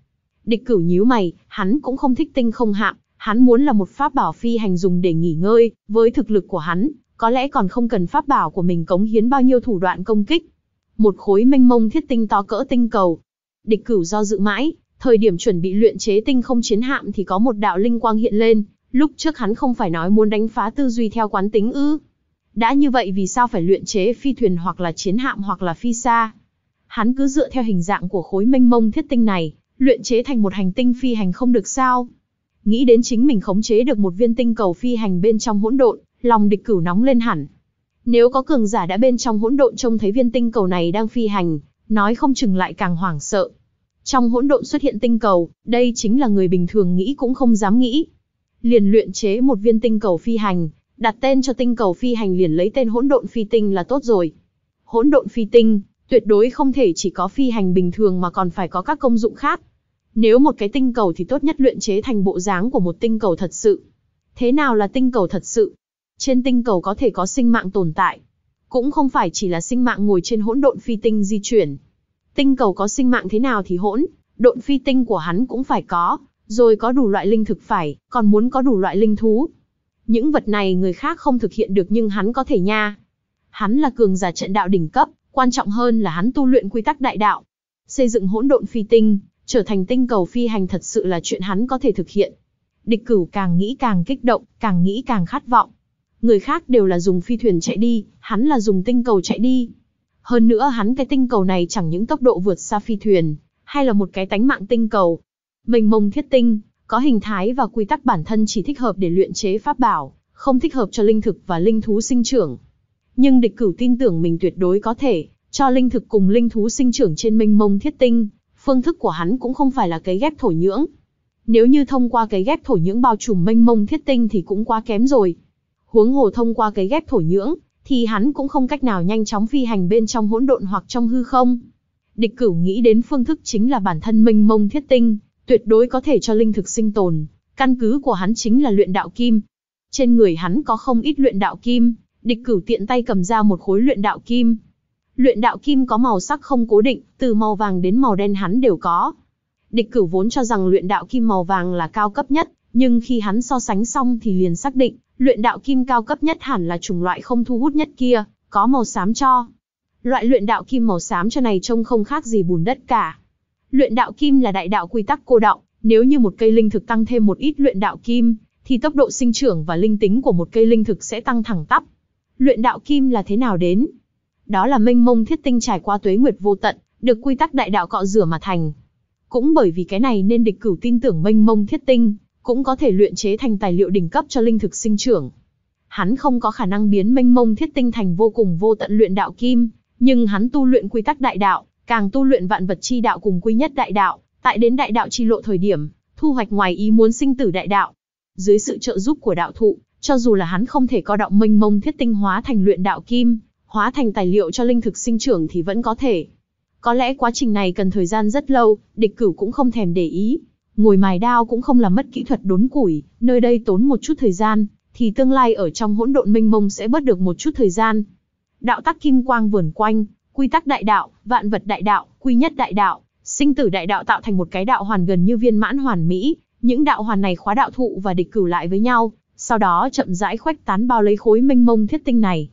Địch cửu nhíu mày, hắn cũng không thích tinh không hạm, hắn muốn là một pháp bảo phi hành dùng để nghỉ ngơi, với thực lực của hắn, có lẽ còn không cần pháp bảo của mình cống hiến bao nhiêu thủ đoạn công kích. Một khối mênh mông thiết tinh to cỡ tinh cầu. Địch cửu do dự mãi, Thời điểm chuẩn bị luyện chế tinh không chiến hạm thì có một đạo linh quang hiện lên, lúc trước hắn không phải nói muốn đánh phá tư duy theo quán tính ư. Đã như vậy vì sao phải luyện chế phi thuyền hoặc là chiến hạm hoặc là phi xa? Hắn cứ dựa theo hình dạng của khối mênh mông thiết tinh này, luyện chế thành một hành tinh phi hành không được sao? Nghĩ đến chính mình khống chế được một viên tinh cầu phi hành bên trong hỗn độn, lòng địch cửu nóng lên hẳn. Nếu có cường giả đã bên trong hỗn độn trông thấy viên tinh cầu này đang phi hành, nói không chừng lại càng hoảng sợ, trong hỗn độn xuất hiện tinh cầu, đây chính là người bình thường nghĩ cũng không dám nghĩ. Liền luyện chế một viên tinh cầu phi hành, đặt tên cho tinh cầu phi hành liền lấy tên hỗn độn phi tinh là tốt rồi. Hỗn độn phi tinh, tuyệt đối không thể chỉ có phi hành bình thường mà còn phải có các công dụng khác. Nếu một cái tinh cầu thì tốt nhất luyện chế thành bộ dáng của một tinh cầu thật sự. Thế nào là tinh cầu thật sự? Trên tinh cầu có thể có sinh mạng tồn tại. Cũng không phải chỉ là sinh mạng ngồi trên hỗn độn phi tinh di chuyển, Tinh cầu có sinh mạng thế nào thì hỗn, độn phi tinh của hắn cũng phải có, rồi có đủ loại linh thực phải, còn muốn có đủ loại linh thú. Những vật này người khác không thực hiện được nhưng hắn có thể nha. Hắn là cường giả trận đạo đỉnh cấp, quan trọng hơn là hắn tu luyện quy tắc đại đạo. Xây dựng hỗn độn phi tinh, trở thành tinh cầu phi hành thật sự là chuyện hắn có thể thực hiện. Địch cửu càng nghĩ càng kích động, càng nghĩ càng khát vọng. Người khác đều là dùng phi thuyền chạy đi, hắn là dùng tinh cầu chạy đi. Hơn nữa hắn cái tinh cầu này chẳng những tốc độ vượt xa phi thuyền, hay là một cái tánh mạng tinh cầu. Mình mông thiết tinh, có hình thái và quy tắc bản thân chỉ thích hợp để luyện chế pháp bảo, không thích hợp cho linh thực và linh thú sinh trưởng. Nhưng địch cửu tin tưởng mình tuyệt đối có thể, cho linh thực cùng linh thú sinh trưởng trên minh mông thiết tinh, phương thức của hắn cũng không phải là cái ghép thổ nhưỡng. Nếu như thông qua cái ghép thổ nhưỡng bao trùm minh mông thiết tinh thì cũng quá kém rồi. Huống hồ thông qua cái ghép thổ nhưỡng, thì hắn cũng không cách nào nhanh chóng phi hành bên trong hỗn độn hoặc trong hư không. Địch cửu nghĩ đến phương thức chính là bản thân mình mông thiết tinh, tuyệt đối có thể cho linh thực sinh tồn, căn cứ của hắn chính là luyện đạo kim. Trên người hắn có không ít luyện đạo kim, địch cửu tiện tay cầm ra một khối luyện đạo kim. Luyện đạo kim có màu sắc không cố định, từ màu vàng đến màu đen hắn đều có. Địch cửu vốn cho rằng luyện đạo kim màu vàng là cao cấp nhất, nhưng khi hắn so sánh xong thì liền xác định, Luyện đạo kim cao cấp nhất hẳn là chủng loại không thu hút nhất kia, có màu xám cho. Loại luyện đạo kim màu xám cho này trông không khác gì bùn đất cả. Luyện đạo kim là đại đạo quy tắc cô động, nếu như một cây linh thực tăng thêm một ít luyện đạo kim, thì tốc độ sinh trưởng và linh tính của một cây linh thực sẽ tăng thẳng tắp. Luyện đạo kim là thế nào đến? Đó là minh mông thiết tinh trải qua tuế nguyệt vô tận, được quy tắc đại đạo cọ rửa mà thành. Cũng bởi vì cái này nên địch cửu tin tưởng minh mông thiết tinh, cũng có thể luyện chế thành tài liệu đỉnh cấp cho linh thực sinh trưởng. Hắn không có khả năng biến mênh mông thiết tinh thành vô cùng vô tận luyện đạo kim, nhưng hắn tu luyện quy tắc đại đạo, càng tu luyện vạn vật chi đạo cùng quy nhất đại đạo, tại đến đại đạo chi lộ thời điểm, thu hoạch ngoài ý muốn sinh tử đại đạo. Dưới sự trợ giúp của đạo thụ, cho dù là hắn không thể có đạo mênh mông thiết tinh hóa thành luyện đạo kim, hóa thành tài liệu cho linh thực sinh trưởng thì vẫn có thể. Có lẽ quá trình này cần thời gian rất lâu, địch cửu cũng không thèm để ý, ngồi mài đao cũng không làm mất kỹ thuật đốn củi, nơi đây tốn một chút thời gian, thì tương lai ở trong hỗn độn minh mông sẽ bớt được một chút thời gian. Đạo tắc kim quang vườn quanh, quy tắc đại đạo, vạn vật đại đạo, quy nhất đại đạo, sinh tử đại đạo tạo thành một cái đạo hoàn gần như viên mãn hoàn mỹ, những đạo hoàn này khóa đạo thụ và địch cửu lại với nhau, sau đó chậm rãi khoách tán bao lấy khối minh mông thiết tinh này.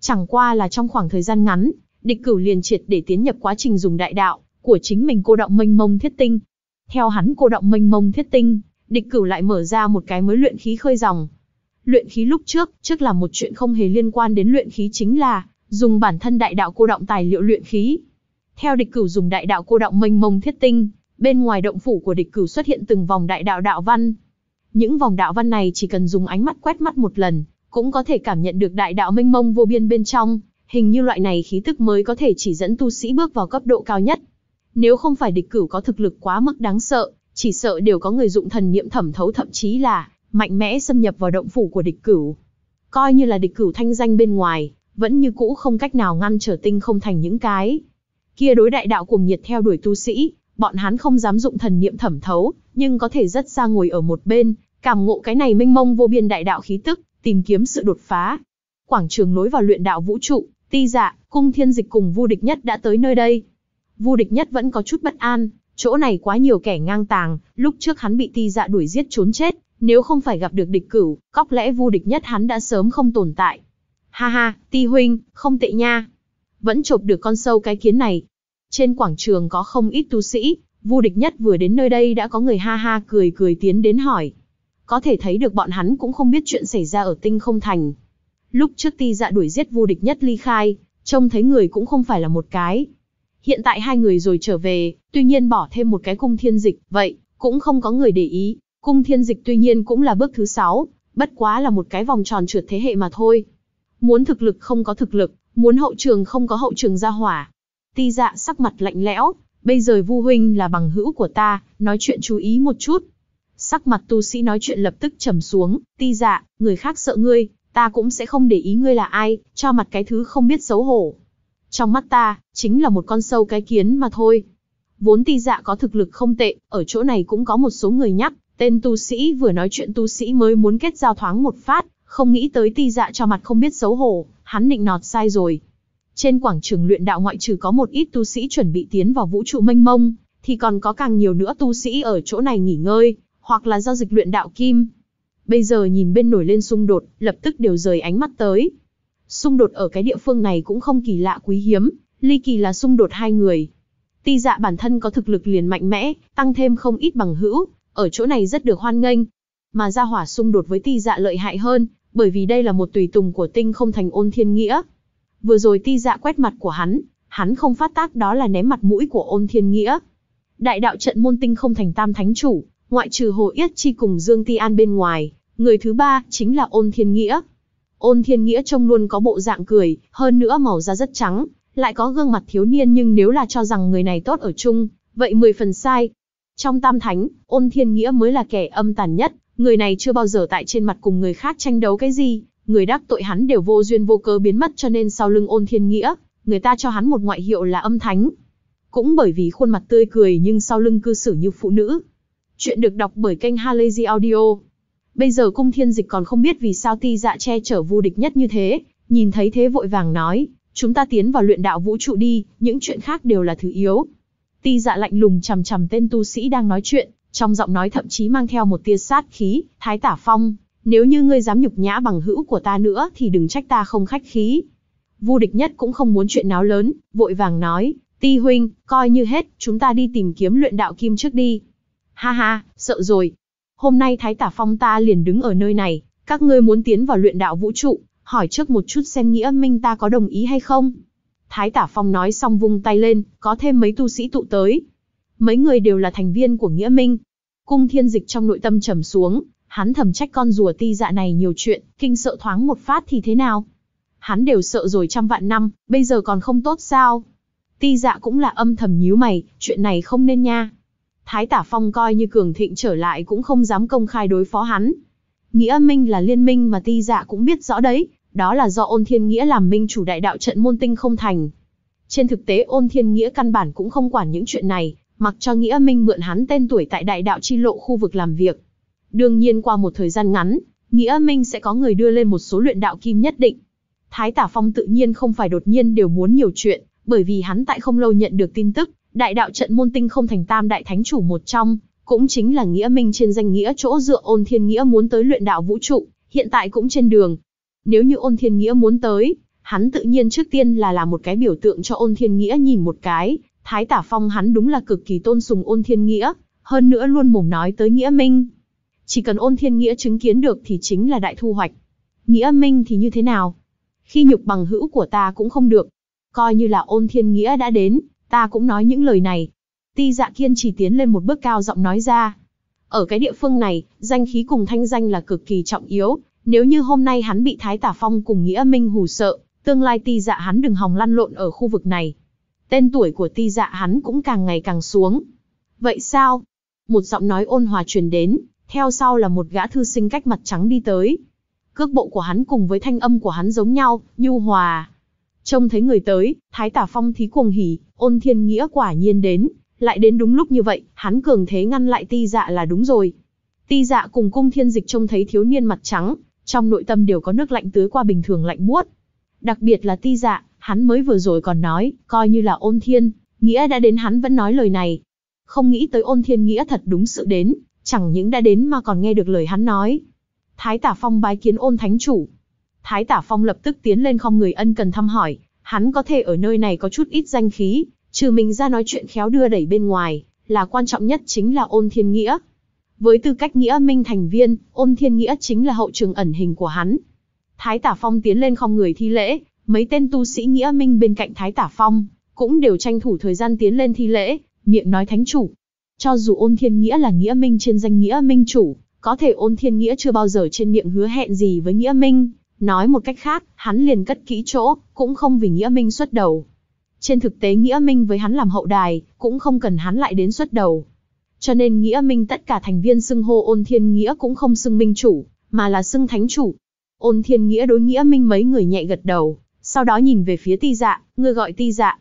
Chẳng qua là trong khoảng thời gian ngắn, địch cửu liền triệt để tiến nhập quá trình dùng đại đạo của chính mình cô động mênh mông thiết tinh, theo hắn cô động mênh mông thiết tinh, địch cửu lại mở ra một cái mới luyện khí khơi dòng. Luyện khí lúc trước, trước là một chuyện không hề liên quan đến luyện khí chính là dùng bản thân đại đạo cô động tài liệu luyện khí. Theo địch cửu dùng đại đạo cô động mênh mông thiết tinh, bên ngoài động phủ của địch cửu xuất hiện từng vòng đại đạo đạo văn. Những vòng đạo văn này chỉ cần dùng ánh mắt quét mắt một lần, cũng có thể cảm nhận được đại đạo mênh mông vô biên bên trong, hình như loại này khí thức mới có thể chỉ dẫn tu sĩ bước vào cấp độ cao nhất. Nếu không phải địch cửu có thực lực quá mức đáng sợ, chỉ sợ đều có người dụng thần niệm thẩm thấu thậm chí là mạnh mẽ xâm nhập vào động phủ của địch cửu. Coi như là địch cửu thanh danh bên ngoài, vẫn như cũ không cách nào ngăn trở tinh không thành những cái. Kia đối đại đạo cùng nhiệt theo đuổi tu sĩ, bọn hắn không dám dụng thần niệm thẩm thấu, nhưng có thể rất xa ngồi ở một bên, cảm ngộ cái này mênh mông vô biên đại đạo khí tức, tìm kiếm sự đột phá. Quảng trường lối vào luyện đạo vũ trụ, ti dạ, cung thiên dịch cùng vu địch nhất đã tới nơi đây. Vu địch nhất vẫn có chút bất an, chỗ này quá nhiều kẻ ngang tàng, lúc trước hắn bị ti dạ đuổi giết trốn chết, nếu không phải gặp được địch cửu, cóc lẽ vu địch nhất hắn đã sớm không tồn tại. Ha ha, ti huynh, không tệ nha. Vẫn chộp được con sâu cái kiến này. Trên quảng trường có không ít tu sĩ, vu địch nhất vừa đến nơi đây đã có người ha ha cười cười tiến đến hỏi. Có thể thấy được bọn hắn cũng không biết chuyện xảy ra ở tinh không thành. Lúc trước ti dạ đuổi giết vu địch nhất ly khai, trông thấy người cũng không phải là một cái, Hiện tại hai người rồi trở về, tuy nhiên bỏ thêm một cái cung thiên dịch, vậy, cũng không có người để ý. Cung thiên dịch tuy nhiên cũng là bước thứ sáu, bất quá là một cái vòng tròn trượt thế hệ mà thôi. Muốn thực lực không có thực lực, muốn hậu trường không có hậu trường ra hỏa. Ti dạ sắc mặt lạnh lẽo, bây giờ Vu Huynh là bằng hữu của ta, nói chuyện chú ý một chút. Sắc mặt tu sĩ nói chuyện lập tức trầm xuống, ti dạ, người khác sợ ngươi, ta cũng sẽ không để ý ngươi là ai, cho mặt cái thứ không biết xấu hổ. Trong mắt ta, chính là một con sâu cái kiến mà thôi. Vốn ti dạ có thực lực không tệ, ở chỗ này cũng có một số người nhắc, tên tu sĩ vừa nói chuyện tu sĩ mới muốn kết giao thoáng một phát, không nghĩ tới ti dạ cho mặt không biết xấu hổ, hắn định nọt sai rồi. Trên quảng trường luyện đạo ngoại trừ có một ít tu sĩ chuẩn bị tiến vào vũ trụ mênh mông, thì còn có càng nhiều nữa tu sĩ ở chỗ này nghỉ ngơi, hoặc là giao dịch luyện đạo kim. Bây giờ nhìn bên nổi lên xung đột, lập tức đều rời ánh mắt tới, Xung đột ở cái địa phương này cũng không kỳ lạ quý hiếm, ly kỳ là xung đột hai người. Ti dạ bản thân có thực lực liền mạnh mẽ, tăng thêm không ít bằng hữu, ở chỗ này rất được hoan nghênh. Mà ra hỏa xung đột với ti dạ lợi hại hơn, bởi vì đây là một tùy tùng của tinh không thành ôn thiên nghĩa. Vừa rồi ti dạ quét mặt của hắn, hắn không phát tác đó là ném mặt mũi của ôn thiên nghĩa. Đại đạo trận môn tinh không thành tam thánh chủ, ngoại trừ Hồ Yết Chi cùng Dương Ti An bên ngoài, người thứ ba chính là ôn thiên nghĩa. Ôn Thiên Nghĩa trông luôn có bộ dạng cười, hơn nữa màu da rất trắng, lại có gương mặt thiếu niên nhưng nếu là cho rằng người này tốt ở chung, vậy mười phần sai. Trong Tam Thánh, Ôn Thiên Nghĩa mới là kẻ âm tàn nhất, người này chưa bao giờ tại trên mặt cùng người khác tranh đấu cái gì, người đắc tội hắn đều vô duyên vô cớ biến mất cho nên sau lưng Ôn Thiên Nghĩa, người ta cho hắn một ngoại hiệu là âm thánh. Cũng bởi vì khuôn mặt tươi cười nhưng sau lưng cư xử như phụ nữ. Chuyện được đọc bởi kênh Halazy Audio. Bây giờ cung thiên dịch còn không biết vì sao ti dạ che chở vô địch nhất như thế, nhìn thấy thế vội vàng nói, chúng ta tiến vào luyện đạo vũ trụ đi, những chuyện khác đều là thứ yếu. Ti dạ lạnh lùng chằm chằm tên tu sĩ đang nói chuyện, trong giọng nói thậm chí mang theo một tia sát khí, thái tả phong, nếu như ngươi dám nhục nhã bằng hữu của ta nữa thì đừng trách ta không khách khí. Vu địch nhất cũng không muốn chuyện náo lớn, vội vàng nói, ti huynh, coi như hết, chúng ta đi tìm kiếm luyện đạo kim trước đi. Ha ha, sợ rồi, hôm nay Thái Tả Phong ta liền đứng ở nơi này, các ngươi muốn tiến vào luyện đạo vũ trụ, hỏi trước một chút xem nghĩa minh ta có đồng ý hay không. Thái Tả Phong nói xong vung tay lên, có thêm mấy tu sĩ tụ tới. Mấy người đều là thành viên của nghĩa minh. Cung thiên dịch trong nội tâm trầm xuống, hắn thầm trách con rùa ti dạ này nhiều chuyện, kinh sợ thoáng một phát thì thế nào. Hắn đều sợ rồi trăm vạn năm, bây giờ còn không tốt sao. Ti dạ cũng là âm thầm nhíu mày, chuyện này không nên nha. Thái Tả Phong coi như cường thịnh trở lại cũng không dám công khai đối phó hắn. Nghĩa Minh là liên minh mà ti dạ cũng biết rõ đấy, đó là do ôn thiên nghĩa làm minh chủ đại đạo trận môn tinh không thành. Trên thực tế ôn thiên nghĩa căn bản cũng không quản những chuyện này, mặc cho Nghĩa Minh mượn hắn tên tuổi tại đại đạo chi lộ khu vực làm việc. Đương nhiên qua một thời gian ngắn, Nghĩa Minh sẽ có người đưa lên một số luyện đạo kim nhất định. Thái Tả Phong tự nhiên không phải đột nhiên đều muốn nhiều chuyện, bởi vì hắn tại không lâu nhận được tin tức, Đại đạo trận môn tinh không thành tam đại thánh chủ một trong, cũng chính là nghĩa minh trên danh nghĩa chỗ dựa ôn thiên nghĩa muốn tới luyện đạo vũ trụ, hiện tại cũng trên đường. Nếu như ôn thiên nghĩa muốn tới, hắn tự nhiên trước tiên là làm một cái biểu tượng cho ôn thiên nghĩa nhìn một cái, thái tả phong hắn đúng là cực kỳ tôn sùng ôn thiên nghĩa, hơn nữa luôn mồm nói tới nghĩa minh. Chỉ cần ôn thiên nghĩa chứng kiến được thì chính là đại thu hoạch. Nghĩa minh thì như thế nào? Khi nhục bằng hữu của ta cũng không được. Coi như là ôn thiên nghĩa đã đến, Ta cũng nói những lời này. Ti dạ kiên chỉ tiến lên một bước cao giọng nói ra. Ở cái địa phương này, danh khí cùng thanh danh là cực kỳ trọng yếu. Nếu như hôm nay hắn bị Thái Tả Phong cùng Nghĩa Minh hù sợ, tương lai ti dạ hắn đừng hòng lăn lộn ở khu vực này. Tên tuổi của ti dạ hắn cũng càng ngày càng xuống. Vậy sao? Một giọng nói ôn hòa truyền đến, theo sau là một gã thư sinh cách mặt trắng đi tới. Cước bộ của hắn cùng với thanh âm của hắn giống nhau, nhu hòa, Trông thấy người tới, Thái Tả Phong thí cuồng hỉ, ôn thiên nghĩa quả nhiên đến, lại đến đúng lúc như vậy, hắn cường thế ngăn lại ti dạ là đúng rồi. Ti dạ cùng cung thiên dịch trông thấy thiếu niên mặt trắng, trong nội tâm đều có nước lạnh tưới qua bình thường lạnh buốt. Đặc biệt là ti dạ, hắn mới vừa rồi còn nói, coi như là ôn thiên, nghĩa đã đến hắn vẫn nói lời này. Không nghĩ tới ôn thiên nghĩa thật đúng sự đến, chẳng những đã đến mà còn nghe được lời hắn nói. Thái tả phong bái kiến ôn thánh chủ, Thái Tả Phong lập tức tiến lên không người ân cần thăm hỏi, hắn có thể ở nơi này có chút ít danh khí, trừ mình ra nói chuyện khéo đưa đẩy bên ngoài, là quan trọng nhất chính là ôn thiên nghĩa. Với tư cách nghĩa minh thành viên, ôn thiên nghĩa chính là hậu trường ẩn hình của hắn. Thái Tả Phong tiến lên không người thi lễ, mấy tên tu sĩ nghĩa minh bên cạnh Thái Tả Phong, cũng đều tranh thủ thời gian tiến lên thi lễ, miệng nói thánh chủ. Cho dù ôn thiên nghĩa là nghĩa minh trên danh nghĩa minh chủ, có thể ôn thiên nghĩa chưa bao giờ trên miệng hứa hẹn gì với nghĩa minh, Nói một cách khác, hắn liền cất kỹ chỗ, cũng không vì Nghĩa Minh xuất đầu. Trên thực tế Nghĩa Minh với hắn làm hậu đài, cũng không cần hắn lại đến xuất đầu. Cho nên Nghĩa Minh tất cả thành viên xưng hô ôn thiên Nghĩa cũng không xưng Minh chủ, mà là xưng Thánh chủ. Ôn thiên Nghĩa đối Nghĩa Minh mấy người nhẹ gật đầu, sau đó nhìn về phía ti dạ, người gọi ti dạ.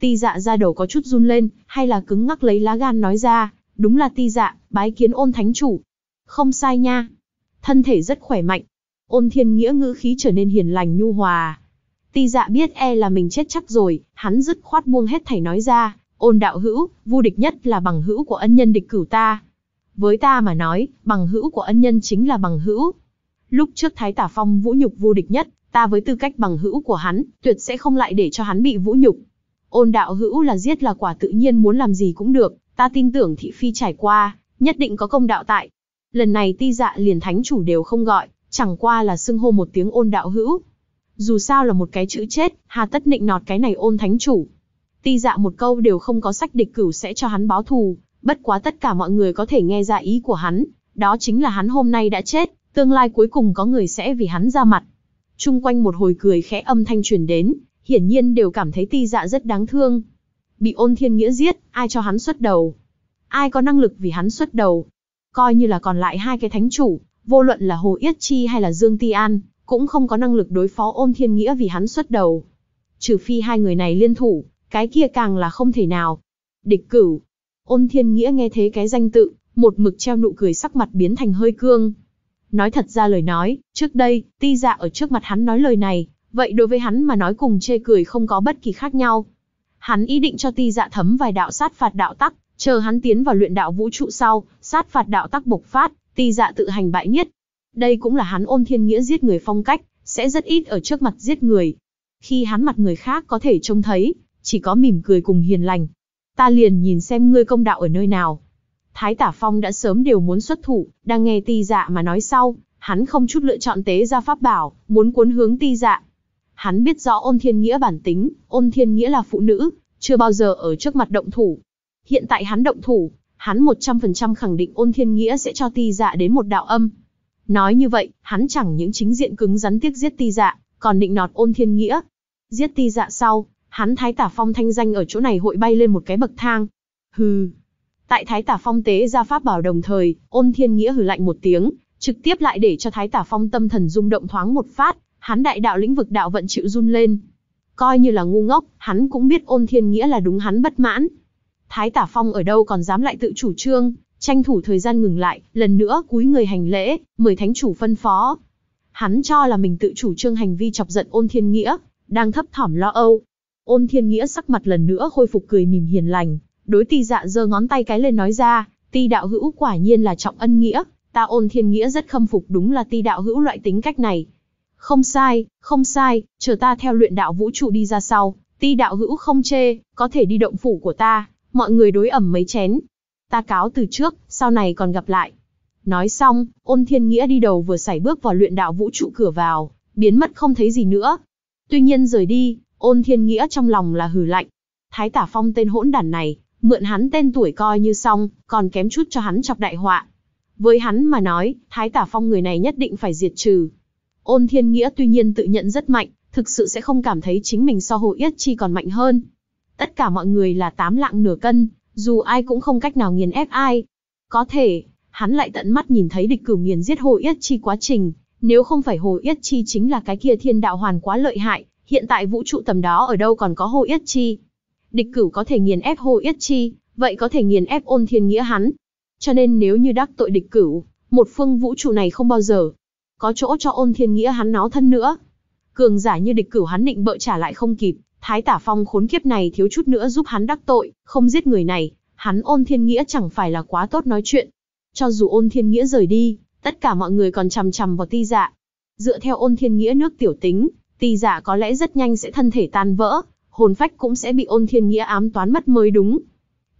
Ti dạ ra đầu có chút run lên, hay là cứng ngắc lấy lá gan nói ra, đúng là ti dạ, bái kiến ôn thánh chủ. Không sai nha. Thân thể rất khỏe mạnh, Ôn thiên nghĩa ngữ khí trở nên hiền lành nhu hòa. Ti dạ biết e là mình chết chắc rồi, hắn dứt khoát buông hết thảy nói ra, ôn đạo hữu, vu địch nhất là bằng hữu của ân nhân địch cửu ta. Với ta mà nói, bằng hữu của ân nhân chính là bằng hữu. Lúc trước Thái Tả Phong vũ nhục vu địch nhất, ta với tư cách bằng hữu của hắn, tuyệt sẽ không lại để cho hắn bị vũ nhục. Ôn đạo hữu là giết là quả tự nhiên muốn làm gì cũng được, ta tin tưởng thị phi trải qua, nhất định có công đạo tại. Lần này ti dạ liền thánh chủ đều không gọi, chẳng qua là xưng hô một tiếng ôn đạo hữu. Dù sao là một cái chữ chết, hà tất nịnh nọt cái này ôn thánh chủ. Ti dạ một câu đều không có sách địch cửu sẽ cho hắn báo thù, bất quá tất cả mọi người có thể nghe ra ý của hắn, đó chính là hắn hôm nay đã chết, tương lai cuối cùng có người sẽ vì hắn ra mặt. Trung quanh một hồi cười khẽ âm thanh truyền đến, hiển nhiên đều cảm thấy ti dạ rất đáng thương. Bị ôn thiên nghĩa giết, ai cho hắn xuất đầu? Ai có năng lực vì hắn xuất đầu? Coi như là còn lại hai cái thánh chủ, Vô luận là Hồ Yết Chi hay là Dương Ti An, cũng không có năng lực đối phó ôn thiên nghĩa vì hắn xuất đầu. Trừ phi hai người này liên thủ, cái kia càng là không thể nào. Địch cửu. Ôn thiên nghĩa nghe thế cái danh tự, một mực treo nụ cười sắc mặt biến thành hơi cương. Nói thật ra lời nói, trước đây, ti dạ ở trước mặt hắn nói lời này, vậy đối với hắn mà nói cùng chê cười không có bất kỳ khác nhau. Hắn ý định cho ti dạ thấm vài đạo sát phạt đạo tắc, chờ hắn tiến vào luyện đạo vũ trụ sau, sát phạt đạo tắc bộc phát, Ti dạ tự hành bại nhất. Đây cũng là hắn ôn thiên nghĩa giết người phong cách, sẽ rất ít ở trước mặt giết người. Khi hắn mặt người khác có thể trông thấy, chỉ có mỉm cười cùng hiền lành. Ta liền nhìn xem ngươi công đạo ở nơi nào. Thái tả phong đã sớm đều muốn xuất thủ, đang nghe ti dạ mà nói sau, hắn không chút lựa chọn tế ra pháp bảo, muốn cuốn hướng ti dạ. Hắn biết rõ ôn thiên nghĩa bản tính, ôn thiên nghĩa là phụ nữ, chưa bao giờ ở trước mặt động thủ. Hiện tại hắn động thủ, hắn 100% khẳng định ôn thiên nghĩa sẽ cho ti dạ đến một đạo âm. Nói như vậy, hắn chẳng những chính diện cứng rắn tiếc giết ti dạ, còn định nọt ôn thiên nghĩa. Giết ti dạ sau, hắn thái tả phong thanh danh ở chỗ này hội bay lên một cái bậc thang. Hừ. Tại thái tả phong tế ra pháp bảo đồng thời, ôn thiên nghĩa hừ lạnh một tiếng, trực tiếp lại để cho thái tả phong tâm thần rung động thoáng một phát, hắn đại đạo lĩnh vực đạo vận chịu run lên. Coi như là ngu ngốc, hắn cũng biết ôn thiên nghĩa là đúng hắn bất mãn, Thái tả phong ở đâu còn dám lại tự chủ trương, tranh thủ thời gian ngừng lại, lần nữa cúi người hành lễ, mời thánh chủ phân phó. Hắn cho là mình tự chủ trương hành vi chọc giận ôn thiên nghĩa, đang thấp thỏm lo âu. Ôn thiên nghĩa sắc mặt lần nữa khôi phục cười mỉm hiền lành, đối ti dạ giơ ngón tay cái lên nói ra, ti đạo hữu quả nhiên là trọng ân nghĩa, ta ôn thiên nghĩa rất khâm phục đúng là ti đạo hữu loại tính cách này. Không sai, không sai, chờ ta theo luyện đạo vũ trụ đi ra sau, ti đạo hữu không chê, có thể đi động phủ của ta, mọi người đối ẩm mấy chén. Ta cáo từ trước, sau này còn gặp lại. Nói xong, ôn thiên nghĩa đi đầu vừa xảy bước vào luyện đạo vũ trụ cửa vào, biến mất không thấy gì nữa. Tuy nhiên rời đi, ôn thiên nghĩa trong lòng là hừ lạnh. Thái tả phong tên hỗn đản này, mượn hắn tên tuổi coi như xong, còn kém chút cho hắn chọc đại họa. Với hắn mà nói, thái tả phong người này nhất định phải diệt trừ. Ôn thiên nghĩa tuy nhiên tự nhận rất mạnh, thực sự sẽ không cảm thấy chính mình so hồ yết chi còn mạnh hơn. Tất cả mọi người là tám lạng nửa cân, dù ai cũng không cách nào nghiền ép ai. Có thể, hắn lại tận mắt nhìn thấy địch cửu nghiền giết Hồ Yết Chi quá trình, nếu không phải Hồ Yết Chi chính là cái kia thiên đạo hoàn quá lợi hại, hiện tại vũ trụ tầm đó ở đâu còn có Hồ Yết Chi. Địch cửu có thể nghiền ép Hồ Yết Chi, vậy có thể nghiền ép ôn thiên nghĩa hắn. Cho nên nếu như đắc tội địch cửu, một phương vũ trụ này không bao giờ có chỗ cho ôn thiên nghĩa hắn nó thân nữa. Cường giả như địch cửu hắn định bợ trả lại không kịp, Thái tả phong khốn kiếp này thiếu chút nữa giúp hắn đắc tội, không giết người này, hắn ôn thiên nghĩa chẳng phải là quá tốt nói chuyện. Cho dù ôn thiên nghĩa rời đi, tất cả mọi người còn chằm chằm vào ti dạ. Dựa theo ôn thiên nghĩa nước tiểu tính, ti dạ có lẽ rất nhanh sẽ thân thể tan vỡ, hồn phách cũng sẽ bị ôn thiên nghĩa ám toán mất mới đúng.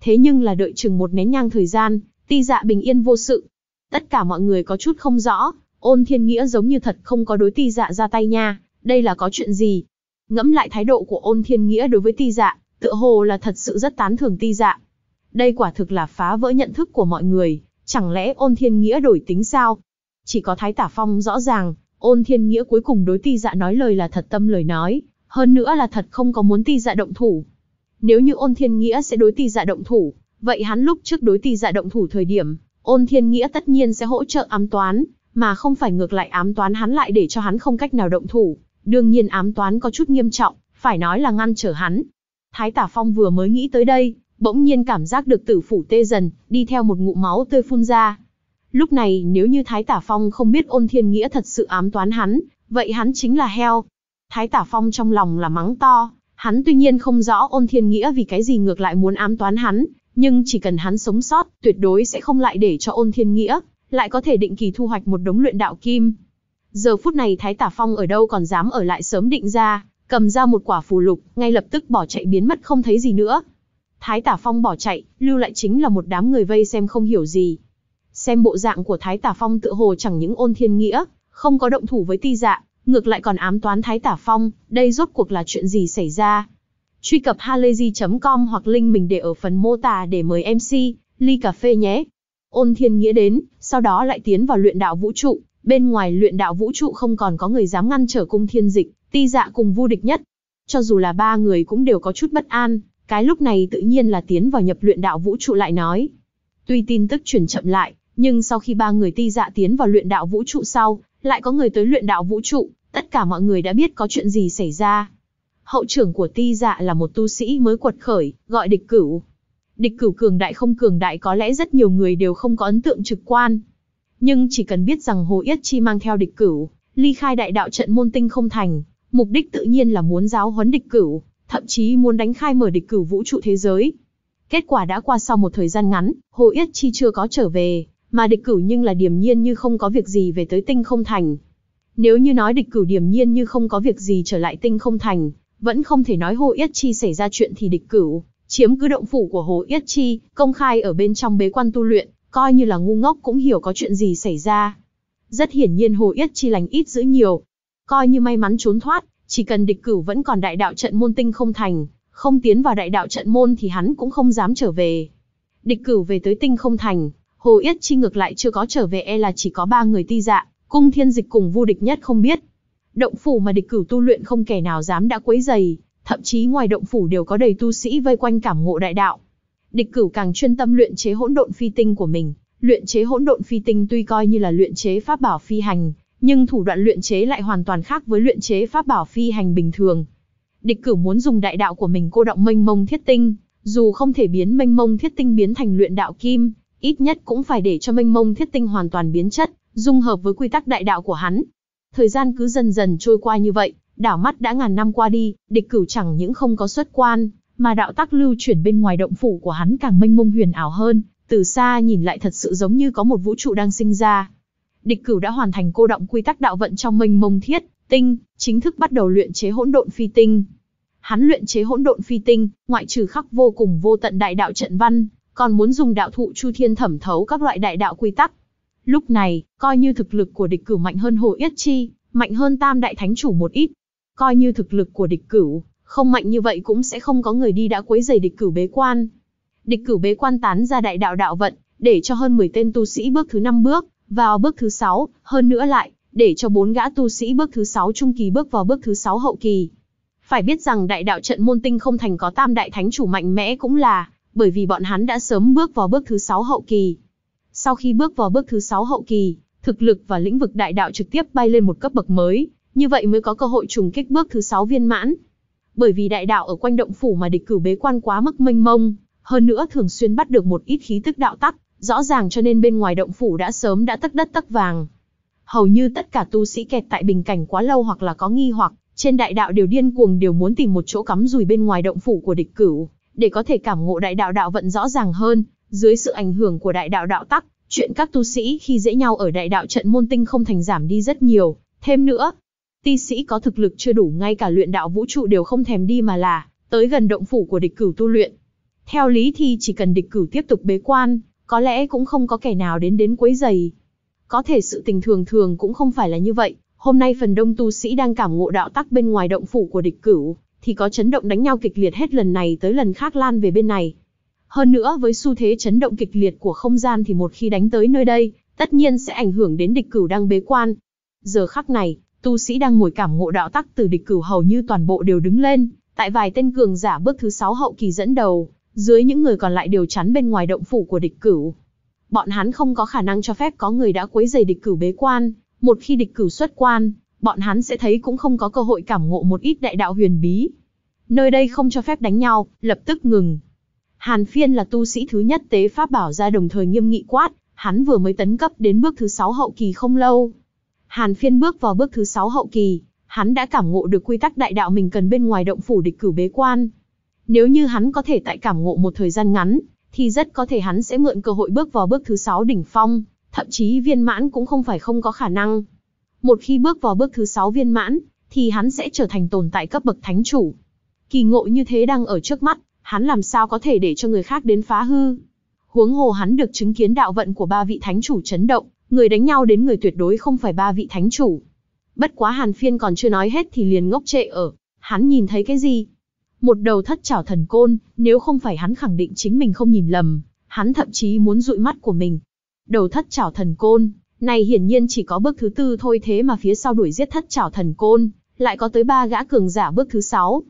Thế nhưng là đợi chừng một nén nhang thời gian, ti dạ bình yên vô sự. Tất cả mọi người có chút không rõ, ôn thiên nghĩa giống như thật không có đối ti dạ ra tay nha, đây là có chuyện gì? Ngẫm lại thái độ của ôn thiên nghĩa đối với ti dạ, tựa hồ là thật sự rất tán thưởng ti dạ. Đây quả thực là phá vỡ nhận thức của mọi người, chẳng lẽ ôn thiên nghĩa đổi tính sao? Chỉ có thái tả phong rõ ràng, ôn thiên nghĩa cuối cùng đối ti dạ nói lời là thật tâm lời nói, hơn nữa là thật không có muốn ti dạ động thủ. Nếu như ôn thiên nghĩa sẽ đối ti dạ động thủ, vậy hắn lúc trước đối ti dạ động thủ thời điểm, ôn thiên nghĩa tất nhiên sẽ hỗ trợ ám toán, mà không phải ngược lại ám toán hắn lại để cho hắn không cách nào động thủ đương nhiên ám toán có chút nghiêm trọng, phải nói là ngăn trở hắn. Thái tả phong vừa mới nghĩ tới đây, bỗng nhiên cảm giác được tử phủ tê dần, đi theo một ngụ máu tươi phun ra. Lúc này nếu như Thái tả phong không biết ôn thiên nghĩa thật sự ám toán hắn, vậy hắn chính là heo. Thái tả phong trong lòng là mắng to, hắn tuy nhiên không rõ ôn thiên nghĩa vì cái gì ngược lại muốn ám toán hắn, nhưng chỉ cần hắn sống sót, tuyệt đối sẽ không lại để cho ôn thiên nghĩa, lại có thể định kỳ thu hoạch một đống luyện đạo kim. Giờ phút này Thái Tả Phong ở đâu còn dám ở lại sớm định ra, cầm ra một quả phù lục, ngay lập tức bỏ chạy biến mất không thấy gì nữa. Thái Tả Phong bỏ chạy, lưu lại chính là một đám người vây xem không hiểu gì. Xem bộ dạng của Thái Tả Phong tựa hồ chẳng những ôn thiên nghĩa, không có động thủ với ti dạ, ngược lại còn ám toán Thái Tả Phong, đây rốt cuộc là chuyện gì xảy ra. Truy cập halayzi.com hoặc link mình để ở phần mô tả để mời MC, ly cà phê nhé. Ôn thiên nghĩa đến, sau đó lại tiến vào luyện đạo vũ trụ, bên ngoài luyện đạo vũ trụ không còn có người dám ngăn trở cung thiên dịch, ti dạ cùng vu địch nhất. Cho dù là ba người cũng đều có chút bất an, cái lúc này tự nhiên là tiến vào nhập luyện đạo vũ trụ lại nói. Tuy tin tức chuyển chậm lại, nhưng sau khi ba người ti dạ tiến vào luyện đạo vũ trụ sau, lại có người tới luyện đạo vũ trụ, tất cả mọi người đã biết có chuyện gì xảy ra. Hậu trưởng của ti dạ là một tu sĩ mới quật khởi, gọi địch cửu. Địch cửu cường đại không cường đại có lẽ rất nhiều người đều không có ấn tượng trực quan, nhưng chỉ cần biết rằng Hồ Yết Chi mang theo địch cửu, ly khai đại đạo trận môn tinh không thành, mục đích tự nhiên là muốn giáo huấn địch cửu, thậm chí muốn đánh khai mở địch cửu vũ trụ thế giới. Kết quả đã qua sau một thời gian ngắn, Hồ Yết Chi chưa có trở về, mà địch cửu nhưng là điềm nhiên như không có việc gì về tới tinh không thành. Nếu như nói địch cửu điềm nhiên như không có việc gì trở lại tinh không thành, vẫn không thể nói Hồ Yết Chi xảy ra chuyện thì địch cửu, chiếm cứ động phủ của Hồ Yết Chi, công khai ở bên trong bế quan tu luyện, coi như là ngu ngốc cũng hiểu có chuyện gì xảy ra. Rất hiển nhiên Hồ Yết chi lành ít giữ nhiều, coi như may mắn trốn thoát, chỉ cần địch cửu vẫn còn đại đạo trận môn tinh không thành, không tiến vào đại đạo trận môn thì hắn cũng không dám trở về. Địch cửu về tới tinh không thành, Hồ Yết chi ngược lại chưa có trở về e là chỉ có ba người ti dạ, cung thiên dịch cùng vu địch nhất không biết. Động phủ mà địch cửu tu luyện không kẻ nào dám đã quấy dày, thậm chí ngoài động phủ đều có đầy tu sĩ vây quanh cảm ngộ đại đạo. Địch Cửu càng chuyên tâm luyện chế hỗn độn phi tinh của mình. Luyện chế hỗn độn phi tinh tuy coi như là luyện chế pháp bảo phi hành, nhưng thủ đoạn luyện chế lại hoàn toàn khác với luyện chế pháp bảo phi hành bình thường. Địch Cửu muốn dùng đại đạo của mình cô động mênh mông thiết tinh, dù không thể biến mênh mông thiết tinh biến thành luyện đạo kim, ít nhất cũng phải để cho mênh mông thiết tinh hoàn toàn biến chất, dung hợp với quy tắc đại đạo của hắn. Thời gian cứ dần dần trôi qua như vậy, đảo mắt đã ngàn năm qua đi, địch cửu chẳng những không có xuất quan, mà đạo tắc lưu chuyển bên ngoài động phủ của hắn càng mênh mông huyền ảo hơn, từ xa nhìn lại thật sự giống như có một vũ trụ đang sinh ra. Địch Cửu đã hoàn thành cô động quy tắc đạo vận trong mênh mông thiết tinh, chính thức bắt đầu luyện chế hỗn độn phi tinh. Hắn luyện chế hỗn độn phi tinh, ngoại trừ khắc vô cùng vô tận đại đạo trận văn, còn muốn dùng đạo thụ chu thiên thẩm thấu các loại đại đạo quy tắc. Lúc này, coi như thực lực của địch cửu mạnh hơn Hồ Yết Chi, mạnh hơn Tam Đại Thánh Chủ một ít. Coi như thực lực của địch cửu, không mạnh như vậy cũng sẽ không có người đi đã quấy giày địch cử bế quan. Địch cử bế quan tán ra đại đạo đạo vận, để cho hơn 10 tên tu sĩ bước thứ 5 bước, vào bước thứ 6, hơn nữa lại, để cho bốn gã tu sĩ bước thứ 6 trung kỳ bước vào bước thứ 6 hậu kỳ. Phải biết rằng đại đạo trận môn tinh không thành có tam đại thánh chủ mạnh mẽ cũng là, bởi vì bọn hắn đã sớm bước vào bước thứ 6 hậu kỳ. Sau khi bước vào bước thứ 6 hậu kỳ, thực lực và lĩnh vực đại đạo trực tiếp bay lên một cấp bậc mới, như vậy mới có cơ hội trùng kích bước thứ 6 viên mãn bởi vì đại đạo ở quanh động phủ mà địch cử bế quan quá mức mênh mông, hơn nữa thường xuyên bắt được một ít khí tức đạo tắc, rõ ràng cho nên bên ngoài động phủ đã sớm đã tắc đất tắc vàng. Hầu như tất cả tu sĩ kẹt tại bình cảnh quá lâu hoặc là có nghi hoặc, trên đại đạo đều điên cuồng đều muốn tìm một chỗ cắm rùi bên ngoài động phủ của địch cửu, để có thể cảm ngộ đại đạo đạo vận rõ ràng hơn, dưới sự ảnh hưởng của đại đạo đạo tắc, chuyện các tu sĩ khi dễ nhau ở đại đạo trận môn tinh không thành giảm đi rất nhiều, thêm nữa, ti sĩ có thực lực chưa đủ ngay cả luyện đạo vũ trụ đều không thèm đi mà là, tới gần động phủ của địch cửu tu luyện. Theo lý thì chỉ cần địch cửu tiếp tục bế quan, có lẽ cũng không có kẻ nào đến đến quấy giày. Có thể sự tình thường thường cũng không phải là như vậy, hôm nay phần đông tu sĩ đang cảm ngộ đạo tắc bên ngoài động phủ của địch cửu, thì có chấn động đánh nhau kịch liệt hết lần này tới lần khác lan về bên này. Hơn nữa với xu thế chấn động kịch liệt của không gian thì một khi đánh tới nơi đây, tất nhiên sẽ ảnh hưởng đến địch cửu đang bế quan. Giờ khắc này, Tu sĩ đang ngồi cảm ngộ đạo tắc từ địch cửu hầu như toàn bộ đều đứng lên, tại vài tên cường giả bước thứ sáu hậu kỳ dẫn đầu, dưới những người còn lại đều chắn bên ngoài động phủ của địch cửu. Bọn hắn không có khả năng cho phép có người đã quấy giày địch cửu bế quan, một khi địch cửu xuất quan, bọn hắn sẽ thấy cũng không có cơ hội cảm ngộ một ít đại đạo huyền bí. Nơi đây không cho phép đánh nhau, lập tức ngừng. Hàn Phiên là tu sĩ thứ nhất tế pháp bảo ra đồng thời nghiêm nghị quát, hắn vừa mới tấn cấp đến bước thứ sáu hậu kỳ không lâu, Hàn Phiên bước vào bước thứ sáu hậu kỳ, hắn đã cảm ngộ được quy tắc đại đạo mình cần bên ngoài động phủ địch cử bế quan. Nếu như hắn có thể tại cảm ngộ một thời gian ngắn, thì rất có thể hắn sẽ mượn cơ hội bước vào bước thứ sáu đỉnh phong, thậm chí viên mãn cũng không phải không có khả năng. Một khi bước vào bước thứ sáu viên mãn, thì hắn sẽ trở thành tồn tại cấp bậc thánh chủ. Kỳ ngộ như thế đang ở trước mắt, hắn làm sao có thể để cho người khác đến phá hư. Huống hồ hắn được chứng kiến đạo vận của ba vị thánh chủ chấn động, người đánh nhau đến người tuyệt đối không phải ba vị thánh chủ. Bất quá Hàn Phiên còn chưa nói hết thì liền ngốc trệ ở, hắn nhìn thấy cái gì? Một đầu thất trảo thần côn, nếu không phải hắn khẳng định chính mình không nhìn lầm, hắn thậm chí muốn dụi mắt của mình. Đầu thất trảo thần côn, này hiển nhiên chỉ có bước thứ tư thôi thế mà phía sau đuổi giết thất trảo thần côn, lại có tới ba gã cường giả bước thứ sáu.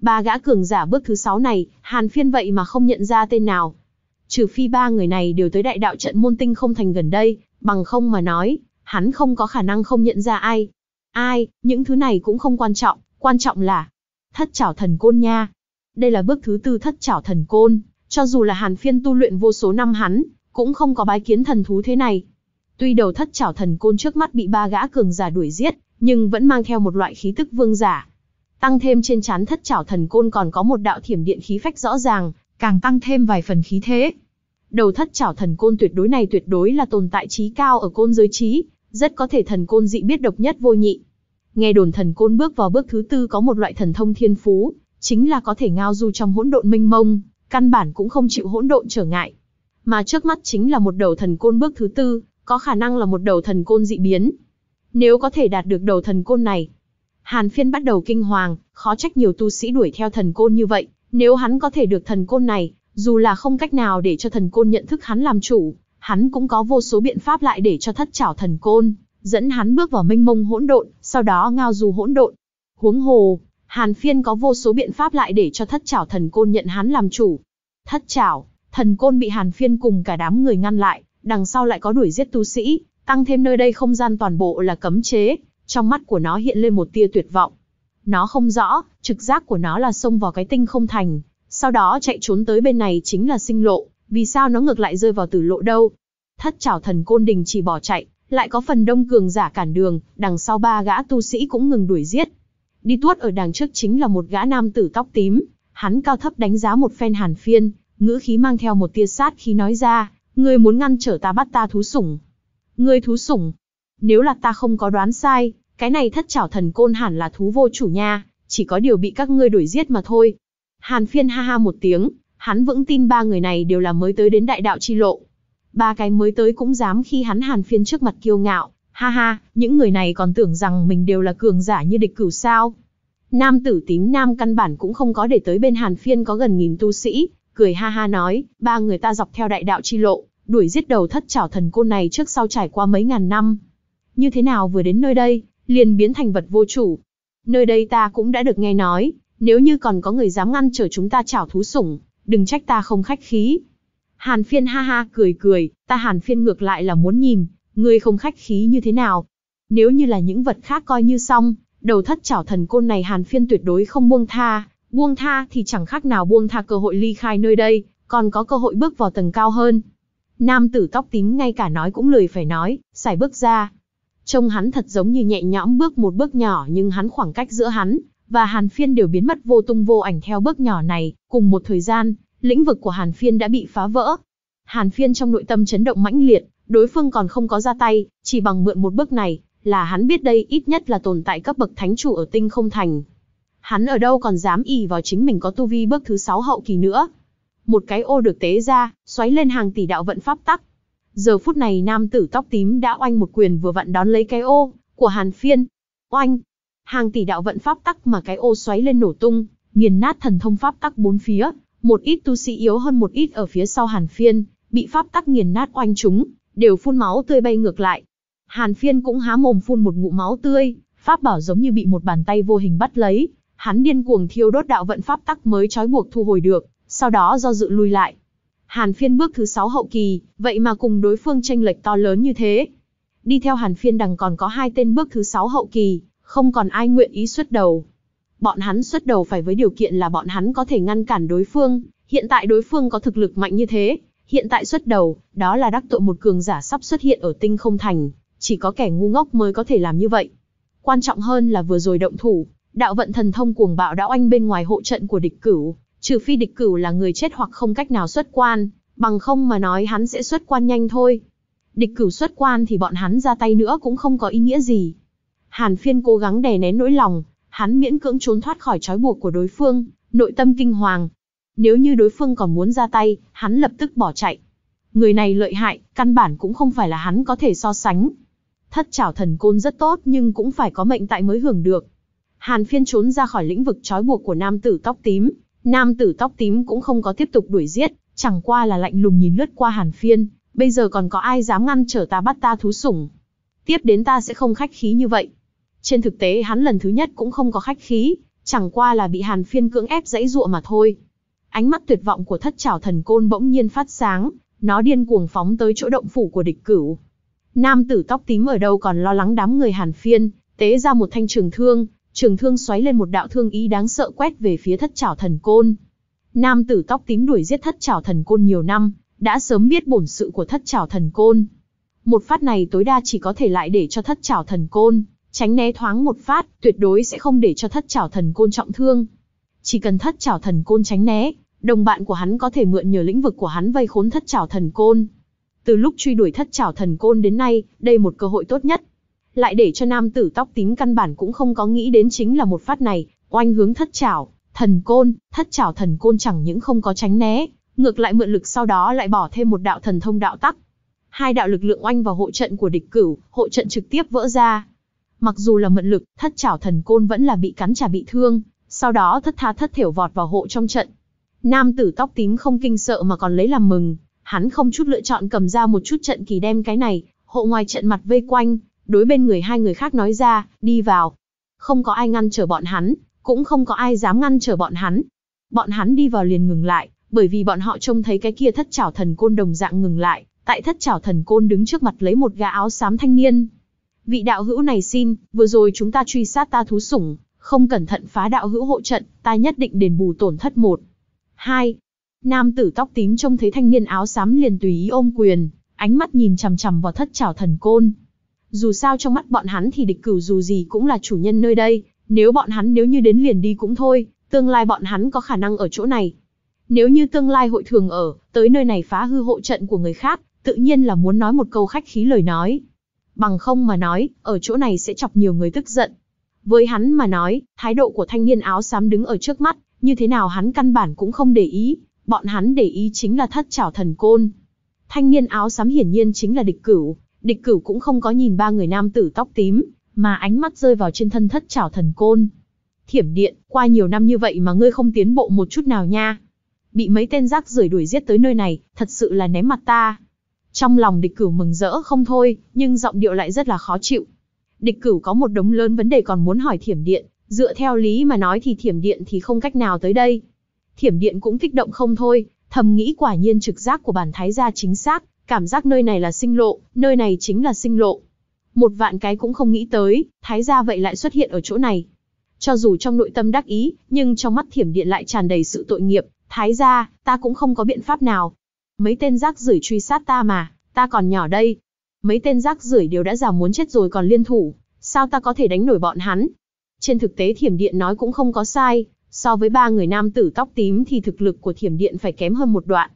Ba gã cường giả bước thứ sáu này, Hàn Phiên vậy mà không nhận ra tên nào. Trừ phi ba người này đều tới đại đạo trận môn tinh không thành gần đây, Bằng không mà nói, hắn không có khả năng không nhận ra ai. Ai, những thứ này cũng không quan trọng, quan trọng là thất trảo thần côn nha. Đây là bước thứ tư thất trảo thần côn, cho dù là hàn phiên tu luyện vô số năm hắn, cũng không có bái kiến thần thú thế này. Tuy đầu thất trảo thần côn trước mắt bị ba gã cường giả đuổi giết, nhưng vẫn mang theo một loại khí tức vương giả. Tăng thêm trên chán thất trảo thần côn còn có một đạo thiểm điện khí phách rõ ràng, càng tăng thêm vài phần khí thế. Đầu thất chảo thần côn tuyệt đối này tuyệt đối là tồn tại trí cao ở côn giới trí, rất có thể thần côn dị biết độc nhất vô nhị. Nghe đồn thần côn bước vào bước thứ tư có một loại thần thông thiên phú, chính là có thể ngao du trong hỗn độn mênh mông, căn bản cũng không chịu hỗn độn trở ngại. Mà trước mắt chính là một đầu thần côn bước thứ tư, có khả năng là một đầu thần côn dị biến. Nếu có thể đạt được đầu thần côn này, Hàn Phiên bắt đầu kinh hoàng, khó trách nhiều tu sĩ đuổi theo thần côn như vậy, nếu hắn có thể được thần côn này, dù là không cách nào để cho thần côn nhận thức hắn làm chủ, hắn cũng có vô số biện pháp lại để cho thất trảo thần côn, dẫn hắn bước vào mênh mông hỗn độn, sau đó ngao du hỗn độn. Huống hồ, Hàn Phiên có vô số biện pháp lại để cho thất trảo thần côn nhận hắn làm chủ. Thất trảo thần côn bị Hàn Phiên cùng cả đám người ngăn lại, đằng sau lại có đuổi giết tu sĩ, tăng thêm nơi đây không gian toàn bộ là cấm chế, trong mắt của nó hiện lên một tia tuyệt vọng. Nó không rõ, trực giác của nó là xông vào cái tinh không thành, sau đó chạy trốn tới bên này chính là sinh lộ, vì sao nó ngược lại rơi vào tử lộ đâu? Thất trảo thần côn đình chỉ bỏ chạy, lại có phần đông cường giả cản đường, đằng sau ba gã tu sĩ cũng ngừng đuổi giết. Đi tuốt ở đằng trước chính là một gã nam tử tóc tím, hắn cao thấp đánh giá một phen hàn phiên, ngữ khí mang theo một tia sát khi nói ra, ngươi muốn ngăn trở ta bắt ta thú sủng. Ngươi thú sủng. Nếu là ta không có đoán sai, cái này thất trảo thần côn hẳn là thú vô chủ nha, chỉ có điều bị các ngươi đuổi giết mà thôi. Hàn Phiên ha ha một tiếng, hắn vững tin ba người này đều là mới tới đến đại đạo chi lộ. Ba cái mới tới cũng dám khi hắn Hàn Phiên trước mặt kiêu ngạo, ha ha, những người này còn tưởng rằng mình đều là cường giả như địch cửu sao. Nam tử tím nam căn bản cũng không có để tới bên Hàn Phiên có gần nghìn tu sĩ, cười ha ha nói, ba người ta dọc theo đại đạo chi lộ, đuổi giết đầu thất trảo thần cô này trước sau trải qua mấy ngàn năm. Như thế nào vừa đến nơi đây, liền biến thành vật vô chủ. Nơi đây ta cũng đã được nghe nói, nếu như còn có người dám ngăn trở chúng ta chảo thú sủng, đừng trách ta không khách khí. Hàn phiên ha ha cười cười, ta hàn phiên ngược lại là muốn nhìn, ngươi không khách khí như thế nào. Nếu như là những vật khác coi như xong, đầu thất chảo thần côn này hàn phiên tuyệt đối không buông tha, buông tha thì chẳng khác nào buông tha cơ hội ly khai nơi đây, còn có cơ hội bước vào tầng cao hơn. Nam tử tóc tím ngay cả nói cũng lười phải nói, xài bước ra. Trông hắn thật giống như nhẹ nhõm bước một bước nhỏ nhưng hắn khoảng cách giữa hắn và Hàn Phiên đều biến mất vô tung vô ảnh theo bước nhỏ này, cùng một thời gian, lĩnh vực của Hàn Phiên đã bị phá vỡ. Hàn Phiên trong nội tâm chấn động mãnh liệt, đối phương còn không có ra tay, chỉ bằng mượn một bước này, là hắn biết đây ít nhất là tồn tại cấp bậc thánh chủ ở tinh không thành. Hắn ở đâu còn dám ỉ vào chính mình có tu vi bước thứ sáu hậu kỳ nữa. Một cái ô được tế ra, xoáy lên hàng tỷ đạo vận pháp tắc. Giờ phút này nam tử tóc tím đã oanh một quyền vừa vặn đón lấy cái ô của Hàn Phiên. Oanh, hàng tỷ đạo vận pháp tắc mà cái ô xoáy lên nổ tung, nghiền nát thần thông pháp tắc bốn phía, một ít tu sĩ yếu hơn một ít ở phía sau Hàn Phiên, bị pháp tắc nghiền nát oanh chúng, đều phun máu tươi bay ngược lại. Hàn Phiên cũng há mồm phun một ngụm máu tươi, pháp bảo giống như bị một bàn tay vô hình bắt lấy, hắn điên cuồng thiêu đốt đạo vận pháp tắc mới trói buộc thu hồi được, sau đó do dự lui lại. Hàn Phiên bước thứ sáu hậu kỳ, vậy mà cùng đối phương tranh lệch to lớn như thế. Đi theo Hàn Phiên đằng còn có hai tên bước thứ sáu hậu kỳ, không còn ai nguyện ý xuất đầu. Bọn hắn xuất đầu phải với điều kiện là bọn hắn có thể ngăn cản đối phương, hiện tại đối phương có thực lực mạnh như thế, hiện tại xuất đầu, đó là đắc tội một cường giả sắp xuất hiện ở tinh không thành, chỉ có kẻ ngu ngốc mới có thể làm như vậy. Quan trọng hơn là vừa rồi động thủ, đạo vận thần thông cuồng bạo đã oanh bên ngoài hộ trận của địch cửu, trừ phi địch cửu là người chết hoặc không cách nào xuất quan, bằng không mà nói hắn sẽ xuất quan nhanh thôi. Địch cửu xuất quan thì bọn hắn ra tay nữa cũng không có ý nghĩa gì, Hàn Phiên cố gắng đè nén nỗi lòng, hắn miễn cưỡng trốn thoát khỏi trói buộc của đối phương, nội tâm kinh hoàng. Nếu như đối phương còn muốn ra tay, hắn lập tức bỏ chạy. Người này lợi hại, căn bản cũng không phải là hắn có thể so sánh. Thất trảo thần côn rất tốt nhưng cũng phải có mệnh tại mới hưởng được. Hàn Phiên trốn ra khỏi lĩnh vực trói buộc của nam tử tóc tím. Nam tử tóc tím cũng không có tiếp tục đuổi giết, chẳng qua là lạnh lùng nhìn lướt qua Hàn Phiên. Bây giờ còn có ai dám ngăn trở ta bắt ta thú sủng. Tiếp đến ta sẽ không khách khí như vậy. Trên thực tế hắn lần thứ nhất cũng không có khách khí, chẳng qua là bị Hàn Phiên cưỡng ép dãy dụa mà thôi. Ánh mắt tuyệt vọng của thất trảo thần côn bỗng nhiên phát sáng, nó điên cuồng phóng tới chỗ động phủ của địch cửu. Nam tử tóc tím ở đâu còn lo lắng đám người Hàn Phiên, tế ra một thanh trường thương, trường thương xoáy lên một đạo thương ý đáng sợ quét về phía thất trảo thần côn. Nam tử tóc tím đuổi giết thất trảo thần côn nhiều năm, đã sớm biết bổn sự của thất trảo thần côn. Một phát này tối đa chỉ có thể lại để cho thất trảo thần côn tránh né thoáng một phát, tuyệt đối sẽ không để cho thất trảo thần côn trọng thương. Chỉ cần thất trảo thần côn tránh né, đồng bạn của hắn có thể mượn nhờ lĩnh vực của hắn vây khốn thất trảo thần côn. Từ lúc truy đuổi thất trảo thần côn đến nay, đây một cơ hội tốt nhất. Lại để cho nam tử tóc tím căn bản cũng không có nghĩ đến chính là một phát này, oanh hướng thất trảo thần côn, thất trảo thần côn chẳng những không có tránh né, ngược lại mượn lực sau đó lại bỏ thêm một đạo thần thông đạo tắc. Hai đạo lực lượng oanh vào hộ trận của địch cửu, hộ trận trực tiếp vỡ ra, Mặc dù là mượn lực, thất chảo thần côn vẫn là bị cắn trả bị thương, sau đó thất tha thất thểu vọt vào hộ trong trận. Nam tử tóc tím không kinh sợ mà còn lấy làm mừng, hắn không chút lựa chọn cầm ra một chút trận kỳ đem cái này, hộ ngoài trận mặt vây quanh, đối bên người hai người khác nói ra, đi vào. Không có ai ngăn trở bọn hắn, cũng không có ai dám ngăn trở bọn hắn. Bọn hắn đi vào liền ngừng lại, bởi vì bọn họ trông thấy cái kia thất chảo thần côn đồng dạng ngừng lại, tại thất chảo thần côn đứng trước mặt lấy một gã áo xám thanh niên, vị đạo hữu này xin, vừa rồi chúng ta truy sát ta thú sủng, không cẩn thận phá đạo hữu hộ trận, ta nhất định đền bù tổn thất một. Hai, nam tử tóc tím trông thấy thanh niên áo xám liền tùy ý ôm quyền, ánh mắt nhìn chằm chằm vào thất trảo thần côn. Dù sao trong mắt bọn hắn thì địch cửu dù gì cũng là chủ nhân nơi đây, nếu bọn hắn nếu như đến liền đi cũng thôi, tương lai bọn hắn có khả năng ở chỗ này. Nếu như tương lai hội thường ở, tới nơi này phá hư hộ trận của người khác, tự nhiên là muốn nói một câu khách khí lời nói, Bằng không mà nói, ở chỗ này sẽ chọc nhiều người tức giận. Với hắn mà nói, thái độ của thanh niên áo xám đứng ở trước mắt, như thế nào hắn căn bản cũng không để ý, bọn hắn để ý chính là thất trảo thần côn. Thanh niên áo xám hiển nhiên chính là địch cửu, địch cửu cũng không có nhìn ba người nam tử tóc tím, mà ánh mắt rơi vào trên thân thất trảo thần côn. Thiểm điện, qua nhiều năm như vậy mà ngươi không tiến bộ một chút nào nha. Bị mấy tên rác rưởi đuổi giết tới nơi này, thật sự là ném mặt ta. Trong lòng địch cửu mừng rỡ không thôi, nhưng giọng điệu lại rất là khó chịu. Địch cửu có một đống lớn vấn đề còn muốn hỏi thiểm điện, dựa theo lý mà nói thì thiểm điện thì không cách nào tới đây. Thiểm điện cũng kích động không thôi, thầm nghĩ quả nhiên trực giác của bản thái gia chính xác, cảm giác nơi này là sinh lộ, nơi này chính là sinh lộ. Một vạn cái cũng không nghĩ tới, thái gia vậy lại xuất hiện ở chỗ này. Cho dù trong nội tâm đắc ý, nhưng trong mắt thiểm điện lại tràn đầy sự tội nghiệp, thái gia, ta cũng không có biện pháp nào, Mấy tên rác rưởi truy sát ta mà, ta còn nhỏ đây. Mấy tên rác rưởi đều đã già muốn chết rồi còn liên thủ, sao ta có thể đánh nổi bọn hắn? Trên thực tế thiểm điện nói cũng không có sai, so với ba người nam tử tóc tím thì thực lực của thiểm điện phải kém hơn một đoạn.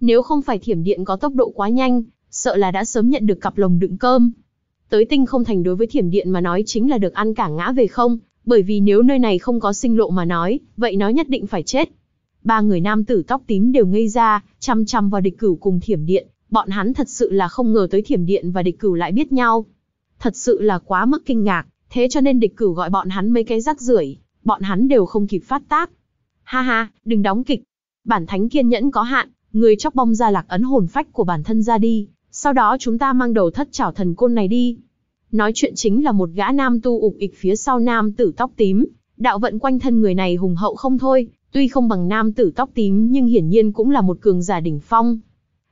Nếu không phải thiểm điện có tốc độ quá nhanh, sợ là đã sớm nhận được cặp lồng đựng cơm. Tới tinh không thành đối với thiểm điện mà nói chính là được ăn cả ngã về không, bởi vì nếu nơi này không có sinh lộ mà nói, vậy nó nhất định phải chết ba người nam tử tóc tím đều ngây ra, chăm chăm vào địch cửu cùng thiểm điện, bọn hắn thật sự là không ngờ tới thiểm điện và địch cửu lại biết nhau. Thật sự là quá mức kinh ngạc, thế cho nên địch cửu gọi bọn hắn mấy cái rác rưởi, bọn hắn đều không kịp phát tác. Ha ha, đừng đóng kịch. Bản thánh kiên nhẫn có hạn, người chóc bong ra lạc ấn hồn phách của bản thân ra đi, sau đó chúng ta mang đầu thất chảo thần côn này đi. Nói chuyện chính là một gã nam tu ục ịch phía sau nam tử tóc tím, đạo vận quanh thân người này hùng hậu không thôi, Tuy không bằng nam tử tóc tím nhưng hiển nhiên cũng là một cường giả đỉnh phong.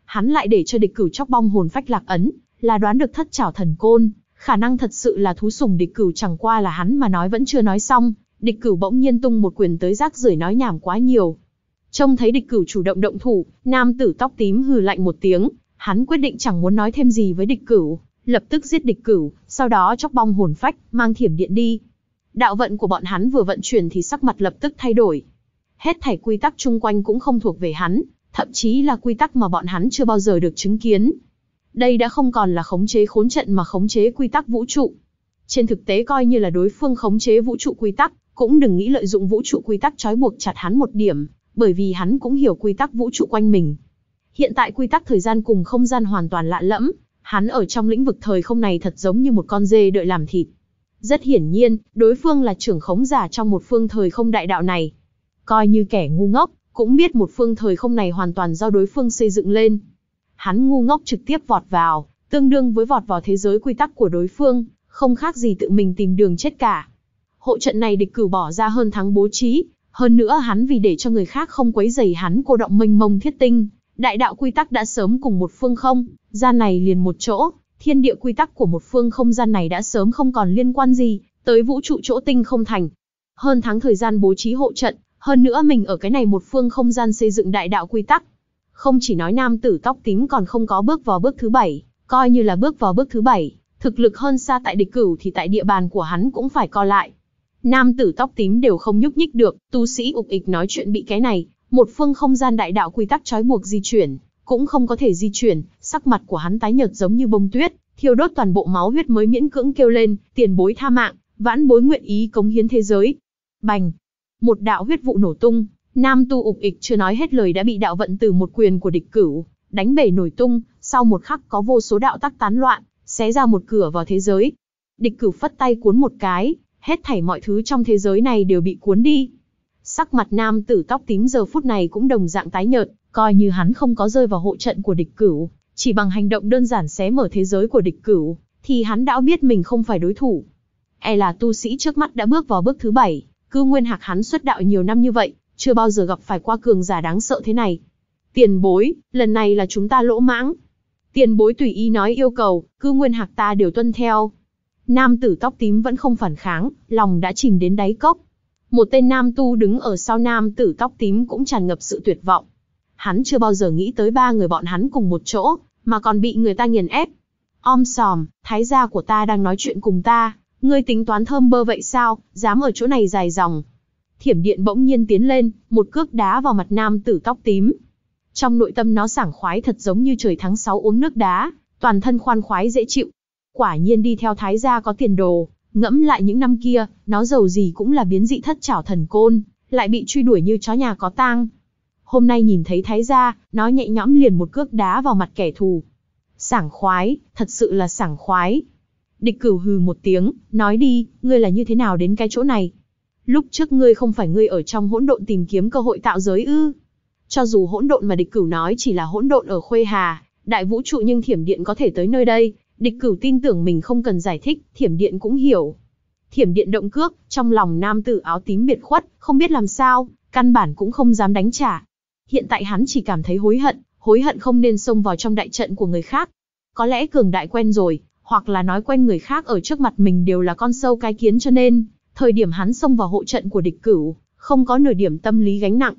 Hắn lại để cho địch cửu chóc bong hồn phách lạc ấn, là đoán được thất trảo thần côn, khả năng thật sự là thú sùng địch cửu chẳng qua là hắn mà nói vẫn chưa nói xong, địch cửu bỗng nhiên tung một quyền tới rác rưởi nói nhảm quá nhiều. Trông thấy địch cửu chủ động động thủ, nam tử tóc tím hừ lạnh một tiếng, hắn quyết định chẳng muốn nói thêm gì với địch cửu, lập tức giết địch cửu, sau đó chóc bong hồn phách, mang thiểm điện đi. Đạo vận của bọn hắn vừa vận chuyển thì sắc mặt lập tức thay đổi hết thảy quy tắc chung quanh cũng không thuộc về hắn, thậm chí là quy tắc mà bọn hắn chưa bao giờ được chứng kiến. Đây đã không còn là khống chế khốn trận mà khống chế quy tắc vũ trụ. Trên thực tế coi như là đối phương khống chế vũ trụ quy tắc, cũng đừng nghĩ lợi dụng vũ trụ quy tắc trói buộc chặt hắn một điểm, bởi vì hắn cũng hiểu quy tắc vũ trụ quanh mình. Hiện tại quy tắc thời gian cùng không gian hoàn toàn lạ lẫm, hắn ở trong lĩnh vực thời không này thật giống như một con dê đợi làm thịt. Rất hiển nhiên, đối phương là trưởng khống giả trong một phương thời không đại đạo này coi như kẻ ngu ngốc, cũng biết một phương thời không này hoàn toàn do đối phương xây dựng lên. Hắn ngu ngốc trực tiếp vọt vào, tương đương với vọt vào thế giới quy tắc của đối phương, không khác gì tự mình tìm đường chết cả. Hộ trận này địch cử bỏ ra hơn thắng bố trí, hơn nữa hắn vì để cho người khác không quấy rầy hắn cô động mênh mông thiết tinh, đại đạo quy tắc đã sớm cùng một phương không, gian này liền một chỗ, thiên địa quy tắc của một phương không gian này đã sớm không còn liên quan gì, tới vũ trụ chỗ tinh không thành. Hơn tháng thời gian bố trí hộ trận, hơn nữa mình ở cái này một phương không gian xây dựng đại đạo quy tắc. Không chỉ nói nam tử tóc tím còn không có bước vào bước thứ bảy, coi như là bước vào bước thứ bảy, thực lực hơn xa tại địch cửu thì tại địa bàn của hắn cũng phải co lại. Nam tử tóc tím đều không nhúc nhích được, tu sĩ ục ịch nói chuyện bị cái này, một phương không gian đại đạo quy tắc trói buộc di chuyển, cũng không có thể di chuyển, sắc mặt của hắn tái nhợt giống như bông tuyết, thiêu đốt toàn bộ máu huyết mới miễn cưỡng kêu lên, tiền bối tha mạng, vãn bối nguyện ý cống hiến thế giới. Bành, một đạo huyết vụ nổ tung, nam tu ục ịch chưa nói hết lời đã bị đạo vận từ một quyền của địch cửu, đánh bể nổi tung, sau một khắc có vô số đạo tắc tán loạn, xé ra một cửa vào thế giới. Địch cửu phất tay cuốn một cái, hết thảy mọi thứ trong thế giới này đều bị cuốn đi. Sắc mặt nam tử tóc tím giờ phút này cũng đồng dạng tái nhợt, coi như hắn không có rơi vào hộ trận của địch cửu, chỉ bằng hành động đơn giản xé mở thế giới của địch cửu, thì hắn đã biết mình không phải đối thủ. E là tu sĩ trước mắt đã bước vào bước thứ bảy, Cư Nguyên Hạc hắn xuất đạo nhiều năm như vậy, chưa bao giờ gặp phải qua cường giả đáng sợ thế này. Tiền bối, lần này là chúng ta lỗ mãng. Tiền bối tùy ý nói yêu cầu, cư Nguyên Hạc ta đều tuân theo. Nam tử tóc tím vẫn không phản kháng, lòng đã chìm đến đáy cốc. Một tên nam tu đứng ở sau nam tử tóc tím cũng tràn ngập sự tuyệt vọng. Hắn chưa bao giờ nghĩ tới ba người bọn hắn cùng một chỗ, mà còn bị người ta nghiền ép. Om sòm, thái gia của ta đang nói chuyện cùng ta, Ngươi tính toán thơm bơ vậy sao, dám ở chỗ này dài dòng. Thiểm điện bỗng nhiên tiến lên, một cước đá vào mặt nam tử tóc tím. Trong nội tâm nó sảng khoái thật giống như trời tháng 6 uống nước đá, toàn thân khoan khoái dễ chịu. Quả nhiên đi theo thái gia có tiền đồ, ngẫm lại những năm kia, nó giàu gì cũng là biến dị thất trảo thần côn, lại bị truy đuổi như chó nhà có tang. Hôm nay nhìn thấy thái gia, nó nhẹ nhõm liền một cước đá vào mặt kẻ thù. Sảng khoái, thật sự là sảng khoái. Địch cửu hừ một tiếng, nói đi, ngươi là như thế nào đến cái chỗ này? Lúc trước ngươi không phải ngươi ở trong hỗn độn tìm kiếm cơ hội tạo giới ư? Cho dù hỗn độn mà địch cửu nói chỉ là hỗn độn ở khuê hà, đại vũ trụ nhưng thiểm điện có thể tới nơi đây, địch cửu tin tưởng mình không cần giải thích, thiểm điện cũng hiểu. Thiểm điện động cước, trong lòng nam tử áo tím biệt khuất, không biết làm sao, căn bản cũng không dám đánh trả. Hiện tại hắn chỉ cảm thấy hối hận, hối hận không nên xông vào trong đại trận của người khác. Có lẽ cường đại quen rồi, hoặc là nói quen người khác ở trước mặt mình đều là con sâu cái kiến cho nên, thời điểm hắn xông vào hộ trận của địch cửu, không có nửa điểm tâm lý gánh nặng.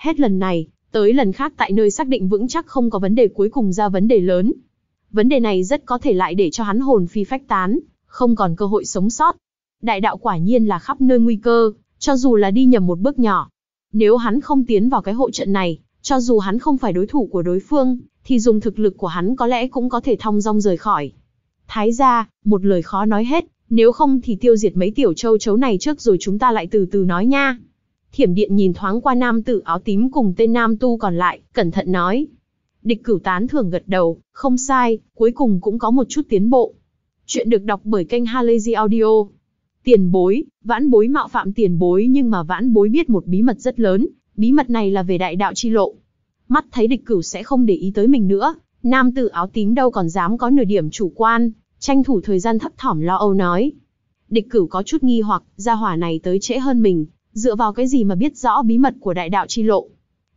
Hết lần này, tới lần khác tại nơi xác định vững chắc không có vấn đề cuối cùng ra vấn đề lớn. Vấn đề này rất có thể lại để cho hắn hồn phi phách tán, không còn cơ hội sống sót. Đại đạo quả nhiên là khắp nơi nguy cơ, cho dù là đi nhầm một bước nhỏ. Nếu hắn không tiến vào cái hộ trận này, cho dù hắn không phải đối thủ của đối phương, thì dùng thực lực của hắn có lẽ cũng có thể thong dong rời khỏi. Thái gia, một lời khó nói hết, nếu không thì tiêu diệt mấy tiểu châu chấu này trước rồi chúng ta lại từ từ nói nha. Thiểm điện nhìn thoáng qua nam tử áo tím cùng tên nam tu còn lại, cẩn thận nói. Địch cửu tán thưởng gật đầu, không sai, cuối cùng cũng có một chút tiến bộ. Chuyện được đọc bởi kênh Halazy Audio. Tiền bối, vãn bối mạo phạm tiền bối nhưng mà vãn bối biết một bí mật rất lớn, bí mật này là về đại đạo chi lộ. Mắt thấy địch cửu sẽ không để ý tới mình nữa, nam tử áo tím đâu còn dám có nửa điểm chủ quan, tranh thủ thời gian thấp thỏm lo âu nói. Địch cửu có chút nghi hoặc, gia hỏa này tới trễ hơn mình, dựa vào cái gì mà biết rõ bí mật của đại đạo chi lộ.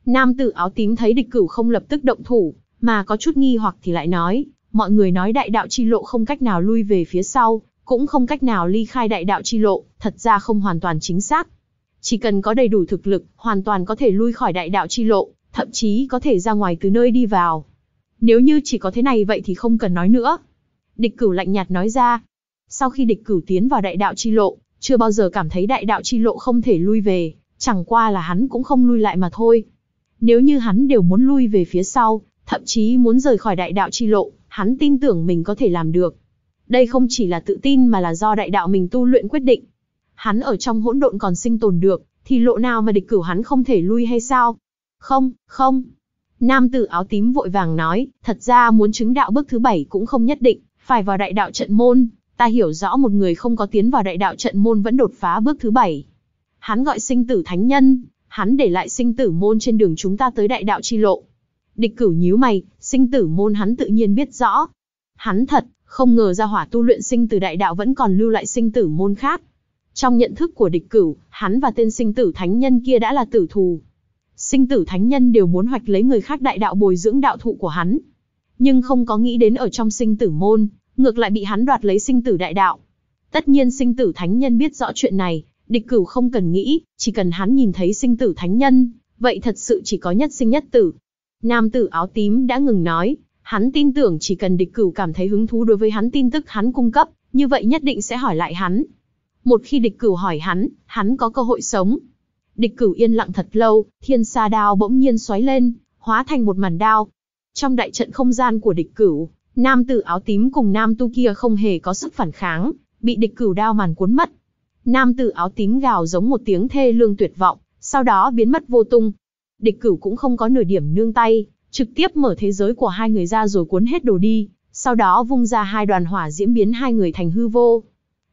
Nam tử áo tím thấy địch cửu không lập tức động thủ, mà có chút nghi hoặc thì lại nói, mọi người nói đại đạo chi lộ không cách nào lui về phía sau, cũng không cách nào ly khai đại đạo chi lộ, thật ra không hoàn toàn chính xác. Chỉ cần có đầy đủ thực lực, hoàn toàn có thể lui khỏi đại đạo chi lộ, thậm chí có thể ra ngoài từ nơi đi vào. Nếu như chỉ có thế này vậy thì không cần nói nữa, địch cửu lạnh nhạt nói ra. Sau khi địch cửu tiến vào đại đạo chi lộ, chưa bao giờ cảm thấy đại đạo chi lộ không thể lui về, chẳng qua là hắn cũng không lui lại mà thôi. Nếu như hắn đều muốn lui về phía sau, thậm chí muốn rời khỏi đại đạo chi lộ, hắn tin tưởng mình có thể làm được. Đây không chỉ là tự tin mà là do đại đạo mình tu luyện quyết định. Hắn ở trong hỗn độn còn sinh tồn được, thì lộ nào mà địch cửu hắn không thể lui hay sao? Không, không. Nam tử áo tím vội vàng nói, thật ra muốn chứng đạo bước thứ bảy cũng không nhất định phải vào đại đạo trận môn, ta hiểu rõ một người không có tiến vào đại đạo trận môn vẫn đột phá bước thứ bảy. Hắn gọi sinh tử thánh nhân, hắn để lại sinh tử môn trên đường chúng ta tới đại đạo chi lộ. Địch cửu nhíu mày, sinh tử môn hắn tự nhiên biết rõ. Hắn thật, không ngờ ra hỏa tu luyện sinh tử đại đạo vẫn còn lưu lại sinh tử môn khác. Trong nhận thức của địch cửu, hắn và tên sinh tử thánh nhân kia đã là tử thù. Sinh tử thánh nhân đều muốn hoạch lấy người khác đại đạo bồi dưỡng đạo thụ của hắn nhưng không có nghĩ đến ở trong sinh tử môn, ngược lại bị hắn đoạt lấy sinh tử đại đạo. Tất nhiên sinh tử thánh nhân biết rõ chuyện này, địch cửu không cần nghĩ, chỉ cần hắn nhìn thấy sinh tử thánh nhân, vậy thật sự chỉ có nhất sinh nhất tử. Nam tử áo tím đã ngừng nói, hắn tin tưởng chỉ cần địch cửu cảm thấy hứng thú đối với hắn tin tức hắn cung cấp, như vậy nhất định sẽ hỏi lại hắn. Một khi địch cửu hỏi hắn, hắn có cơ hội sống. Địch cửu yên lặng thật lâu, thiên sa đao bỗng nhiên xoáy lên, hóa thành một màn đao, trong đại trận không gian của địch cửu, nam tử áo tím cùng nam tu kia không hề có sức phản kháng, bị địch cửu đao màn cuốn mất. Nam tử áo tím gào giống một tiếng thê lương tuyệt vọng, sau đó biến mất vô tung. Địch cửu cũng không có nửa điểm nương tay, trực tiếp mở thế giới của hai người ra rồi cuốn hết đồ đi, sau đó vung ra hai đoàn hỏa diễm biến hai người thành hư vô.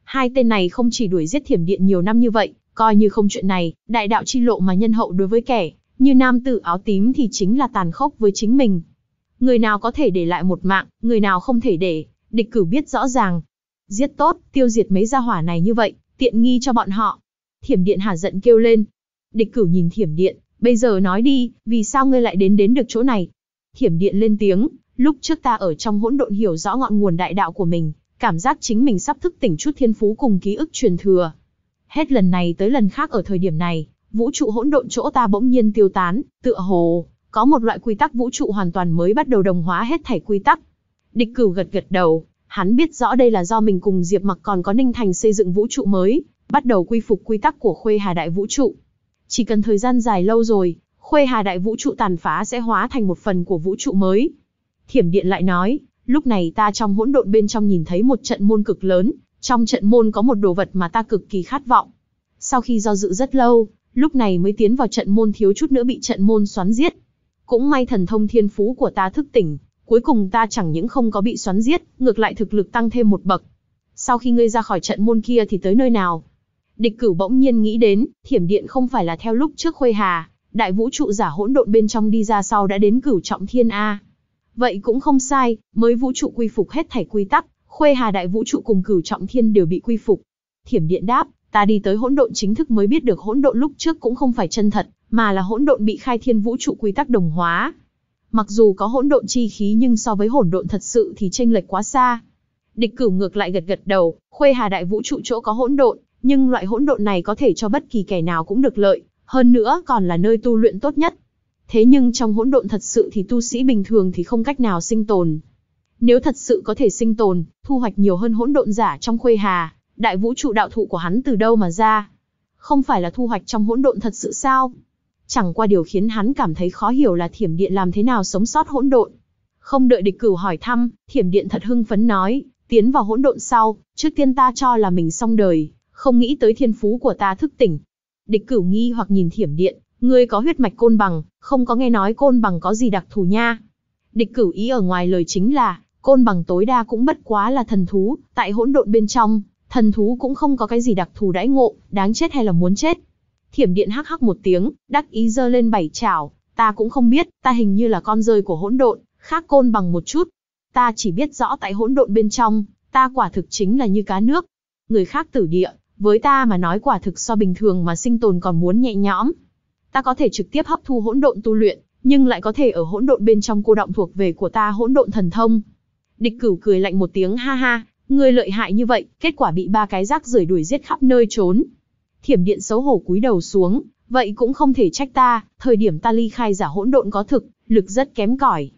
Hai tên này không chỉ đuổi giết thiểm điện nhiều năm như vậy, coi như không chuyện này, đại đạo chi lộ mà nhân hậu đối với kẻ, như nam tử áo tím thì chính là tàn khốc với chính mình, người nào có thể để lại một mạng, người nào không thể để, địch cử biết rõ ràng. Giết tốt, tiêu diệt mấy gia hỏa này như vậy, tiện nghi cho bọn họ. Thiểm điện hà giận kêu lên. Địch cử nhìn thiểm điện, bây giờ nói đi, vì sao ngươi lại đến đến được chỗ này? Thiểm điện lên tiếng, lúc trước ta ở trong hỗn độn hiểu rõ ngọn nguồn đại đạo của mình, cảm giác chính mình sắp thức tỉnh chút thiên phú cùng ký ức truyền thừa. Hết lần này tới lần khác ở thời điểm này, vũ trụ hỗn độn chỗ ta bỗng nhiên tiêu tán, tựa hồ có một loại quy tắc vũ trụ hoàn toàn mới bắt đầu đồng hóa hết thảy quy tắc. Địch cửu gật gật đầu, hắn biết rõ đây là do mình cùng Diệp Mặc còn có Ninh Thành xây dựng vũ trụ mới, bắt đầu quy phục quy tắc của Khuê Hà Đại Vũ Trụ. Chỉ cần thời gian dài lâu rồi, Khuê Hà Đại Vũ Trụ tàn phá sẽ hóa thành một phần của vũ trụ mới. Thiểm Điện lại nói, lúc này ta trong hỗn độn bên trong nhìn thấy một trận môn cực lớn, trong trận môn có một đồ vật mà ta cực kỳ khát vọng. Sau khi do dự rất lâu, lúc này mới tiến vào trận môn thiếu chút nữa bị trận môn xoắn giết. Cũng may thần thông thiên phú của ta thức tỉnh, cuối cùng ta chẳng những không có bị xoắn giết, ngược lại thực lực tăng thêm một bậc. Sau khi ngươi ra khỏi trận môn kia thì tới nơi nào? Địch cửu bỗng nhiên nghĩ đến, thiểm điện không phải là theo lúc trước Khuê Hà, đại vũ trụ giả hỗn độn bên trong đi ra sau đã đến cửu trọng thiên A. Vậy cũng không sai, mới vũ trụ quy phục hết thảy quy tắc, Khuê Hà đại vũ trụ cùng cửu trọng thiên đều bị quy phục. Thiểm điện đáp, ta đi tới hỗn độn chính thức mới biết được hỗn độn lúc trước cũng không phải chân thật, mà là hỗn độn bị khai thiên vũ trụ quy tắc đồng hóa. Mặc dù có hỗn độn chi khí nhưng so với hỗn độn thật sự thì chênh lệch quá xa. Địch Cửu ngược lại gật gật đầu, Khuê Hà đại vũ trụ chỗ có hỗn độn, nhưng loại hỗn độn này có thể cho bất kỳ kẻ nào cũng được lợi, hơn nữa còn là nơi tu luyện tốt nhất. Thế nhưng trong hỗn độn thật sự thì tu sĩ bình thường thì không cách nào sinh tồn. Nếu thật sự có thể sinh tồn, thu hoạch nhiều hơn hỗn độn giả trong Khuê Hà, đại vũ trụ đạo thụ của hắn từ đâu mà ra? Không phải là thu hoạch trong hỗn độn thật sự sao? Chẳng qua điều khiến hắn cảm thấy khó hiểu là thiểm điện làm thế nào sống sót hỗn độn. Không đợi địch cửu hỏi thăm, thiểm điện thật hưng phấn nói, tiến vào hỗn độn sau, trước tiên ta cho là mình xong đời, không nghĩ tới thiên phú của ta thức tỉnh. Địch cửu nghi hoặc nhìn thiểm điện, ngươi có huyết mạch côn bằng, không có nghe nói côn bằng có gì đặc thù nha. Địch cửu ý ở ngoài lời chính là, côn bằng tối đa cũng bất quá là thần thú, tại hỗn độn bên trong, thần thú cũng không có cái gì đặc thù đãi ngộ, đáng chết hay là muốn chết. Thiểm điện hắc hắc một tiếng, đắc ý giơ lên bảy chảo, ta cũng không biết, ta hình như là con rơi của hỗn độn, khác côn bằng một chút. Ta chỉ biết rõ tại hỗn độn bên trong, ta quả thực chính là như cá nước. Người khác tử địa, với ta mà nói quả thực so bình thường mà sinh tồn còn muốn nhẹ nhõm. Ta có thể trực tiếp hấp thu hỗn độn tu luyện, nhưng lại có thể ở hỗn độn bên trong cô động thuộc về của ta hỗn độn thần thông. Địch cửu cười lạnh một tiếng ha ha, người lợi hại như vậy, kết quả bị ba cái rác rưởi đuổi giết khắp nơi trốn thiểm điện xấu hổ cúi đầu xuống, vậy cũng không thể trách ta, thời điểm ta ly khai giả hỗn độn có thực, lực rất kém cỏi.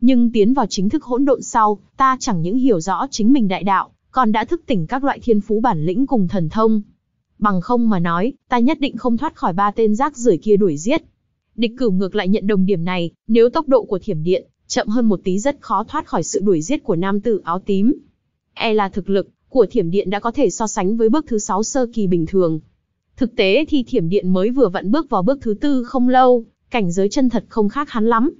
Nhưng tiến vào chính thức hỗn độn sau, ta chẳng những hiểu rõ chính mình đại đạo, còn đã thức tỉnh các loại thiên phú bản lĩnh cùng thần thông. Bằng không mà nói, ta nhất định không thoát khỏi ba tên rác rưởi kia đuổi giết. Địch cửu ngược lại nhận đồng điểm này, nếu tốc độ của thiểm điện, chậm hơn một tí rất khó thoát khỏi sự đuổi giết của nam tử áo tím. E là thực lực, của thiểm điện đã có thể so sánh với bước thứ sáu sơ kỳ bình thường. Thực tế thì thiểm điện mới vừa vặn bước vào bước thứ tư không lâu, cảnh giới chân thật không khác hắn lắm.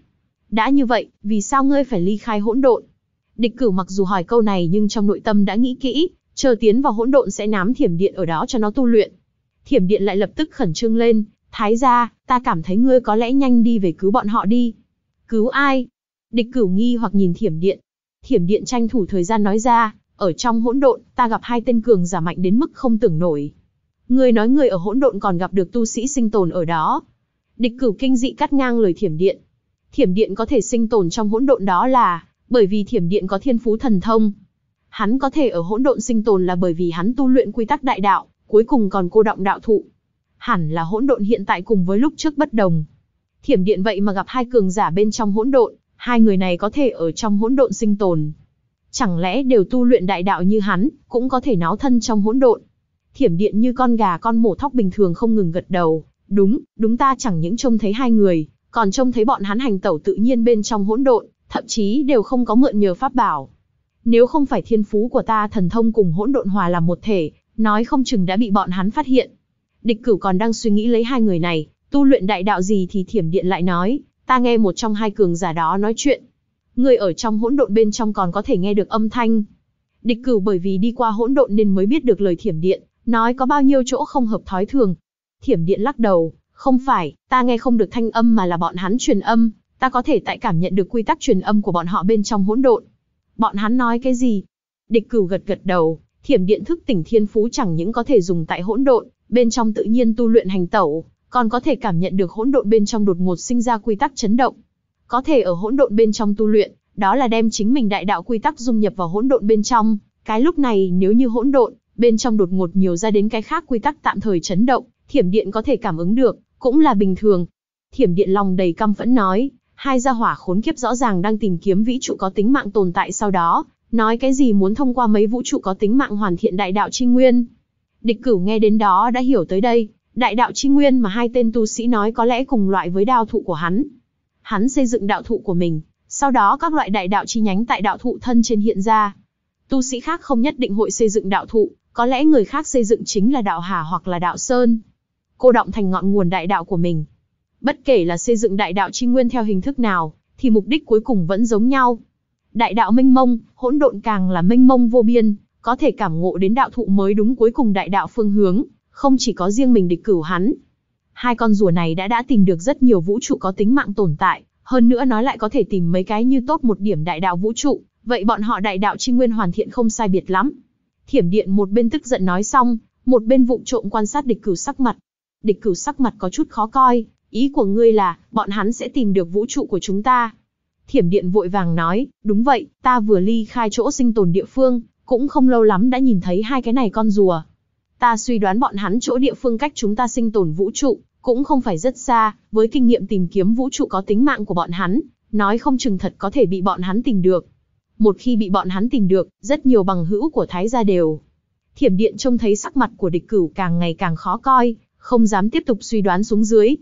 Đã như vậy, vì sao ngươi phải ly khai hỗn độn? Địch cửu mặc dù hỏi câu này nhưng trong nội tâm đã nghĩ kỹ, chờ tiến vào hỗn độn sẽ nắm thiểm điện ở đó cho nó tu luyện. Thiểm điện lại lập tức khẩn trương lên, thái ra, ta cảm thấy ngươi có lẽ nhanh đi về cứu bọn họ đi. Cứu ai? Địch cửu nghi hoặc nhìn thiểm điện. Thiểm điện tranh thủ thời gian nói ra, ở trong hỗn độn, ta gặp hai tên cường giả mạnh đến mức không tưởng nổi, Người nói người ở hỗn độn còn gặp được tu sĩ sinh tồn ở đó. Địch cửu kinh dị cắt ngang lời thiểm điện. Thiểm điện có thể sinh tồn trong hỗn độn đó là, bởi vì thiểm điện có thiên phú thần thông. Hắn có thể ở hỗn độn sinh tồn là bởi vì hắn tu luyện quy tắc đại đạo, cuối cùng còn cô động đạo thụ. Hẳn là hỗn độn hiện tại cùng với lúc trước bất đồng. Thiểm điện vậy mà gặp hai cường giả bên trong hỗn độn, hai người này có thể ở trong hỗn độn sinh tồn. Chẳng lẽ đều tu luyện đại đạo như hắn, cũng có thể náo thân trong hỗn độn? Thiểm điện như con gà con mổ thóc bình thường không ngừng gật đầu. Đúng, đúng ta chẳng những trông thấy hai người, còn trông thấy bọn hắn hành tẩu tự nhiên bên trong hỗn độn, thậm chí đều không có mượn nhờ pháp bảo. Nếu không phải thiên phú của ta thần thông cùng hỗn độn hòa làm một thể, nói không chừng đã bị bọn hắn phát hiện. Địch cửu còn đang suy nghĩ lấy hai người này, tu luyện đại đạo gì thì thiểm điện lại nói, ta nghe một trong hai cường giả đó nói chuyện. Người ở trong hỗn độn bên trong còn có thể nghe được âm thanh. Địch cửu bởi vì đi qua hỗn độn nên mới biết được lời thiểm điện, Nói có bao nhiêu chỗ không hợp thói thường. Thiểm điện lắc đầu, không phải, ta nghe không được thanh âm mà là bọn hắn truyền âm, ta có thể tại cảm nhận được quy tắc truyền âm của bọn họ bên trong hỗn độn. Bọn hắn nói cái gì? Địch cửu gật gật đầu, thiểm điện thức tỉnh thiên phú chẳng những có thể dùng tại hỗn độn, bên trong tự nhiên tu luyện hành tẩu, còn có thể cảm nhận được hỗn độn bên trong đột ngột sinh ra quy tắc chấn động. Có thể ở hỗn độn bên trong tu luyện, đó là đem chính mình đại đạo quy tắc dung nhập vào hỗn độn bên trong, cái lúc này nếu như hỗn độn bên trong đột ngột nhiều ra đến cái khác quy tắc tạm thời chấn động, thiểm điện có thể cảm ứng được, cũng là bình thường. Thiểm điện lòng đầy căm phẫn nói, hai gia hỏa khốn kiếp rõ ràng đang tìm kiếm vĩ trụ có tính mạng tồn tại sau đó, nói cái gì muốn thông qua mấy vũ trụ có tính mạng hoàn thiện đại đạo chi nguyên. Địch cửu nghe đến đó đã hiểu tới đây, đại đạo chi nguyên mà hai tên tu sĩ nói có lẽ cùng loại với đao thụ của hắn. Hắn xây dựng đạo thụ của mình, sau đó các loại đại đạo chi nhánh tại đạo thụ thân trên hiện ra. Tu sĩ khác không nhất định hội xây dựng đạo thụ, có lẽ người khác xây dựng chính là đạo Hà hoặc là đạo Sơn. Cô động thành ngọn nguồn đại đạo của mình. Bất kể là xây dựng đại đạo chi nguyên theo hình thức nào, thì mục đích cuối cùng vẫn giống nhau. Đại đạo mênh mông, hỗn độn càng là mênh mông vô biên, có thể cảm ngộ đến đạo thụ mới đúng cuối cùng đại đạo phương hướng, không chỉ có riêng mình địch cửu hắn. Hai con rùa này đã đã tìm được rất nhiều vũ trụ có tính mạng tồn tại, hơn nữa nói lại có thể tìm mấy cái như tốt một điểm đại đạo vũ trụ, vậy bọn họ đại đạo chi nguyên hoàn thiện không sai biệt lắm. Thiểm điện một bên tức giận nói xong, một bên vụng trộm quan sát địch cửu sắc mặt. Địch cửu sắc mặt có chút khó coi, ý của ngươi là, bọn hắn sẽ tìm được vũ trụ của chúng ta. Thiểm điện vội vàng nói, đúng vậy, ta vừa ly khai chỗ sinh tồn địa phương, cũng không lâu lắm đã nhìn thấy hai cái này con rùa. Ta suy đoán bọn hắn chỗ địa phương cách chúng ta sinh tồn vũ trụ, cũng không phải rất xa, với kinh nghiệm tìm kiếm vũ trụ có tính mạng của bọn hắn, nói không chừng thật có thể bị bọn hắn tìm được một khi bị bọn hắn tìm được, rất nhiều bằng hữu của Thái gia đều. Thiểm điện trông thấy sắc mặt của địch cửu càng ngày càng khó coi, không dám tiếp tục suy đoán xuống dưới.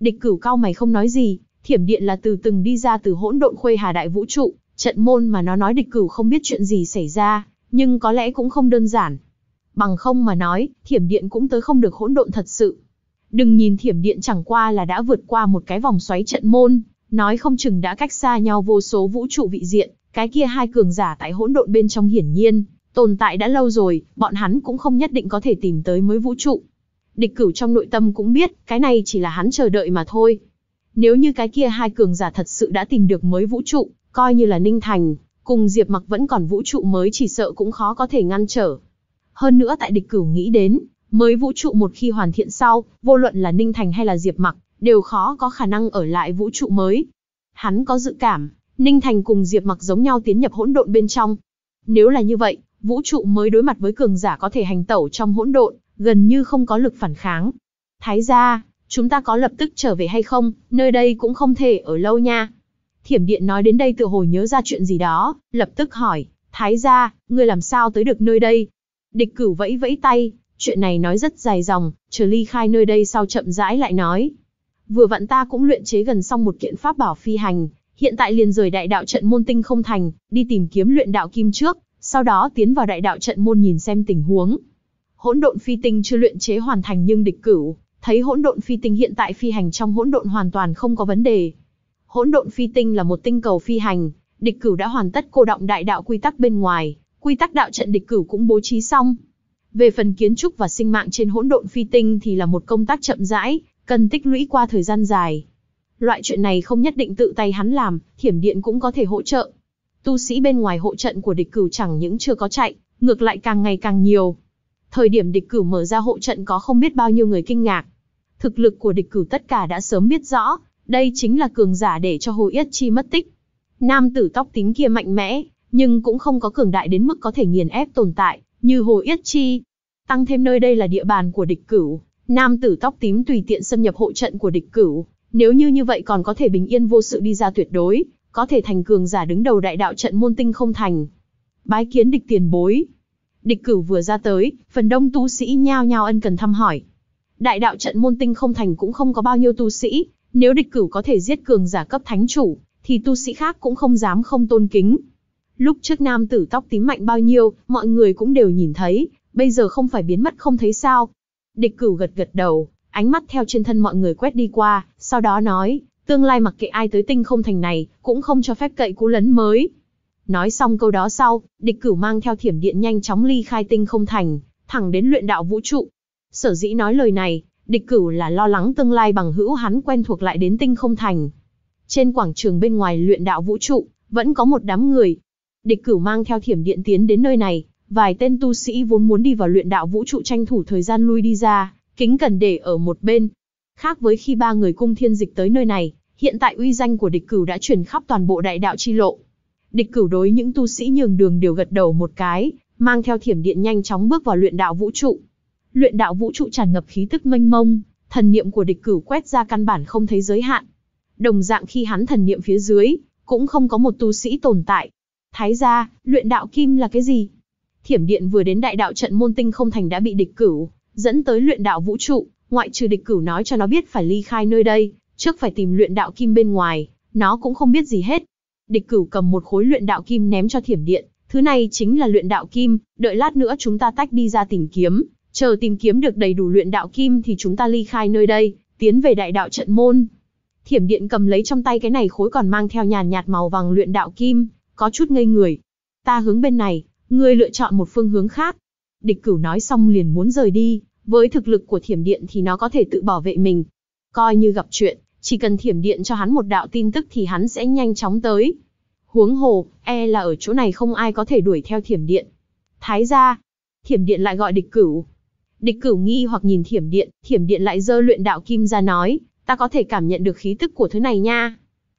Địch cửu cao mày không nói gì, thiểm điện là từ từng đi ra từ hỗn độn khuê hà đại vũ trụ, trận môn mà nó nói địch cửu không biết chuyện gì xảy ra, nhưng có lẽ cũng không đơn giản. Bằng không mà nói, thiểm điện cũng tới không được hỗn độn thật sự. Đừng nhìn thiểm điện chẳng qua là đã vượt qua một cái vòng xoáy trận môn, nói không chừng đã cách xa nhau vô số vũ trụ vị diện, cái kia hai cường giả tại hỗn độn bên trong hiển nhiên, tồn tại đã lâu rồi, bọn hắn cũng không nhất định có thể tìm tới mới vũ trụ. Địch cửu trong nội tâm cũng biết, cái này chỉ là hắn chờ đợi mà thôi. Nếu như cái kia hai cường giả thật sự đã tìm được mới vũ trụ, coi như là Ninh Thành, cùng Diệp Mặc vẫn còn vũ trụ mới chỉ sợ cũng khó có thể ngăn trở. Hơn nữa tại địch cửu nghĩ đến, mới vũ trụ một khi hoàn thiện sau, vô luận là Ninh Thành hay là Diệp Mặc, đều khó có khả năng ở lại vũ trụ mới. Hắn có dự cảm, Ninh Thành cùng Diệp Mặc giống nhau tiến nhập hỗn độn bên trong. Nếu là như vậy, vũ trụ mới đối mặt với cường giả có thể hành tẩu trong hỗn độn, gần như không có lực phản kháng. Thái gia, chúng ta có lập tức trở về hay không, nơi đây cũng không thể ở lâu nha. Thiểm điện nói đến đây tự hồi nhớ ra chuyện gì đó, lập tức hỏi, Thái gia, ngươi làm sao tới được nơi đây? Địch cửu vẫy vẫy tay, chuyện này nói rất dài dòng, chờ ly khai nơi đây sau chậm rãi lại nói. Vừa vặn ta cũng luyện chế gần xong một kiện pháp bảo phi hành, hiện tại liền rời đại đạo trận môn tinh không thành, đi tìm kiếm luyện đạo kim trước, sau đó tiến vào đại đạo trận môn nhìn xem tình huống. Hỗn độn phi tinh chưa luyện chế hoàn thành nhưng địch cửu, thấy hỗn độn phi tinh hiện tại phi hành trong hỗn độn hoàn toàn không có vấn đề. Hỗn độn phi tinh là một tinh cầu phi hành, địch cửu đã hoàn tất cô động đại đạo quy tắc bên ngoài, quy tắc đạo trận địch cửu cũng bố trí xong. Về phần kiến trúc và sinh mạng trên hỗn độn phi tinh thì là một công tác chậm rãi, cần tích lũy qua thời gian dài. Loại chuyện này không nhất định tự tay hắn làm, thiểm điện cũng có thể hỗ trợ. Tu sĩ bên ngoài hộ trận của địch cửu chẳng những chưa có chạy, ngược lại càng ngày càng nhiều. Thời điểm địch cửu mở ra hộ trận có không biết bao nhiêu người kinh ngạc. Thực lực của địch cửu tất cả đã sớm biết rõ, đây chính là cường giả để cho Hồ Yết Chi mất tích. Nam tử tóc tím kia mạnh mẽ, nhưng cũng không có cường đại đến mức có thể nghiền ép tồn tại, như Hồ Yết Chi. Tăng thêm nơi đây là địa bàn của địch cửu, nam tử tóc tím tùy tiện xâm nhập hộ trận của địch cửu, nếu như như vậy còn có thể bình yên vô sự đi ra tuyệt đối, có thể thành cường giả đứng đầu đại đạo trận môn tinh không thành. Bái kiến địch tiền bối. Địch cửu vừa ra tới, phần đông tu sĩ nhao nhao ân cần thăm hỏi. Đại đạo trận môn tinh không thành cũng không có bao nhiêu tu sĩ, nếu địch cửu có thể giết cường giả cấp thánh chủ, thì tu sĩ khác cũng không dám không tôn kính. Lúc trước nam tử tóc tím mạnh bao nhiêu, mọi người cũng đều nhìn thấy, bây giờ không phải biến mất không thấy sao. Địch cửu gật gật đầu, ánh mắt theo trên thân mọi người quét đi qua, sau đó nói, tương lai mặc kệ ai tới tinh không thành này, cũng không cho phép cậy cú lấn mới. Nói xong câu đó sau, địch cửu mang theo thiểm điện nhanh chóng ly khai tinh không thành, thẳng đến luyện đạo vũ trụ. Sở dĩ nói lời này, địch cửu là lo lắng tương lai bằng hữu hắn quen thuộc lại đến tinh không thành. Trên quảng trường bên ngoài luyện đạo vũ trụ, vẫn có một đám người. Địch cửu mang theo thiểm điện tiến đến nơi này, vài tên tu sĩ vốn muốn đi vào luyện đạo vũ trụ tranh thủ thời gian lui đi ra, kính cần để ở một bên. Khác với khi ba người cung thiên dịch tới nơi này, hiện tại uy danh của địch cửu đã truyền khắp toàn bộ đại đạo chi lộ. Địch cửu đối những tu sĩ nhường đường đều gật đầu một cái, mang theo thiểm điện nhanh chóng bước vào luyện đạo vũ trụ. Luyện đạo vũ trụ tràn ngập khí tức mênh mông, thần niệm của địch cửu quét ra căn bản không thấy giới hạn. Đồng dạng khi hắn thần niệm phía dưới, cũng không có một tu sĩ tồn tại. Thái gia, luyện đạo kim là cái gì? Thiểm điện vừa đến đại đạo trận môn tinh không thành đã bị địch cửu, dẫn tới luyện đạo vũ trụ, ngoại trừ địch cửu nói cho nó biết phải ly khai nơi đây, trước phải tìm luyện đạo kim bên ngoài, nó cũng không biết gì hết. Địch cửu cầm một khối luyện đạo kim ném cho thiểm điện, thứ này chính là luyện đạo kim, đợi lát nữa chúng ta tách đi ra tìm kiếm, chờ tìm kiếm được đầy đủ luyện đạo kim thì chúng ta ly khai nơi đây, tiến về đại đạo trận môn. Thiểm điện cầm lấy trong tay cái này khối còn mang theo nhàn nhạt màu vàng luyện đạo kim, có chút ngây người. Ta hướng bên này, ngươi lựa chọn một phương hướng khác, Địch cửu nói xong liền muốn rời đi, với thực lực của thiểm điện thì nó có thể tự bảo vệ mình. Coi như gặp chuyện, chỉ cần thiểm điện cho hắn một đạo tin tức thì hắn sẽ nhanh chóng tới. Huống hồ, e là ở chỗ này không ai có thể đuổi theo thiểm điện. Thái ra, thiểm điện lại gọi địch cửu. Địch cửu nghi hoặc nhìn thiểm điện, thiểm điện lại dơ luyện đạo kim ra nói, ta có thể cảm nhận được khí tức của thứ này nha.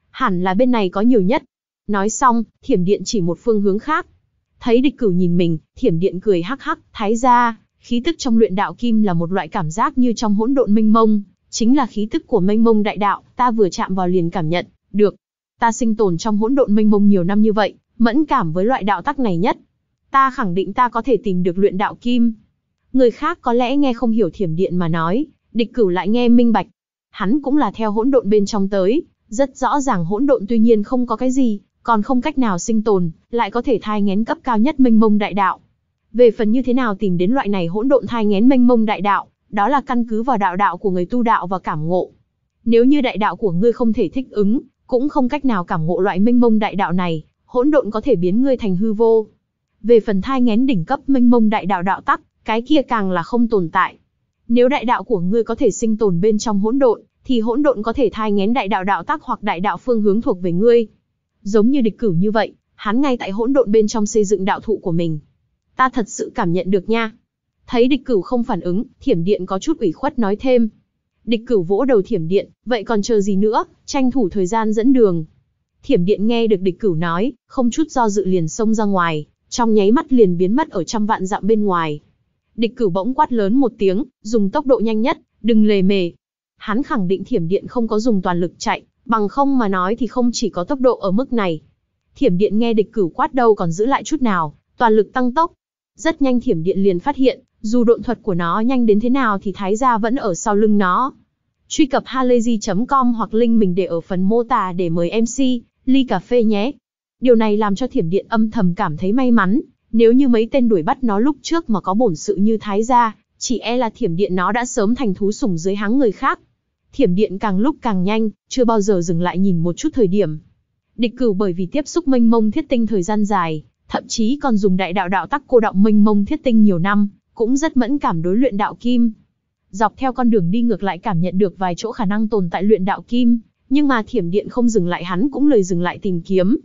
Hẳn là bên này có nhiều nhất. Nói xong, thiểm điện chỉ một phương hướng khác, Thấy địch cửu nhìn mình, thiểm điện cười hắc hắc, thái ra, khí tức trong luyện đạo kim là một loại cảm giác như trong hỗn độn minh mông, chính là khí tức của minh mông đại đạo, ta vừa chạm vào liền cảm nhận, được. Ta sinh tồn trong hỗn độn minh mông nhiều năm như vậy, mẫn cảm với loại đạo tắc này nhất. Ta khẳng định ta có thể tìm được luyện đạo kim. Người khác có lẽ nghe không hiểu thiểm điện mà nói, địch cửu lại nghe minh bạch. Hắn cũng là theo hỗn độn bên trong tới, rất rõ ràng hỗn độn tuy nhiên không có cái gì, còn không cách nào sinh tồn, lại có thể thai ngén cấp cao nhất mênh mông đại đạo. Về phần như thế nào tìm đến loại này hỗn độn thai ngén mênh mông đại đạo, đó là căn cứ vào đạo đạo của người tu đạo và cảm ngộ. Nếu như đại đạo của ngươi không thể thích ứng, cũng không cách nào cảm ngộ loại mênh mông đại đạo này, hỗn độn có thể biến ngươi thành hư vô. Về phần thai ngén đỉnh cấp mênh mông đại đạo đạo tắc, cái kia càng là không tồn tại. Nếu đại đạo của ngươi có thể sinh tồn bên trong hỗn độn, thì hỗn độn có thể thai ngén đại đạo đạo tắc hoặc đại đạo phương hướng thuộc về ngươi. Giống như địch cửu như vậy, hắn ngay tại hỗn độn bên trong xây dựng đạo thụ của mình. Ta thật sự cảm nhận được nha. Thấy địch cửu không phản ứng, thiểm điện có chút ủy khuất nói thêm. Địch cửu vỗ đầu thiểm điện, vậy còn chờ gì nữa, tranh thủ thời gian dẫn đường. Thiểm điện nghe được địch cửu nói, không chút do dự liền xông ra ngoài, trong nháy mắt liền biến mất ở trăm vạn dặm bên ngoài. Địch cửu bỗng quát lớn một tiếng, dùng tốc độ nhanh nhất, đừng lề mề. Hắn khẳng định thiểm điện không có dùng toàn lực chạy, Bằng không mà nói thì không chỉ có tốc độ ở mức này. Thiểm điện nghe địch cửu quát đâu còn giữ lại chút nào, toàn lực tăng tốc. Rất nhanh thiểm điện liền phát hiện, dù độn thuật của nó nhanh đến thế nào thì thái gia vẫn ở sau lưng nó. Truy cập halayzi.com hoặc link mình để ở phần mô tả để mời MC, ly cà phê nhé. Điều này làm cho thiểm điện âm thầm cảm thấy may mắn, nếu như mấy tên đuổi bắt nó lúc trước mà có bổn sự như thái gia, chỉ e là thiểm điện nó đã sớm thành thú sủng dưới háng người khác thiểm điện càng lúc càng nhanh, chưa bao giờ dừng lại nhìn một chút thời điểm. Địch cửu bởi vì tiếp xúc mênh mông thiết tinh thời gian dài, thậm chí còn dùng đại đạo đạo tắc cô động mênh mông thiết tinh nhiều năm, cũng rất mẫn cảm đối luyện đạo kim. Dọc theo con đường đi ngược lại cảm nhận được vài chỗ khả năng tồn tại luyện đạo kim, nhưng mà thiểm điện không dừng lại hắn cũng lời dừng lại tìm kiếm.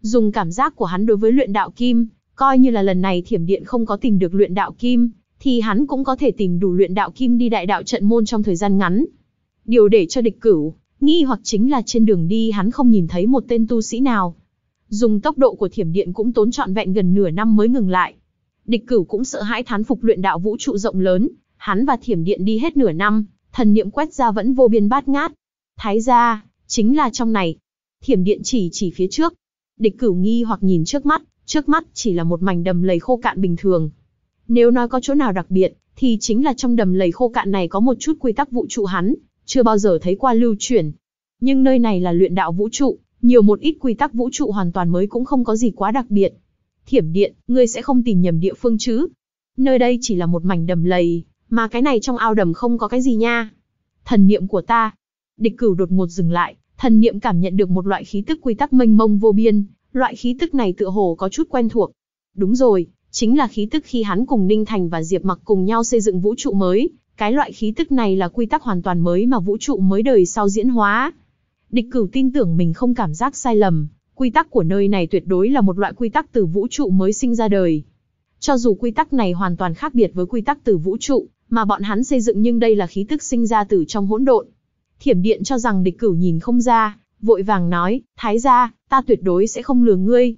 Dùng cảm giác của hắn đối với luyện đạo kim, coi như là lần này thiểm điện không có tìm được luyện đạo kim, thì hắn cũng có thể tìm đủ luyện đạo kim đi đại đạo trận môn trong thời gian ngắn, Điều để cho địch cửu, nghi hoặc chính là trên đường đi hắn không nhìn thấy một tên tu sĩ nào. Dùng tốc độ của thiểm điện cũng tốn trọn vẹn gần nửa năm mới ngừng lại. Địch cửu cũng sợ hãi thán phục luyện đạo vũ trụ rộng lớn, hắn và thiểm điện đi hết nửa năm, thần niệm quét ra vẫn vô biên bát ngát. Thái gia, chính là trong này. Thiểm điện chỉ chỉ phía trước. Địch cửu nghi hoặc nhìn trước mắt, trước mắt chỉ là một mảnh đầm lầy khô cạn bình thường. Nếu nói có chỗ nào đặc biệt, thì chính là trong đầm lầy khô cạn này có một chút quy tắc vũ trụ hắn, chưa bao giờ thấy qua lưu chuyển. Nhưng nơi này là luyện đạo vũ trụ, nhiều một ít quy tắc vũ trụ hoàn toàn mới cũng không có gì quá đặc biệt. Thiểm điện, ngươi sẽ không tìm nhầm địa phương chứ? Nơi đây chỉ là một mảnh đầm lầy, mà cái này trong ao đầm không có cái gì nha. Thần niệm của ta. Địch cửu đột ngột dừng lại, thần niệm cảm nhận được một loại khí tức quy tắc mênh mông vô biên, loại khí tức này tựa hồ có chút quen thuộc. Đúng rồi, chính là khí tức khi hắn cùng Ninh Thành và Diệp Mặc cùng nhau xây dựng vũ trụ mới, cái loại khí tức này là quy tắc hoàn toàn mới mà vũ trụ mới đời sau diễn hóa. Địch cửu tin tưởng mình không cảm giác sai lầm, quy tắc của nơi này tuyệt đối là một loại quy tắc từ vũ trụ mới sinh ra đời. Cho dù quy tắc này hoàn toàn khác biệt với quy tắc từ vũ trụ mà bọn hắn xây dựng nhưng đây là khí tức sinh ra từ trong hỗn độn. Thiểm điện cho rằng địch cửu nhìn không ra, vội vàng nói, thái gia, ta tuyệt đối sẽ không lừa ngươi.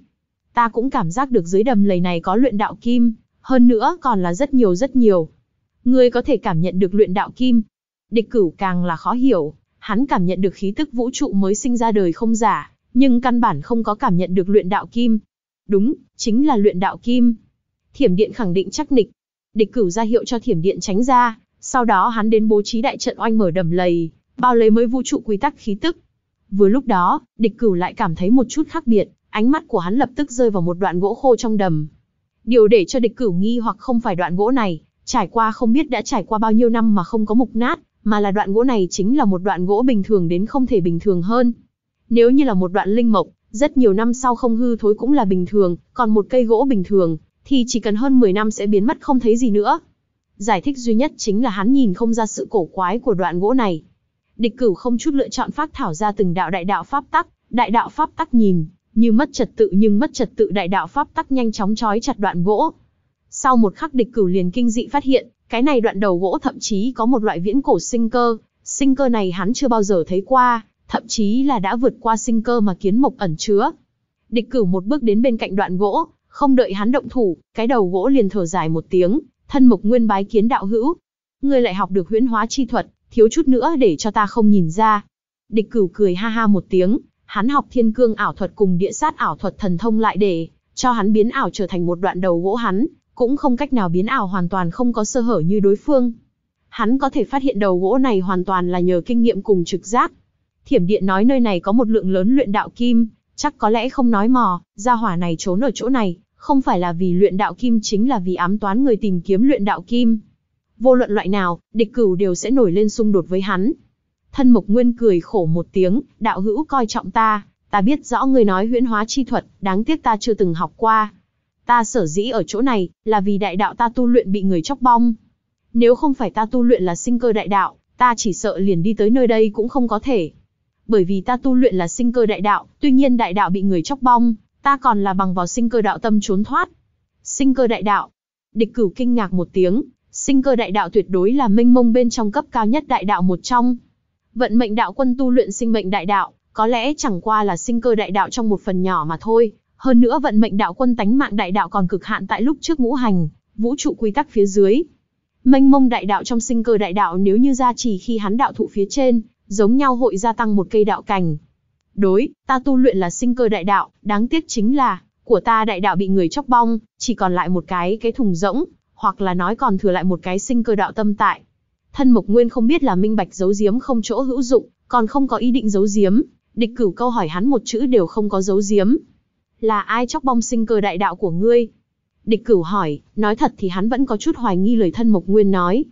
Ta cũng cảm giác được dưới đầm lầy này có luyện đạo kim, hơn nữa còn là rất nhiều rất nhiều ngươi có thể cảm nhận được luyện đạo kim. Địch cửu càng là khó hiểu, hắn cảm nhận được khí tức vũ trụ mới sinh ra đời không giả, nhưng căn bản không có cảm nhận được luyện đạo kim. Đúng, chính là luyện đạo kim. Thiểm điện khẳng định chắc nịch. Địch cửu ra hiệu cho thiểm điện tránh ra, sau đó hắn đến bố trí đại trận oanh mở đầm lầy, bao lấy mới vũ trụ quy tắc khí tức. Vừa lúc đó, địch cửu lại cảm thấy một chút khác biệt, ánh mắt của hắn lập tức rơi vào một đoạn gỗ khô trong đầm. Điều để cho địch cửu nghi hoặc không phải đoạn gỗ này, Trải qua không biết đã trải qua bao nhiêu năm mà không có mục nát, mà là đoạn gỗ này chính là một đoạn gỗ bình thường đến không thể bình thường hơn. Nếu như là một đoạn linh mộc, rất nhiều năm sau không hư thối cũng là bình thường, còn một cây gỗ bình thường, thì chỉ cần hơn 10 năm sẽ biến mất không thấy gì nữa. Giải thích duy nhất chính là hắn nhìn không ra sự cổ quái của đoạn gỗ này. Địch cửu không chút lựa chọn phát thảo ra từng đạo đại đạo pháp tắc, đại đạo pháp tắc nhìn, như mất trật tự nhưng mất trật tự đại đạo pháp tắc nhanh chóng trói chặt đoạn gỗ, sau một khắc địch cửu liền kinh dị phát hiện, cái này đoạn đầu gỗ thậm chí có một loại viễn cổ sinh cơ, sinh cơ này hắn chưa bao giờ thấy qua, thậm chí là đã vượt qua sinh cơ mà kiến mộc ẩn chứa. Địch cửu một bước đến bên cạnh đoạn gỗ, không đợi hắn động thủ, cái đầu gỗ liền thở dài một tiếng, thân mục nguyên bái kiến đạo hữu. Ngươi lại học được huyễn hóa chi thuật, thiếu chút nữa để cho ta không nhìn ra. Địch cửu cười ha ha một tiếng, hắn học thiên cương ảo thuật cùng địa sát ảo thuật thần thông lại để, cho hắn biến ảo trở thành một đoạn đầu gỗ hắn, cũng không cách nào biến ảo hoàn toàn không có sơ hở như đối phương. Hắn có thể phát hiện đầu gỗ này hoàn toàn là nhờ kinh nghiệm cùng trực giác. Thiểm điện nói nơi này có một lượng lớn luyện đạo kim, chắc có lẽ không nói mò, gia hỏa này trốn ở chỗ này, không phải là vì luyện đạo kim chính là vì ám toán người tìm kiếm luyện đạo kim. Vô luận loại nào, địch cửu đều sẽ nổi lên xung đột với hắn. Thân mục Nguyên cười khổ một tiếng, đạo hữu coi trọng ta, ta biết rõ người nói huyễn hóa chi thuật, đáng tiếc ta chưa từng học qua, Ta sở dĩ ở chỗ này, là vì đại đạo ta tu luyện bị người chóc bong. Nếu không phải ta tu luyện là sinh cơ đại đạo, ta chỉ sợ liền đi tới nơi đây cũng không có thể. Bởi vì ta tu luyện là sinh cơ đại đạo, tuy nhiên đại đạo bị người chóc bong, ta còn là bằng vào sinh cơ đạo tâm trốn thoát. Sinh cơ đại đạo. Địch cửu kinh ngạc một tiếng, sinh cơ đại đạo tuyệt đối là minh mông bên trong cấp cao nhất đại đạo một trong. Vận mệnh đạo quân tu luyện sinh mệnh đại đạo, có lẽ chẳng qua là sinh cơ đại đạo trong một phần nhỏ mà thôi, hơn nữa vận mệnh đạo quân tánh mạng đại đạo còn cực hạn tại lúc trước ngũ hành, vũ trụ quy tắc phía dưới. Mênh mông đại đạo trong sinh cơ đại đạo nếu như gia trì khi hắn đạo thụ phía trên, giống nhau hội gia tăng một cây đạo cành. Đối, ta tu luyện là sinh cơ đại đạo, đáng tiếc chính là, của ta đại đạo bị người chóc bong, chỉ còn lại một cái cái thùng rỗng, hoặc là nói còn thừa lại một cái sinh cơ đạo tâm tại. Thân Mộc Nguyên không biết là minh bạch giấu giếm không chỗ hữu dụng, còn không có ý định giấu giếm, địch cửu câu hỏi hắn một chữ đều không có giấu giếm, là ai chóc bong sinh cơ đại đạo của ngươi? Địch cửu hỏi, nói thật thì hắn vẫn có chút hoài nghi lời thân Mộc Nguyên nói.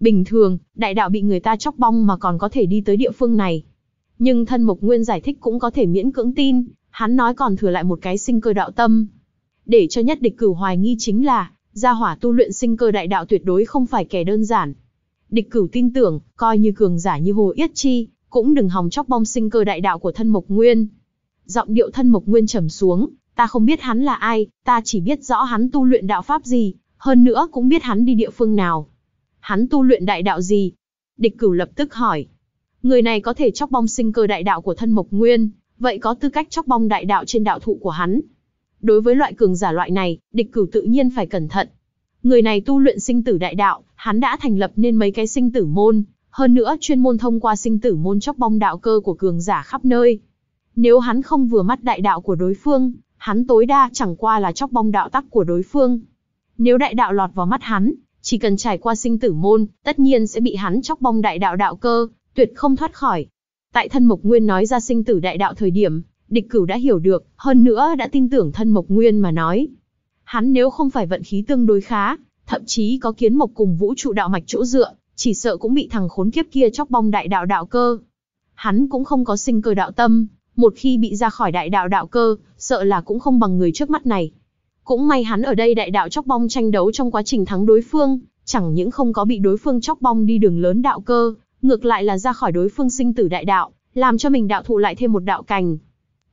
Bình thường, đại đạo bị người ta chóc bong mà còn có thể đi tới địa phương này. Nhưng thân Mộc Nguyên giải thích cũng có thể miễn cưỡng tin, hắn nói còn thừa lại một cái sinh cơ đạo tâm. Để cho nhất địch cửu hoài nghi chính là, gia hỏa tu luyện sinh cơ đại đạo tuyệt đối không phải kẻ đơn giản. Địch cửu tin tưởng, coi như cường giả như Hồ Yết Chi, cũng đừng hòng chóc bong sinh cơ đại đạo của thân Mộc Nguyên giọng điệu thân mộc nguyên trầm xuống, ta không biết hắn là ai, ta chỉ biết rõ hắn tu luyện đạo pháp gì, hơn nữa cũng biết hắn đi địa phương nào. Hắn tu luyện đại đạo gì? Địch cửu lập tức hỏi. Người này có thể chóc bong sinh cơ đại đạo của thân mộc nguyên, vậy có tư cách chóc bong đại đạo trên đạo thụ của hắn. Đối với loại cường giả loại này, địch cửu tự nhiên phải cẩn thận. Người này tu luyện sinh tử đại đạo, hắn đã thành lập nên mấy cái sinh tử môn, hơn nữa chuyên môn thông qua sinh tử môn chóc bong đạo cơ của cường giả khắp nơi, nếu hắn không vừa mắt đại đạo của đối phương, hắn tối đa chẳng qua là chóc bong đạo tắc của đối phương. Nếu đại đạo lọt vào mắt hắn, chỉ cần trải qua sinh tử môn, tất nhiên sẽ bị hắn chóc bong đại đạo đạo cơ, tuyệt không thoát khỏi. Tại thân Mộc Nguyên nói ra sinh tử đại đạo thời điểm, địch cửu đã hiểu được, hơn nữa đã tin tưởng thân Mộc Nguyên mà nói. Hắn nếu không phải vận khí tương đối khá, thậm chí có kiến mộc cùng vũ trụ đạo mạch chỗ dựa, chỉ sợ cũng bị thằng khốn kiếp kia chóc bong đại đạo đạo cơ. Hắn cũng không có sinh cơ đạo tâm, một khi bị ra khỏi đại đạo đạo cơ, sợ là cũng không bằng người trước mắt này. Cũng may hắn ở đây đại đạo chóc bong tranh đấu trong quá trình thắng đối phương, chẳng những không có bị đối phương chóc bong đi đường lớn đạo cơ, ngược lại là ra khỏi đối phương sinh tử đại đạo, làm cho mình đạo thụ lại thêm một đạo cành.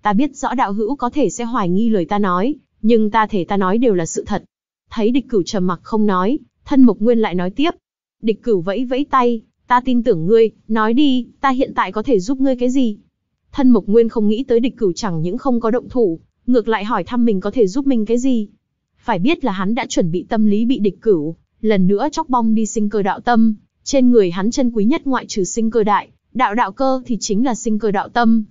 Ta biết rõ đạo hữu có thể sẽ hoài nghi lời ta nói, nhưng ta thể ta nói đều là sự thật. Thấy địch cửu trầm mặc không nói, thân mục nguyên lại nói tiếp. Địch cửu vẫy vẫy tay, ta tin tưởng ngươi, nói đi, ta hiện tại có thể giúp ngươi cái gì? Thân Mộc Nguyên không nghĩ tới địch cửu chẳng những không có động thủ, ngược lại hỏi thăm mình có thể giúp mình cái gì. Phải biết là hắn đã chuẩn bị tâm lý bị địch cửu, lần nữa chóc bong đi sinh cơ đạo tâm, trên người hắn chân quý nhất ngoại trừ sinh cơ đại, đạo đạo cơ thì chính là sinh cơ đạo tâm.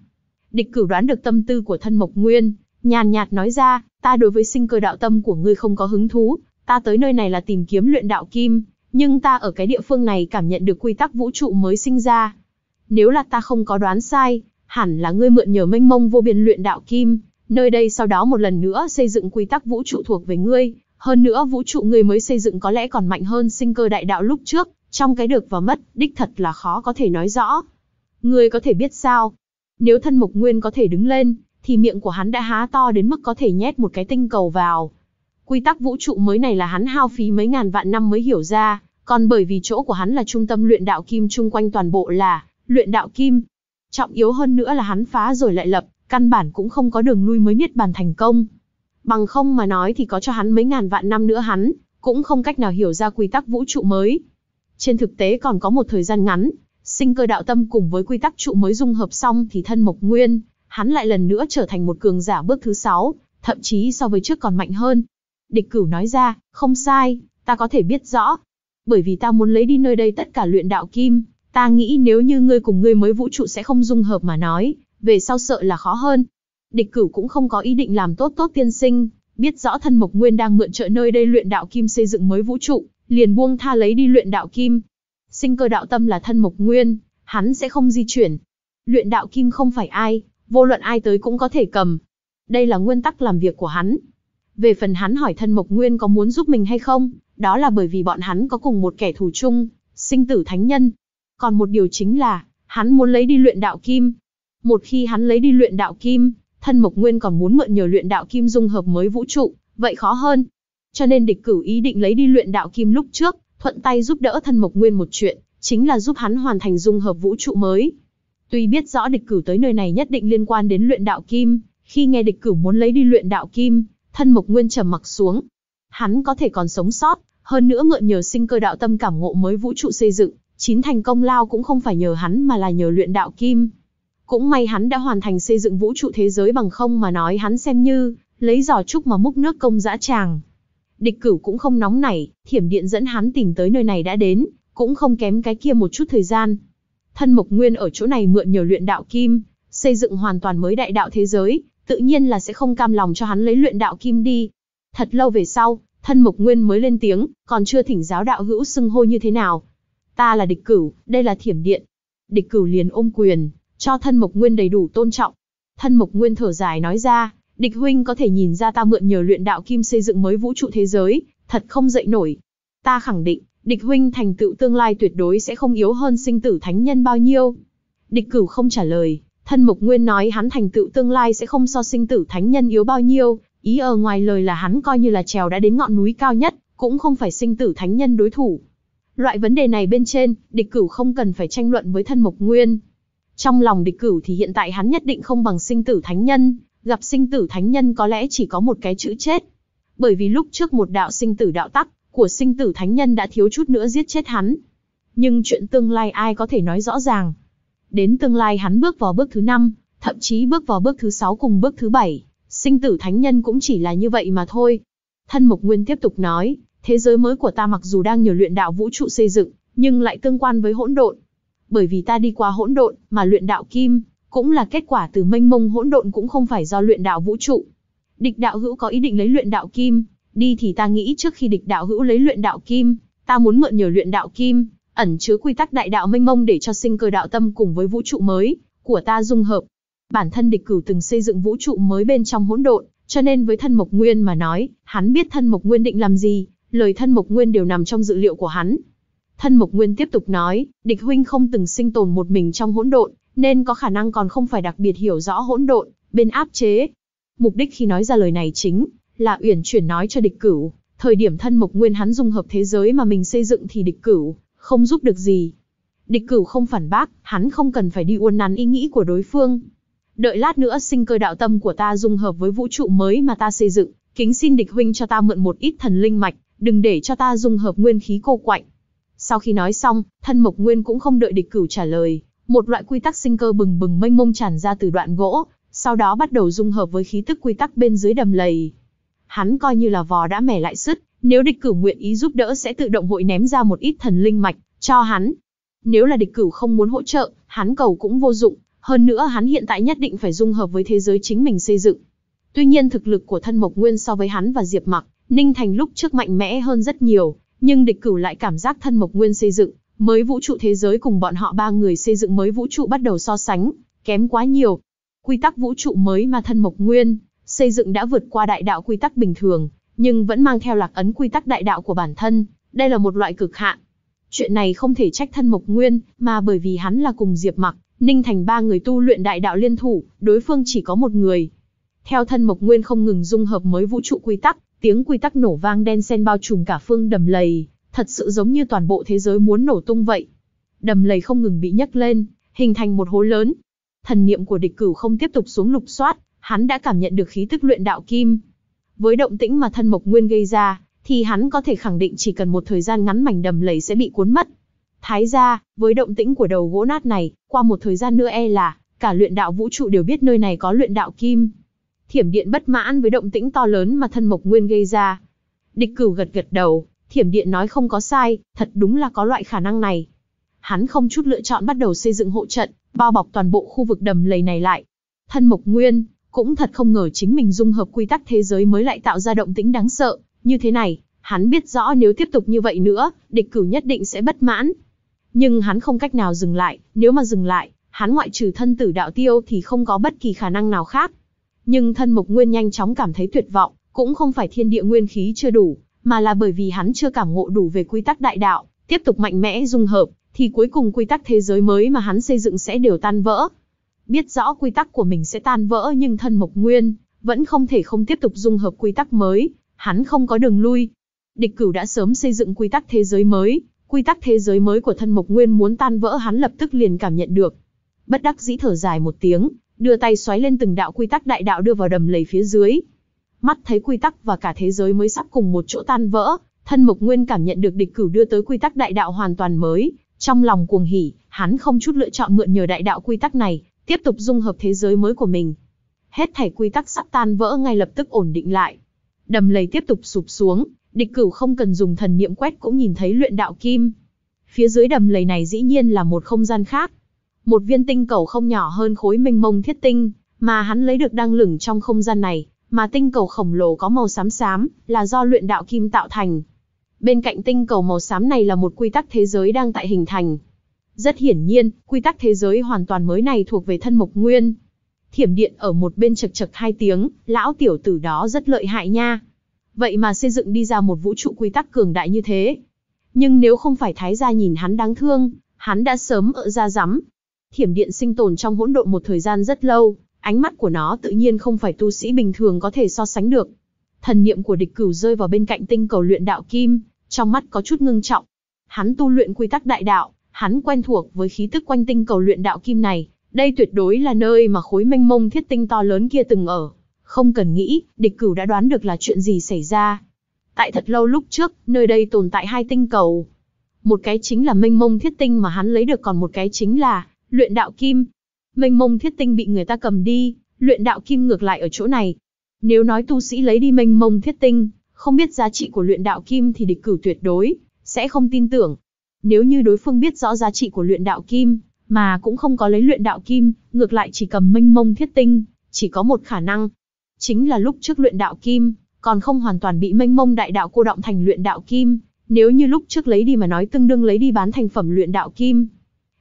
Địch cửu đoán được tâm tư của thân Mộc Nguyên, nhàn nhạt nói ra, ta đối với sinh cơ đạo tâm của ngươi không có hứng thú, ta tới nơi này là tìm kiếm luyện đạo kim, nhưng ta ở cái địa phương này cảm nhận được quy tắc vũ trụ mới sinh ra. Nếu là ta không có đoán sai, hẳn là ngươi mượn nhờ mênh mông vô biên luyện đạo kim, nơi đây sau đó một lần nữa xây dựng quy tắc vũ trụ thuộc về ngươi, hơn nữa vũ trụ ngươi mới xây dựng có lẽ còn mạnh hơn sinh cơ đại đạo lúc trước, trong cái được và mất, đích thật là khó có thể nói rõ. Ngươi có thể biết sao? Nếu thân mục nguyên có thể đứng lên, thì miệng của hắn đã há to đến mức có thể nhét một cái tinh cầu vào. Quy tắc vũ trụ mới này là hắn hao phí mấy ngàn vạn năm mới hiểu ra, còn bởi vì chỗ của hắn là trung tâm luyện đạo kim chung quanh toàn bộ là luyện đạo kim, Trọng yếu hơn nữa là hắn phá rồi lại lập, căn bản cũng không có đường lui mới niết bàn thành công. Bằng không mà nói thì có cho hắn mấy ngàn vạn năm nữa hắn, cũng không cách nào hiểu ra quy tắc vũ trụ mới. Trên thực tế còn có một thời gian ngắn, sinh cơ đạo tâm cùng với quy tắc trụ mới dung hợp xong thì thân mộc nguyên, hắn lại lần nữa trở thành một cường giả bước thứ sáu, thậm chí so với trước còn mạnh hơn. Địch cửu nói ra, không sai, ta có thể biết rõ. Bởi vì ta muốn lấy đi nơi đây tất cả luyện đạo kim, Ta nghĩ nếu như ngươi cùng ngươi mới vũ trụ sẽ không dung hợp mà nói, về sau sợ là khó hơn. Địch cửu cũng không có ý định làm tốt tốt tiên sinh, biết rõ thân mộc nguyên đang mượn trợ nơi đây luyện đạo kim xây dựng mới vũ trụ, liền buông tha lấy đi luyện đạo kim. Sinh cơ đạo tâm là thân mộc nguyên, hắn sẽ không di chuyển. Luyện đạo kim không phải ai, vô luận ai tới cũng có thể cầm. Đây là nguyên tắc làm việc của hắn. Về phần hắn hỏi thân mộc nguyên có muốn giúp mình hay không, đó là bởi vì bọn hắn có cùng một kẻ thù chung, sinh tử thánh nhân, còn một điều chính là, hắn muốn lấy đi luyện đạo kim. Một khi hắn lấy đi luyện đạo kim, thân Mộc Nguyên còn muốn mượn nhờ luyện đạo kim dung hợp mới vũ trụ, vậy khó hơn. Cho nên địch cửu ý định lấy đi luyện đạo kim lúc trước, thuận tay giúp đỡ thân Mộc Nguyên một chuyện, chính là giúp hắn hoàn thành dung hợp vũ trụ mới. Tuy biết rõ địch cửu tới nơi này nhất định liên quan đến luyện đạo kim, khi nghe địch cửu muốn lấy đi luyện đạo kim, thân Mộc Nguyên trầm mặc xuống. Hắn có thể còn sống sót, hơn nữa ngựa nhờ sinh cơ đạo tâm cảm ngộ mới vũ trụ xây dựng, chín thành công lao cũng không phải nhờ hắn mà là nhờ luyện đạo kim. Cũng may hắn đã hoàn thành xây dựng vũ trụ thế giới bằng không mà nói hắn xem như, lấy giỏ trúc mà múc nước công dã tràng. Địch cửu cũng không nóng nảy, thiểm điện dẫn hắn tìm tới nơi này đã đến, cũng không kém cái kia một chút thời gian. Thân Mộc Nguyên ở chỗ này mượn nhờ luyện đạo kim, xây dựng hoàn toàn mới đại đạo thế giới, tự nhiên là sẽ không cam lòng cho hắn lấy luyện đạo kim đi. Thật lâu về sau, thân Mộc Nguyên mới lên tiếng, còn chưa thỉnh giáo đạo hữu xưng hô như thế nào, Ta là địch cửu, đây là thiểm điện. Địch cửu liền ôm quyền, cho thân mộc nguyên đầy đủ tôn trọng. Thân mộc nguyên thở dài nói ra, địch huynh có thể nhìn ra ta mượn nhờ luyện đạo kim xây dựng mới vũ trụ thế giới, thật không dậy nổi. Ta khẳng định, địch huynh thành tựu tương lai tuyệt đối sẽ không yếu hơn sinh tử thánh nhân bao nhiêu. Địch cửu không trả lời, thân mộc nguyên nói hắn thành tựu tương lai sẽ không so sinh tử thánh nhân yếu bao nhiêu, ý ở ngoài lời là hắn coi như là trèo đã đến ngọn núi cao nhất, cũng không phải sinh tử thánh nhân đối thủ. Loại vấn đề này bên trên, địch cửu không cần phải tranh luận với thân mộc nguyên. Trong lòng địch cửu thì hiện tại hắn nhất định không bằng sinh tử thánh nhân, gặp sinh tử thánh nhân có lẽ chỉ có một cái chữ chết. Bởi vì lúc trước một đạo sinh tử đạo tắc, của sinh tử thánh nhân đã thiếu chút nữa giết chết hắn. Nhưng chuyện tương lai ai có thể nói rõ ràng. Đến tương lai hắn bước vào bước thứ năm, thậm chí bước vào bước thứ sáu cùng bước thứ bảy, sinh tử thánh nhân cũng chỉ là như vậy mà thôi. Thân Mộc Nguyên tiếp tục nói, Thế giới mới của ta mặc dù đang nhờ luyện đạo vũ trụ xây dựng, nhưng lại tương quan với hỗn độn. Bởi vì ta đi qua hỗn độn, mà luyện đạo kim cũng là kết quả từ mênh mông hỗn độn cũng không phải do luyện đạo vũ trụ. Địch đạo hữu có ý định lấy luyện đạo kim, đi thì ta nghĩ trước khi địch đạo hữu lấy luyện đạo kim, ta muốn mượn nhờ luyện đạo kim, ẩn chứa quy tắc đại đạo mênh mông để cho sinh cơ đạo tâm cùng với vũ trụ mới của ta dung hợp. Bản thân địch cửu từng xây dựng vũ trụ mới bên trong hỗn độn, cho nên với thân Mộc Nguyên mà nói, hắn biết thân Mộc Nguyên định làm gì, lời thân mộc nguyên đều nằm trong dự liệu của hắn. Thân mộc nguyên tiếp tục nói, địch huynh không từng sinh tồn một mình trong hỗn độn, nên có khả năng còn không phải đặc biệt hiểu rõ hỗn độn, bên áp chế. Mục đích khi nói ra lời này chính là uyển chuyển nói cho địch cửu, thời điểm thân mộc nguyên hắn dung hợp thế giới mà mình xây dựng thì địch cửu không giúp được gì. Địch cửu không phản bác, hắn không cần phải đi uôn nắn ý nghĩ của đối phương. Đợi lát nữa sinh cơ đạo tâm của ta dung hợp với vũ trụ mới mà ta xây dựng, kính xin địch huynh cho ta mượn một ít thần linh mạch, đừng để cho ta dung hợp nguyên khí cô quạnh. Sau khi nói xong, thân mộc nguyên cũng không đợi địch cửu trả lời, một loại quy tắc sinh cơ bừng bừng mênh mông tràn ra từ đoạn gỗ, sau đó bắt đầu dung hợp với khí tức quy tắc bên dưới đầm lầy. Hắn coi như là vò đã mẻ lại sứt, nếu địch cửu nguyện ý giúp đỡ sẽ tự động hội ném ra một ít thần linh mạch cho hắn. Nếu là địch cửu không muốn hỗ trợ, hắn cầu cũng vô dụng, hơn nữa hắn hiện tại nhất định phải dung hợp với thế giới chính mình xây dựng. Tuy nhiên thực lực của thân Mộc Nguyên so với hắn và Diệp Mặc Ninh Thành lúc trước mạnh mẽ hơn rất nhiều, nhưng địch cửu lại cảm giác thân mộc nguyên xây dựng, mới vũ trụ thế giới cùng bọn họ ba người xây dựng mới vũ trụ bắt đầu so sánh, kém quá nhiều. Quy tắc vũ trụ mới mà thân mộc nguyên, xây dựng đã vượt qua đại đạo quy tắc bình thường, nhưng vẫn mang theo lạc ấn quy tắc đại đạo của bản thân, đây là một loại cực hạn. Chuyện này không thể trách thân mộc nguyên, mà bởi vì hắn là cùng Diệp Mặc, Ninh Thành ba người tu luyện đại đạo liên thủ, đối phương chỉ có một người. Theo thân mộc nguyên không ngừng dung hợp mới vũ trụ quy tắc, Tiếng quy tắc nổ vang đen sen bao trùm cả phương đầm lầy, thật sự giống như toàn bộ thế giới muốn nổ tung vậy. Đầm lầy không ngừng bị nhấc lên, hình thành một hố lớn. Thần niệm của địch cửu không tiếp tục xuống lục soát, hắn đã cảm nhận được khí tức luyện đạo kim. Với động tĩnh mà thân mộc nguyên gây ra, thì hắn có thể khẳng định chỉ cần một thời gian ngắn mảnh đầm lầy sẽ bị cuốn mất. Thái ra, với động tĩnh của đầu gỗ nát này, qua một thời gian nữa e là, cả luyện đạo vũ trụ đều biết nơi này có luyện đạo kim. Thiểm điện bất mãn với động tĩnh to lớn mà thân mộc nguyên gây ra. Địch cửu gật gật đầu, thiểm điện nói không có sai, thật đúng là có loại khả năng này. Hắn không chút lựa chọn bắt đầu xây dựng hộ trận, bao bọc toàn bộ khu vực đầm lầy này lại. Thân mộc nguyên, cũng thật không ngờ chính mình dung hợp quy tắc thế giới mới lại tạo ra động tĩnh đáng sợ, như thế này, hắn biết rõ nếu tiếp tục như vậy nữa, địch cửu nhất định sẽ bất mãn. Nhưng hắn không cách nào dừng lại, nếu mà dừng lại, hắn ngoại trừ thân tử đạo tiêu thì không có bất kỳ khả năng nào khác nhưng thân mục nguyên nhanh chóng cảm thấy tuyệt vọng, cũng không phải thiên địa nguyên khí chưa đủ, mà là bởi vì hắn chưa cảm ngộ đủ về quy tắc đại đạo, tiếp tục mạnh mẽ dung hợp, thì cuối cùng quy tắc thế giới mới mà hắn xây dựng sẽ đều tan vỡ. Biết rõ quy tắc của mình sẽ tan vỡ nhưng thân mộc nguyên, vẫn không thể không tiếp tục dung hợp quy tắc mới, hắn không có đường lui. Địch cửu đã sớm xây dựng quy tắc thế giới mới, quy tắc thế giới mới của thân mộc nguyên muốn tan vỡ hắn lập tức liền cảm nhận được. Bất đắc dĩ thở dài một tiếng, đưa tay xoáy lên từng đạo quy tắc đại đạo đưa vào đầm lầy phía dưới. Mắt thấy quy tắc và cả thế giới mới sắp cùng một chỗ tan vỡ, thân Mộc Nguyên cảm nhận được địch cửu đưa tới quy tắc đại đạo hoàn toàn mới, trong lòng cuồng hỉ, hắn không chút lựa chọn mượn nhờ đại đạo quy tắc này, tiếp tục dung hợp thế giới mới của mình. Hết thảy quy tắc sắp tan vỡ ngay lập tức ổn định lại. Đầm lầy tiếp tục sụp xuống, địch cửu không cần dùng thần niệm quét cũng nhìn thấy luyện đạo kim. Phía dưới đầm lầy này dĩ nhiên là một không gian khác, một viên tinh cầu không nhỏ hơn khối minh mông thiết tinh, mà hắn lấy được đang lửng trong không gian này, mà tinh cầu khổng lồ có màu xám xám, là do luyện đạo kim tạo thành. Bên cạnh tinh cầu màu xám này là một quy tắc thế giới đang tại hình thành. Rất hiển nhiên, quy tắc thế giới hoàn toàn mới này thuộc về thân mộc nguyên. Thiểm điện ở một bên chật chật hai tiếng, lão tiểu tử đó rất lợi hại nha. Vậy mà xây dựng đi ra một vũ trụ quy tắc cường đại như thế. Nhưng nếu không phải thái gia nhìn hắn đáng thương, hắn đã sớm ở ra rắm, thiểm điện sinh tồn trong hỗn độn một thời gian rất lâu, ánh mắt của nó tự nhiên không phải tu sĩ bình thường có thể so sánh được. Thần niệm của địch cửu rơi vào bên cạnh tinh cầu luyện đạo kim, trong mắt có chút ngưng trọng. Hắn tu luyện quy tắc đại đạo, hắn quen thuộc với khí tức quanh tinh cầu luyện đạo kim này, đây tuyệt đối là nơi mà khối mênh mông thiết tinh to lớn kia từng ở. Không cần nghĩ, địch cửu đã đoán được là chuyện gì xảy ra. Tại thật lâu lúc trước, nơi đây tồn tại hai tinh cầu. Một cái chính là mênh mông thiết tinh mà hắn lấy được còn một cái chính là Luyện đạo kim. Mênh mông thiết tinh bị người ta cầm đi, luyện đạo kim ngược lại ở chỗ này. Nếu nói tu sĩ lấy đi mênh mông thiết tinh, không biết giá trị của luyện đạo kim thì địch cửu tuyệt đối, sẽ không tin tưởng. Nếu như đối phương biết rõ giá trị của luyện đạo kim, mà cũng không có lấy luyện đạo kim, ngược lại chỉ cầm mênh mông thiết tinh, chỉ có một khả năng. Chính là lúc trước luyện đạo kim, còn không hoàn toàn bị mênh mông đại đạo cô động thành luyện đạo kim. Nếu như lúc trước lấy đi mà nói tương đương lấy đi bán thành phẩm luyện đạo kim,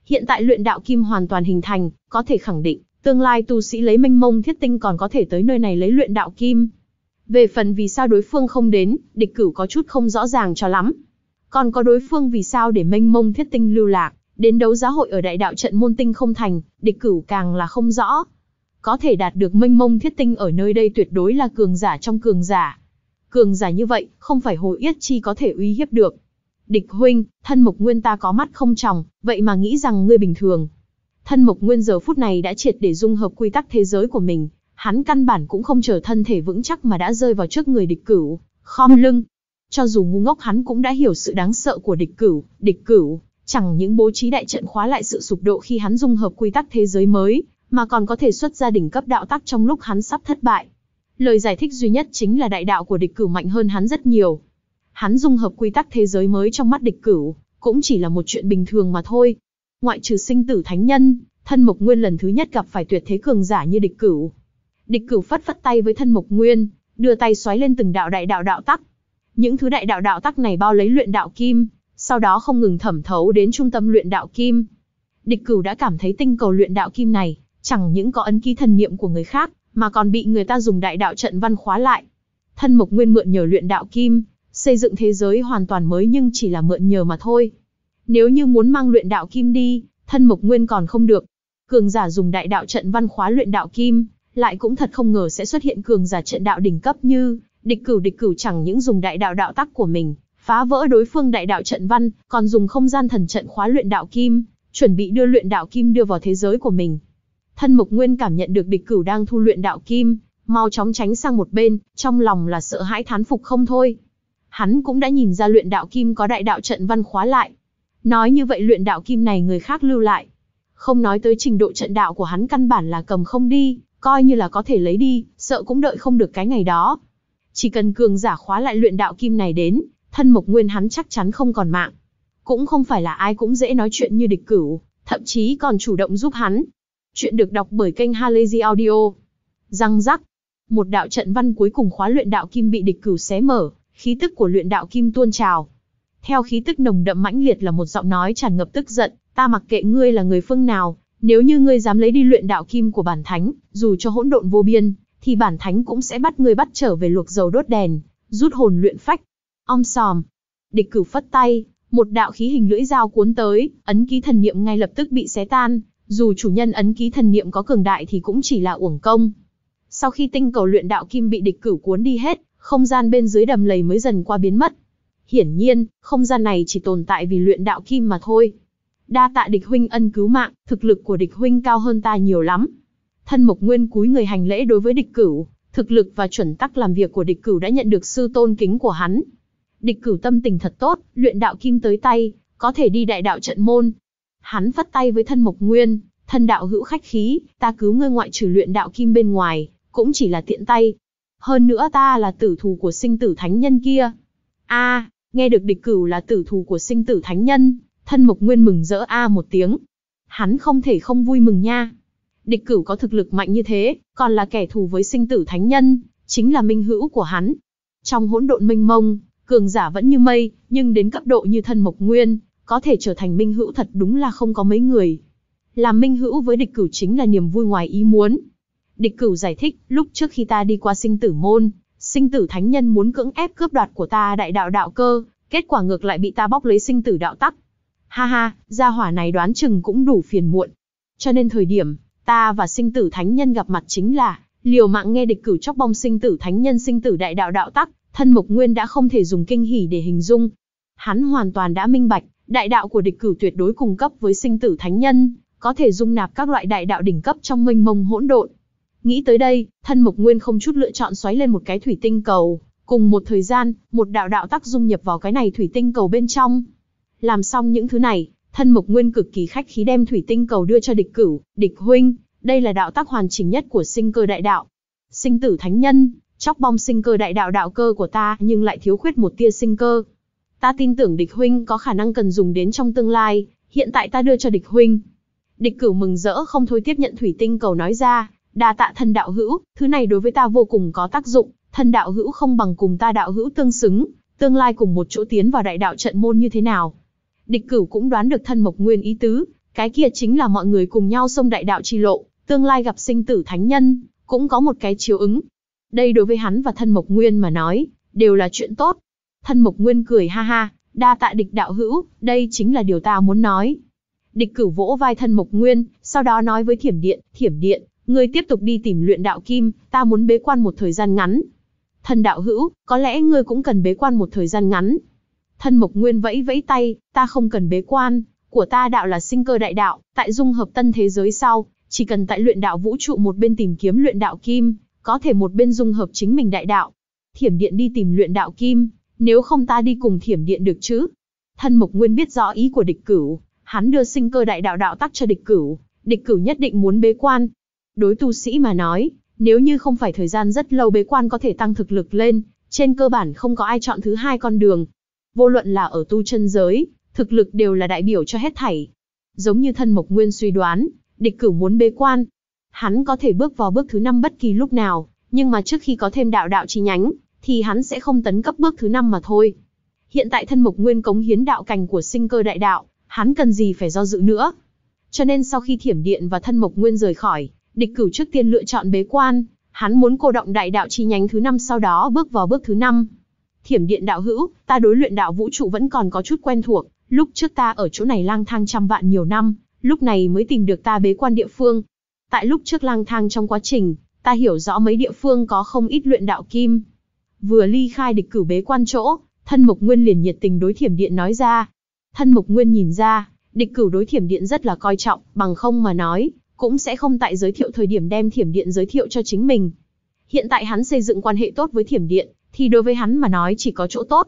Hiện tại luyện đạo kim hoàn toàn hình thành, có thể khẳng định, tương lai tu sĩ lấy mênh mông thiết tinh còn có thể tới nơi này lấy luyện đạo kim. Về phần vì sao đối phương không đến, địch cửu có chút không rõ ràng cho lắm. Còn có đối phương vì sao để mênh mông thiết tinh lưu lạc, đến đấu giá hội ở đại đạo trận môn tinh không thành, địch cửu càng là không rõ. Có thể đạt được mênh mông thiết tinh ở nơi đây tuyệt đối là cường giả trong cường giả. Cường giả như vậy, không phải hồ yết chi có thể uy hiếp được. Địch huynh, thân mục nguyên ta có mắt không tròng, vậy mà nghĩ rằng ngươi bình thường. Thân mục nguyên giờ phút này đã triệt để dung hợp quy tắc thế giới của mình, hắn căn bản cũng không chờ thân thể vững chắc mà đã rơi vào trước người địch cửu, khom lưng. Cho dù ngu ngốc hắn cũng đã hiểu sự đáng sợ của địch cửu, địch cửu, chẳng những bố trí đại trận khóa lại sự sụp độ khi hắn dung hợp quy tắc thế giới mới, mà còn có thể xuất ra đỉnh cấp đạo tắc trong lúc hắn sắp thất bại. Lời giải thích duy nhất chính là đại đạo của địch cửu mạnh hơn hắn rất nhiều, hắn dung hợp quy tắc thế giới mới trong mắt địch cửu, cũng chỉ là một chuyện bình thường mà thôi. Ngoại trừ sinh tử thánh nhân, thân mộc nguyên lần thứ nhất gặp phải tuyệt thế cường giả như địch cửu. Địch cửu phất phất tay với thân mộc nguyên, đưa tay xoáy lên từng đạo đại đạo đạo tắc. Những thứ đại đạo đạo tắc này bao lấy luyện đạo kim, sau đó không ngừng thẩm thấu đến trung tâm luyện đạo kim. Địch cửu đã cảm thấy tinh cầu luyện đạo kim này, chẳng những có ấn ký thần niệm của người khác, mà còn bị người ta dùng đại đạo trận văn khóa lại. Thân mộc nguyên mượn nhờ luyện đạo kim, xây dựng thế giới hoàn toàn mới nhưng chỉ là mượn nhờ mà thôi. Nếu như muốn mang luyện đạo kim đi, thân mộc nguyên còn không được. Cường giả dùng đại đạo trận văn khóa luyện đạo kim, lại cũng thật không ngờ sẽ xuất hiện cường giả trận đạo đỉnh cấp như địch cửu địch cửu chẳng những dùng đại đạo đạo tắc của mình phá vỡ đối phương đại đạo trận văn, còn dùng không gian thần trận khóa luyện đạo kim, chuẩn bị đưa luyện đạo kim đưa vào thế giới của mình. Thân Mộc Nguyên cảm nhận được địch cửu đang thu luyện đạo kim, mau chóng tránh sang một bên, trong lòng là sợ hãi thán phục không thôi hắn cũng đã nhìn ra luyện đạo kim có đại đạo trận văn khóa lại. Nói như vậy luyện đạo kim này người khác lưu lại. Không nói tới trình độ trận đạo của hắn căn bản là cầm không đi, coi như là có thể lấy đi, sợ cũng đợi không được cái ngày đó. Chỉ cần cường giả khóa lại luyện đạo kim này đến, thân mộc nguyên hắn chắc chắn không còn mạng. Cũng không phải là ai cũng dễ nói chuyện như địch cửu, thậm chí còn chủ động giúp hắn. Chuyện được đọc bởi kênh Halazy Audio. Răng rắc. Một đạo trận văn cuối cùng khóa luyện đạo kim bị địch cửu xé mở, khí tức của luyện đạo kim tuôn trào. Theo khí tức nồng đậm mãnh liệt là một giọng nói tràn ngập tức giận, ta mặc kệ ngươi là người phương nào, nếu như ngươi dám lấy đi luyện đạo kim của bản thánh, dù cho hỗn độn vô biên, thì bản thánh cũng sẽ bắt ngươi bắt trở về luộc dầu đốt đèn, rút hồn luyện phách. Om sòm. Địch cửu phất tay, một đạo khí hình lưỡi dao cuốn tới, ấn ký thần niệm ngay lập tức bị xé tan, dù chủ nhân ấn ký thần niệm có cường đại thì cũng chỉ là uổng công. Sau khi tinh cầu luyện đạo kim bị địch cửu cuốn đi hết, không gian bên dưới đầm lầy mới dần qua biến mất. Hiển nhiên, không gian này chỉ tồn tại vì luyện đạo kim mà thôi. Đa tạ địch huynh ân cứu mạng, thực lực của địch huynh cao hơn ta nhiều lắm. Thân Mộc Nguyên cúi người hành lễ đối với địch cửu, thực lực và chuẩn tắc làm việc của địch cửu đã nhận được sư tôn kính của hắn. Địch cửu tâm tình thật tốt, luyện đạo kim tới tay, có thể đi đại đạo trận môn. Hắn phất tay với thân Mộc Nguyên, thân đạo hữu khách khí, ta cứu ngươi ngoại trừ luyện đạo kim bên ngoài, cũng chỉ là tiện tay, hơn nữa ta là tử thù của sinh tử thánh nhân kia. A, nghe được địch cửu là tử thù của sinh tử thánh nhân, thân mục nguyên mừng rỡ a một tiếng. Hắn không thể không vui mừng nha. Địch cửu có thực lực mạnh như thế, còn là kẻ thù với sinh tử thánh nhân, chính là minh hữu của hắn. Trong hỗn độn minh mông, cường giả vẫn như mây, nhưng đến cấp độ như thân mộc nguyên, có thể trở thành minh hữu thật đúng là không có mấy người. Làm minh hữu với địch cửu chính là niềm vui ngoài ý muốn, Địch cửu giải thích, lúc trước khi ta đi qua sinh tử môn, sinh tử thánh nhân muốn cưỡng ép cướp đoạt của ta đại đạo đạo cơ, kết quả ngược lại bị ta bóc lấy sinh tử đạo tắc. Ha ha, gia hỏa này đoán chừng cũng đủ phiền muộn. Cho nên thời điểm, ta và sinh tử thánh nhân gặp mặt chính là, liều mạng nghe địch cửu chóc bong sinh tử thánh nhân sinh tử đại đạo đạo tắc, thân mục nguyên đã không thể dùng kinh hỉ để hình dung. Hắn hoàn toàn đã minh bạch, đại đạo của địch cửu tuyệt đối cung cấp với sinh tử thánh nhân, có thể dung nạp các loại đại đạo đỉnh cấp trong mênh mông hỗn độn. Nghĩ tới đây, thân mục nguyên không chút lựa chọn xoáy lên một cái thủy tinh cầu. Cùng một thời gian, một đạo đạo tắc dung nhập vào cái này thủy tinh cầu bên trong. Làm xong những thứ này, thân mục nguyên cực kỳ khách khí đem thủy tinh cầu đưa cho địch cửu, địch huynh. Đây là đạo tắc hoàn chỉnh nhất của sinh cơ đại đạo. Sinh tử thánh nhân, chóc bong sinh cơ đại đạo đạo cơ của ta nhưng lại thiếu khuyết một tia sinh cơ. Ta tin tưởng địch huynh có khả năng cần dùng đến trong tương lai, hiện tại ta đưa cho địch huynh. Địch cửu mừng rỡ không thôi tiếp nhận thủy tinh cầu nói ra, đa tạ thân đạo hữu, thứ này đối với ta vô cùng có tác dụng, thân đạo hữu không bằng cùng ta đạo hữu tương xứng, tương lai cùng một chỗ tiến vào đại đạo trận môn như thế nào. Địch cửu cũng đoán được thân mộc nguyên ý tứ, cái kia chính là mọi người cùng nhau xông đại đạo chi lộ, tương lai gặp sinh tử thánh nhân, cũng có một cái chiếu ứng. Đây đối với hắn và thân mộc nguyên mà nói, đều là chuyện tốt. Thân mộc nguyên cười ha ha, đa tạ địch đạo hữu, đây chính là điều ta muốn nói. Địch cửu vỗ vai thân mộc nguyên, sau đó nói với thiểm điện, thiểm điện, Ngươi tiếp tục đi tìm luyện đạo kim, ta muốn bế quan một thời gian ngắn. Thần đạo hữu, có lẽ ngươi cũng cần bế quan một thời gian ngắn. Thân mộc nguyên vẫy vẫy tay, ta không cần bế quan, của ta đạo là sinh cơ đại đạo, tại dung hợp tân thế giới sau, chỉ cần tại luyện đạo vũ trụ một bên tìm kiếm luyện đạo kim, có thể một bên dung hợp chính mình đại đạo. Thiểm điện đi tìm luyện đạo kim, nếu không ta đi cùng thiểm điện được chứ. Thân mộc nguyên biết rõ ý của địch cửu, hắn đưa sinh cơ đại đạo đạo tắc cho địch cửu, địch cửu nhất định muốn bế quan, đối tu sĩ mà nói, nếu như không phải thời gian rất lâu bế quan có thể tăng thực lực lên, trên cơ bản không có ai chọn thứ hai con đường. Vô luận là ở tu chân giới, thực lực đều là đại biểu cho hết thảy. Giống như thân Mộc Nguyên suy đoán, địch cử muốn bế quan, hắn có thể bước vào bước thứ năm bất kỳ lúc nào, nhưng mà trước khi có thêm đạo đạo chi nhánh, thì hắn sẽ không tấn cấp bước thứ năm mà thôi. Hiện tại thân Mộc Nguyên cống hiến đạo cảnh của sinh cơ đại đạo, hắn cần gì phải do dự nữa. Cho nên sau khi Thiểm Điện và thân Mộc Nguyên rời khỏi, địch cửu trước tiên lựa chọn bế quan, hắn muốn cô động đại đạo chi nhánh thứ năm sau đó bước vào bước thứ năm. Thiểm điện đạo hữu, ta đối luyện đạo vũ trụ vẫn còn có chút quen thuộc, lúc trước ta ở chỗ này lang thang trăm vạn nhiều năm, lúc này mới tìm được ta bế quan địa phương. Tại lúc trước lang thang trong quá trình, ta hiểu rõ mấy địa phương có không ít luyện đạo kim. Vừa ly khai địch cửu bế quan chỗ, thân mục nguyên liền nhiệt tình đối thiểm điện nói ra. Thân mục nguyên nhìn ra, địch cửu đối thiểm điện rất là coi trọng, bằng không mà nói, cũng sẽ không tại giới thiệu thời điểm đem thiểm điện giới thiệu cho chính mình. Hiện tại hắn xây dựng quan hệ tốt với thiểm điện, thì đối với hắn mà nói chỉ có chỗ tốt.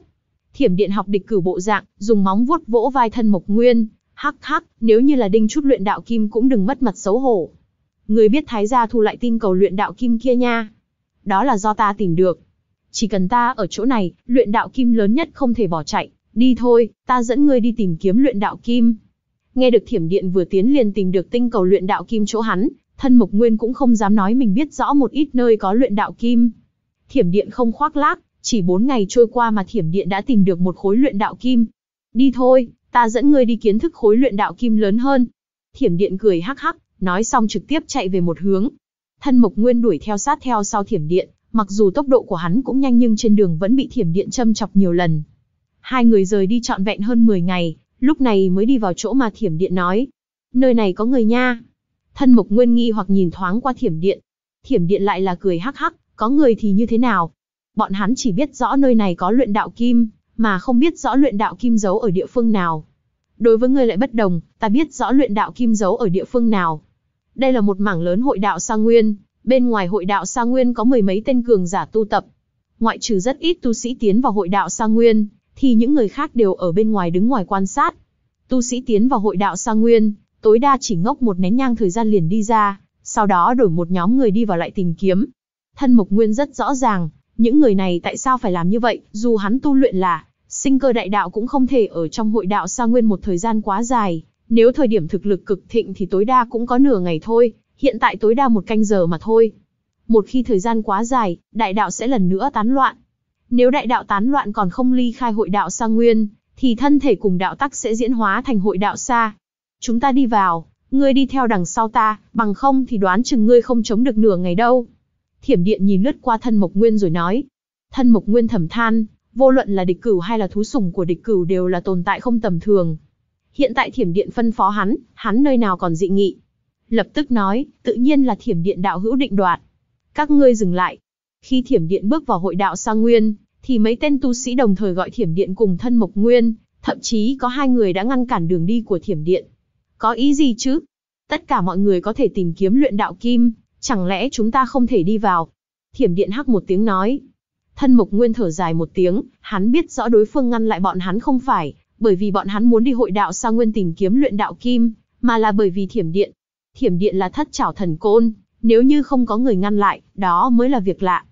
Thiểm điện học địch cử bộ dạng, dùng móng vuốt vỗ vai thân mộc nguyên, hắc hắc, nếu như là đinh chút luyện đạo kim cũng đừng mất mặt xấu hổ. Người biết thái gia thu lại tin cầu luyện đạo kim kia nha. Đó là do ta tìm được. Chỉ cần ta ở chỗ này, luyện đạo kim lớn nhất không thể bỏ chạy. Đi thôi, ta dẫn ngươi đi tìm kiếm luyện đạo kim. Nghe được thiểm điện vừa tiến liền tìm được tinh cầu luyện đạo kim chỗ hắn, thân mộc nguyên cũng không dám nói mình biết rõ một ít nơi có luyện đạo kim. Thiểm điện không khoác lác, chỉ bốn ngày trôi qua mà thiểm điện đã tìm được một khối luyện đạo kim. Đi thôi, ta dẫn ngươi đi kiến thức khối luyện đạo kim lớn hơn. Thiểm điện cười hắc hắc, nói xong trực tiếp chạy về một hướng. Thân mộc nguyên đuổi theo sát theo sau thiểm điện, mặc dù tốc độ của hắn cũng nhanh nhưng trên đường vẫn bị thiểm điện châm chọc nhiều lần. Hai người rời đi trọn vẹn hơn 10 ngày, Lúc này mới đi vào chỗ mà thiểm điện nói. Nơi này có người nha. Thân mục nguyên nghi hoặc nhìn thoáng qua thiểm điện. Thiểm điện lại là cười hắc hắc, có người thì như thế nào? Bọn hắn chỉ biết rõ nơi này có luyện đạo kim, mà không biết rõ luyện đạo kim giấu ở địa phương nào. Đối với ngươi lại bất đồng, ta biết rõ luyện đạo kim giấu ở địa phương nào. Đây là một mảng lớn hội đạo sa nguyên, bên ngoài hội đạo sa nguyên có mười mấy tên cường giả tu tập. Ngoại trừ rất ít tu sĩ tiến vào hội đạo sa nguyên, thì những người khác đều ở bên ngoài đứng ngoài quan sát. Tu sĩ tiến vào hội đạo Sa Nguyên, tối đa chỉ ngốc một nén nhang thời gian liền đi ra, sau đó đổi một nhóm người đi vào lại tìm kiếm. Thân Mộc Nguyên rất rõ ràng, những người này tại sao phải làm như vậy, dù hắn tu luyện là sinh cơ đại đạo cũng không thể ở trong hội đạo Sa Nguyên một thời gian quá dài, nếu thời điểm thực lực cực thịnh thì tối đa cũng có nửa ngày thôi, hiện tại tối đa một canh giờ mà thôi. Một khi thời gian quá dài, đại đạo sẽ lần nữa tán loạn, nếu đại đạo tán loạn còn không ly khai hội đạo sa nguyên, thì thân thể cùng đạo tắc sẽ diễn hóa thành hội đạo sa. Chúng ta đi vào, ngươi đi theo đằng sau ta, bằng không thì đoán chừng ngươi không chống được nửa ngày đâu. Thiểm điện nhìn lướt qua thân mộc nguyên rồi nói. Thân mộc nguyên thầm than, vô luận là địch cửu hay là thú sủng của địch cửu đều là tồn tại không tầm thường. Hiện tại thiểm điện phân phó hắn, hắn nơi nào còn dị nghị. Lập tức nói, tự nhiên là thiểm điện đạo hữu định đoạt. Các ngươi dừng lại. Khi thiểm điện bước vào hội đạo sa nguyên, thì mấy tên tu sĩ đồng thời gọi thiểm điện cùng thân mộc nguyên, thậm chí có hai người đã ngăn cản đường đi của thiểm điện. Có ý gì chứ? Tất cả mọi người có thể tìm kiếm luyện đạo kim, chẳng lẽ chúng ta không thể đi vào? Thiểm điện hắc một tiếng nói. Thân mộc nguyên thở dài một tiếng, hắn biết rõ đối phương ngăn lại bọn hắn không phải, bởi vì bọn hắn muốn đi hội đạo sa nguyên tìm kiếm luyện đạo kim, mà là bởi vì thiểm điện. Thiểm điện là thất trảo thần côn, nếu như không có người ngăn lại, đó mới là việc lạ.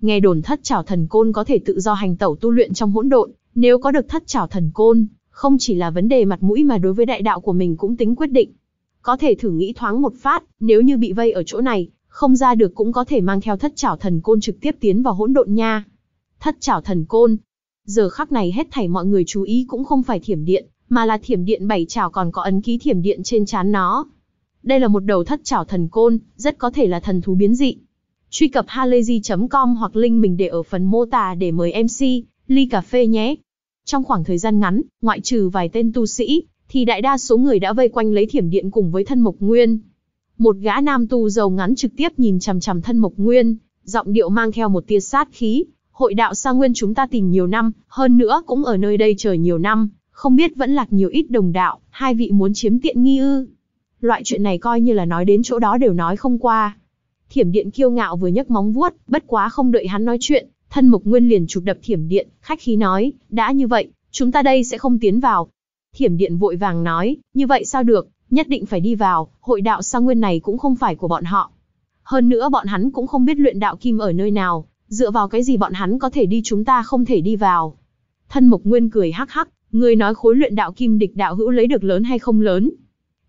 Nghe đồn thất trảo thần côn có thể tự do hành tẩu tu luyện trong hỗn độn, nếu có được thất trảo thần côn, không chỉ là vấn đề mặt mũi mà đối với đại đạo của mình cũng tính quyết định. Có thể thử nghĩ thoáng một phát, nếu như bị vây ở chỗ này, không ra được cũng có thể mang theo thất trảo thần côn trực tiếp tiến vào hỗn độn nha. Thất trảo thần côn. Giờ khắc này hết thảy mọi người chú ý cũng không phải thiểm điện, mà là thiểm điện bảy trảo còn có ấn ký thiểm điện trên trán nó. Đây là một đầu thất trảo thần côn, rất có thể là thần thú biến dị. Truy cập halayzi.com hoặc link mình để ở phần mô tả để mời MC, ly cà phê nhé. Trong khoảng thời gian ngắn, ngoại trừ vài tên tu sĩ, thì đại đa số người đã vây quanh lấy thiểm điện cùng với thân mộc nguyên. Một gã nam tu giàu ngắn trực tiếp nhìn chằm chằm thân mộc nguyên, giọng điệu mang theo một tia sát khí, hội đạo sa nguyên chúng ta tìm nhiều năm, hơn nữa cũng ở nơi đây chờ nhiều năm, không biết vẫn lạc nhiều ít đồng đạo, hai vị muốn chiếm tiện nghi ư. Loại chuyện này coi như là nói đến chỗ đó đều nói không qua. Thiểm điện kiêu ngạo vừa nhấc móng vuốt, bất quá không đợi hắn nói chuyện, thân mục nguyên liền chụp đập thiểm điện, khách khí nói, đã như vậy, chúng ta đây sẽ không tiến vào. Thiểm điện vội vàng nói, như vậy sao được, nhất định phải đi vào, hội đạo sa nguyên này cũng không phải của bọn họ. Hơn nữa bọn hắn cũng không biết luyện đạo kim ở nơi nào, dựa vào cái gì bọn hắn có thể đi chúng ta không thể đi vào. Thân mục nguyên cười hắc hắc, người nói khối luyện đạo kim địch đạo hữu lấy được lớn hay không lớn.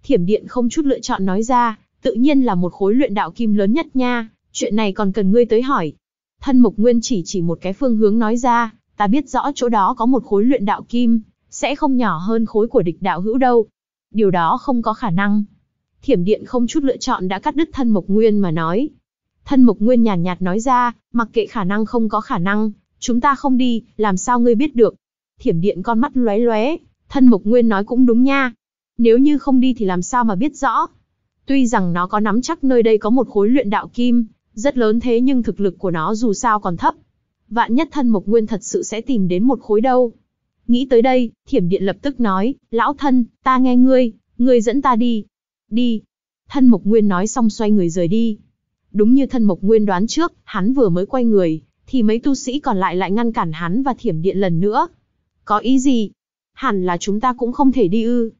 Thiểm điện không chút lựa chọn nói ra, tự nhiên là một khối luyện đạo kim lớn nhất nha, chuyện này còn cần ngươi tới hỏi. Thân Mộc Nguyên chỉ chỉ một cái phương hướng nói ra, ta biết rõ chỗ đó có một khối luyện đạo kim, sẽ không nhỏ hơn khối của địch đạo hữu đâu. Điều đó không có khả năng. Thiểm điện không chút lựa chọn đã cắt đứt thân Mộc Nguyên mà nói. Thân Mộc Nguyên nhàn nhạt, nhạt nói ra, mặc kệ khả năng không có khả năng, chúng ta không đi, làm sao ngươi biết được. Thiểm điện con mắt lóe lóe, thân Mộc Nguyên nói cũng đúng nha. Nếu như không đi thì làm sao mà biết rõ, Tuy rằng nó có nắm chắc nơi đây có một khối luyện đạo kim, rất lớn thế nhưng thực lực của nó dù sao còn thấp. Vạn nhất thân Mộc Nguyên thật sự sẽ tìm đến một khối đâu. Nghĩ tới đây, thiểm điện lập tức nói, lão thân, ta nghe ngươi, ngươi dẫn ta đi. Đi. Thân Mộc Nguyên nói xong xoay người rời đi. Đúng như thân Mộc Nguyên đoán trước, hắn vừa mới quay người, thì mấy tu sĩ còn lại lại ngăn cản hắn và thiểm điện lần nữa. Có ý gì? Hẳn là chúng ta cũng không thể đi ư.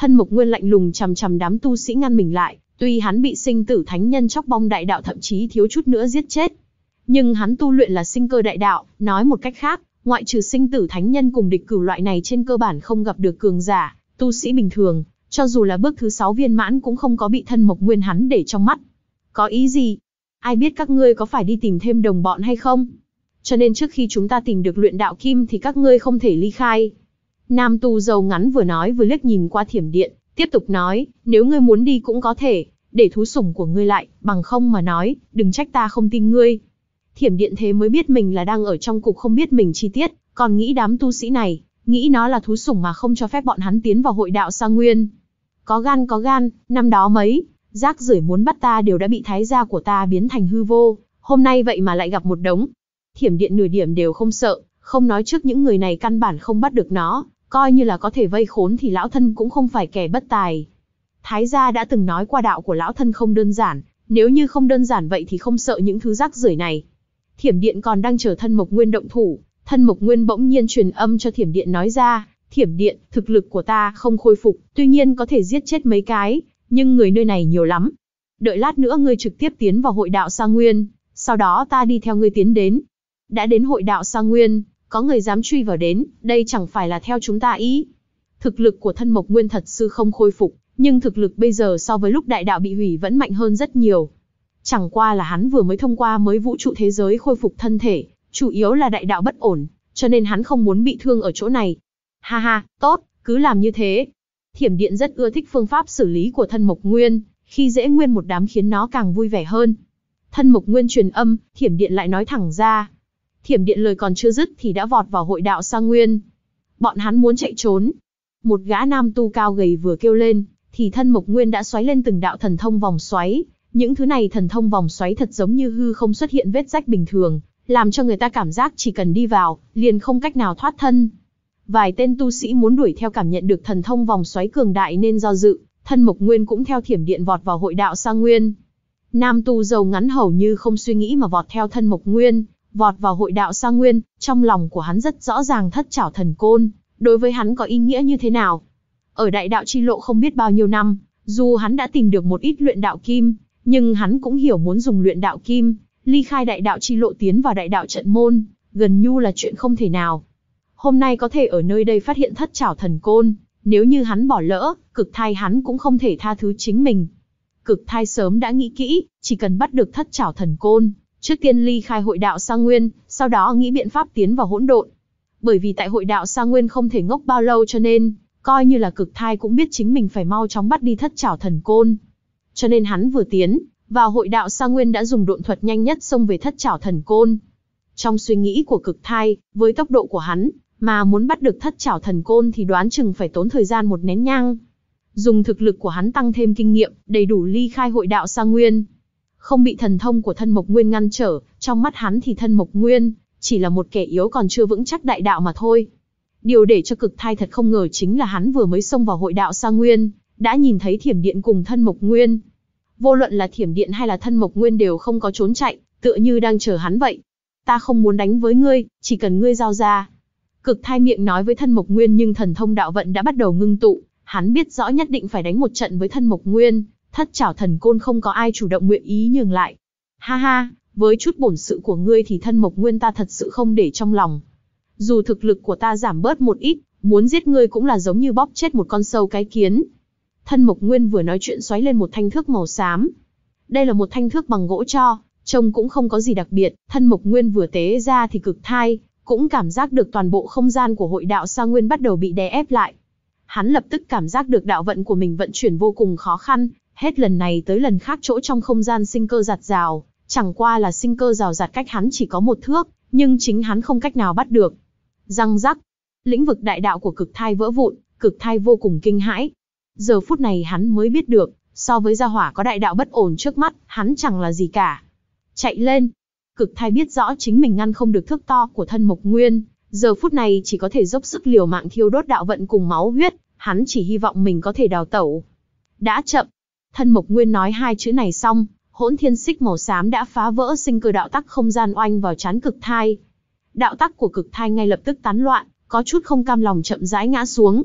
Thân mục nguyên lạnh lùng chằm chằm đám tu sĩ ngăn mình lại, tuy hắn bị sinh tử thánh nhân chóc bong đại đạo thậm chí thiếu chút nữa giết chết. Nhưng hắn tu luyện là sinh cơ đại đạo, nói một cách khác, ngoại trừ sinh tử thánh nhân cùng địch cửu loại này trên cơ bản không gặp được cường giả, tu sĩ bình thường, cho dù là bước thứ sáu viên mãn cũng không có bị thân mộc nguyên hắn để trong mắt. Có ý gì? Ai biết các ngươi có phải đi tìm thêm đồng bọn hay không? Cho nên trước khi chúng ta tìm được luyện đạo kim thì các ngươi không thể ly khai, Nam tu dâu ngắn vừa nói vừa liếc nhìn qua thiểm điện, tiếp tục nói, nếu ngươi muốn đi cũng có thể, để thú sủng của ngươi lại, bằng không mà nói, đừng trách ta không tin ngươi. Thiểm điện thế mới biết mình là đang ở trong cục không biết mình chi tiết, còn nghĩ đám tu sĩ này, nghĩ nó là thú sủng mà không cho phép bọn hắn tiến vào hội đạo sa nguyên. Có gan có gan, năm đó mấy, rác rưởi muốn bắt ta đều đã bị thái gia của ta biến thành hư vô, hôm nay vậy mà lại gặp một đống. Thiểm điện nửa điểm đều không sợ, không nói trước những người này căn bản không bắt được nó, coi như là có thể vây khốn thì lão thân cũng không phải kẻ bất tài. Thái gia đã từng nói qua đạo của lão thân không đơn giản, nếu như không đơn giản vậy thì không sợ những thứ rác rưởi này. Thiểm điện còn đang chờ thân mộc nguyên động thủ, thân mộc nguyên bỗng nhiên truyền âm cho thiểm điện nói ra, thiểm điện, thực lực của ta không khôi phục, tuy nhiên có thể giết chết mấy cái, nhưng người nơi này nhiều lắm. Đợi lát nữa ngươi trực tiếp tiến vào hội đạo Sa Nguyên, sau đó ta đi theo ngươi tiến đến. Đã đến hội đạo Sa Nguyên, có người dám truy vào đến, đây chẳng phải là theo chúng ta ý. Thực lực của thân mộc nguyên thật sư không khôi phục, nhưng thực lực bây giờ so với lúc đại đạo bị hủy vẫn mạnh hơn rất nhiều. Chẳng qua là hắn vừa mới thông qua mới vũ trụ thế giới khôi phục thân thể, chủ yếu là đại đạo bất ổn, cho nên hắn không muốn bị thương ở chỗ này. Ha ha, tốt, cứ làm như thế. Thiểm điện rất ưa thích phương pháp xử lý của thân mộc nguyên, khi dễ nguyên một đám khiến nó càng vui vẻ hơn. Thân mộc nguyên truyền âm, thiểm điện lại nói thẳng ra, Thiểm điện lời còn chưa dứt thì đã vọt vào hội đạo Sa Nguyên. Bọn hắn muốn chạy trốn. Một gã nam tu cao gầy vừa kêu lên, thì thân Mộc Nguyên đã xoáy lên từng đạo thần thông vòng xoáy. Những thứ này thần thông vòng xoáy thật giống như hư không xuất hiện vết rách bình thường, làm cho người ta cảm giác chỉ cần đi vào, liền không cách nào thoát thân. Vài tên tu sĩ muốn đuổi theo cảm nhận được thần thông vòng xoáy cường đại nên do dự, thân Mộc Nguyên cũng theo thiểm điện vọt vào hội đạo Sa Nguyên. Nam tu dầu ngắn hầu như không suy nghĩ mà vọt theo thân Mộc Nguyên, vọt vào hội đạo Sa Nguyên, trong lòng của hắn rất rõ ràng thất trảo thần côn, đối với hắn có ý nghĩa như thế nào. Ở đại đạo chi lộ không biết bao nhiêu năm, dù hắn đã tìm được một ít luyện đạo kim, nhưng hắn cũng hiểu muốn dùng luyện đạo kim, ly khai đại đạo chi lộ tiến vào đại đạo trận môn, gần như là chuyện không thể nào. Hôm nay có thể ở nơi đây phát hiện thất trảo thần côn, nếu như hắn bỏ lỡ, cực thai hắn cũng không thể tha thứ chính mình. Cực thai sớm đã nghĩ kỹ, chỉ cần bắt được thất trảo thần côn, Trước tiên ly khai hội đạo Sa Nguyên, sau đó nghĩ biện pháp tiến vào hỗn độn. Bởi vì tại hội đạo Sa Nguyên không thể ngốc bao lâu cho nên, coi như là cực thai cũng biết chính mình phải mau chóng bắt đi thất trảo thần côn. Cho nên hắn vừa tiến, vào hội đạo Sa Nguyên đã dùng độn thuật nhanh nhất xông về thất trảo thần côn. Trong suy nghĩ của cực thai, với tốc độ của hắn, mà muốn bắt được thất trảo thần côn thì đoán chừng phải tốn thời gian một nén nhang. Dùng thực lực của hắn tăng thêm kinh nghiệm, đầy đủ ly khai hội đạo Sa Nguyên không bị thần thông của thân mộc nguyên ngăn trở, trong mắt hắn thì thân mộc nguyên, chỉ là một kẻ yếu còn chưa vững chắc đại đạo mà thôi. Điều để cho cực thai thật không ngờ chính là hắn vừa mới xông vào hội đạo sa nguyên, đã nhìn thấy thiểm điện cùng thân mộc nguyên. Vô luận là thiểm điện hay là thân mộc nguyên đều không có trốn chạy, tựa như đang chờ hắn vậy. Ta không muốn đánh với ngươi, chỉ cần ngươi giao ra. Cực thai miệng nói với thân mộc nguyên nhưng thần thông đạo vận đã bắt đầu ngưng tụ, hắn biết rõ nhất định phải đánh một trận với thân mộc nguyên, Thất chảo thần côn không có ai chủ động nguyện ý nhường lại. Ha ha, với chút bổn sự của ngươi thì thân mộc nguyên ta thật sự không để trong lòng. Dù thực lực của ta giảm bớt một ít, muốn giết ngươi cũng là giống như bóp chết một con sâu cái kiến. Thân mộc nguyên vừa nói chuyện xoáy lên một thanh thước màu xám. Đây là một thanh thước bằng gỗ cho, trông cũng không có gì đặc biệt, thân mộc nguyên vừa tế ra thì cực thai, cũng cảm giác được toàn bộ không gian của hội đạo sa nguyên bắt đầu bị đè ép lại. Hắn lập tức cảm giác được đạo vận của mình vận chuyển vô cùng khó khăn, Hết lần này tới lần khác chỗ trong không gian sinh cơ giạt rào, chẳng qua là sinh cơ rào rạt cách hắn chỉ có một thước, nhưng chính hắn không cách nào bắt được. Răng rắc, lĩnh vực đại đạo của cực thai vỡ vụn, cực thai vô cùng kinh hãi. Giờ phút này hắn mới biết được, so với gia hỏa có đại đạo bất ổn trước mắt, hắn chẳng là gì cả. Chạy lên, cực thai biết rõ chính mình ngăn không được thước to của thân mộc nguyên, giờ phút này chỉ có thể dốc sức liều mạng thiêu đốt đạo vận cùng máu huyết, hắn chỉ hy vọng mình có thể đào tẩu. Đã chậm, Thân Mộc Nguyên nói hai chữ này xong, hỗn thiên xích màu xám đã phá vỡ sinh cơ đạo tắc không gian oanh vào chán cực thai. Đạo tắc của cực thai ngay lập tức tán loạn, có chút không cam lòng chậm rãi ngã xuống.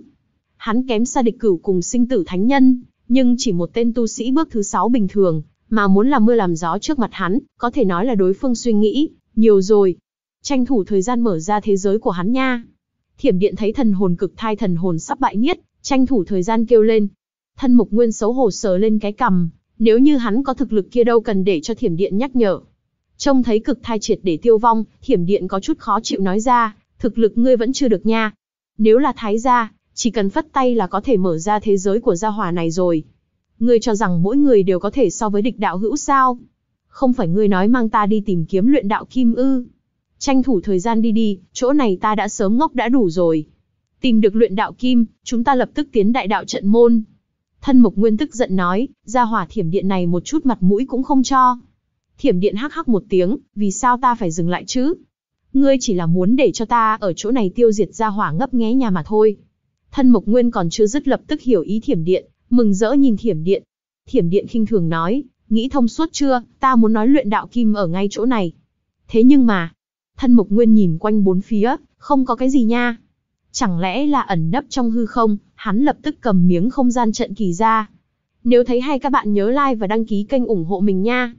Hắn kém xa địch cửu cùng sinh tử thánh nhân, nhưng chỉ một tên tu sĩ bước thứ sáu bình thường, mà muốn làm mưa làm gió trước mặt hắn, có thể nói là đối phương suy nghĩ, nhiều rồi. Tranh thủ thời gian mở ra thế giới của hắn nha. Thiểm điện thấy thần hồn cực thai thần hồn sắp bại niết, tranh thủ thời gian kêu lên, Thân mục nguyên xấu hổ sờ lên cái cằm, nếu như hắn có thực lực kia đâu cần để cho thiểm điện nhắc nhở. Trông thấy cực thai triệt để tiêu vong, thiểm điện có chút khó chịu nói ra, thực lực ngươi vẫn chưa được nha. Nếu là thái gia, chỉ cần phất tay là có thể mở ra thế giới của gia hỏa này rồi. Ngươi cho rằng mỗi người đều có thể so với địch đạo hữu sao? Không phải ngươi nói mang ta đi tìm kiếm luyện đạo kim ư? Tranh thủ thời gian đi đi, chỗ này ta đã sớm ngốc đã đủ rồi. Tìm được luyện đạo kim, chúng ta lập tức tiến đại đạo trận môn, Thân Mộc Nguyên tức giận nói, ra hỏa thiểm điện này một chút mặt mũi cũng không cho. Thiểm điện hắc hắc một tiếng, vì sao ta phải dừng lại chứ? Ngươi chỉ là muốn để cho ta ở chỗ này tiêu diệt ra hỏa ngấp nghé nhà mà thôi. Thân Mộc Nguyên còn chưa dứt lập tức hiểu ý thiểm điện, mừng rỡ nhìn thiểm điện. Thiểm điện khinh thường nói, nghĩ thông suốt chưa, ta muốn nói luyện đạo kim ở ngay chỗ này. Thế nhưng mà, thân Mộc Nguyên nhìn quanh bốn phía, không có cái gì nha. Chẳng lẽ là ẩn nấp trong hư không, hắn lập tức cầm miếng không gian trận kỳ ra. Nếu thấy hay các bạn nhớ like và đăng ký kênh ủng hộ mình nha.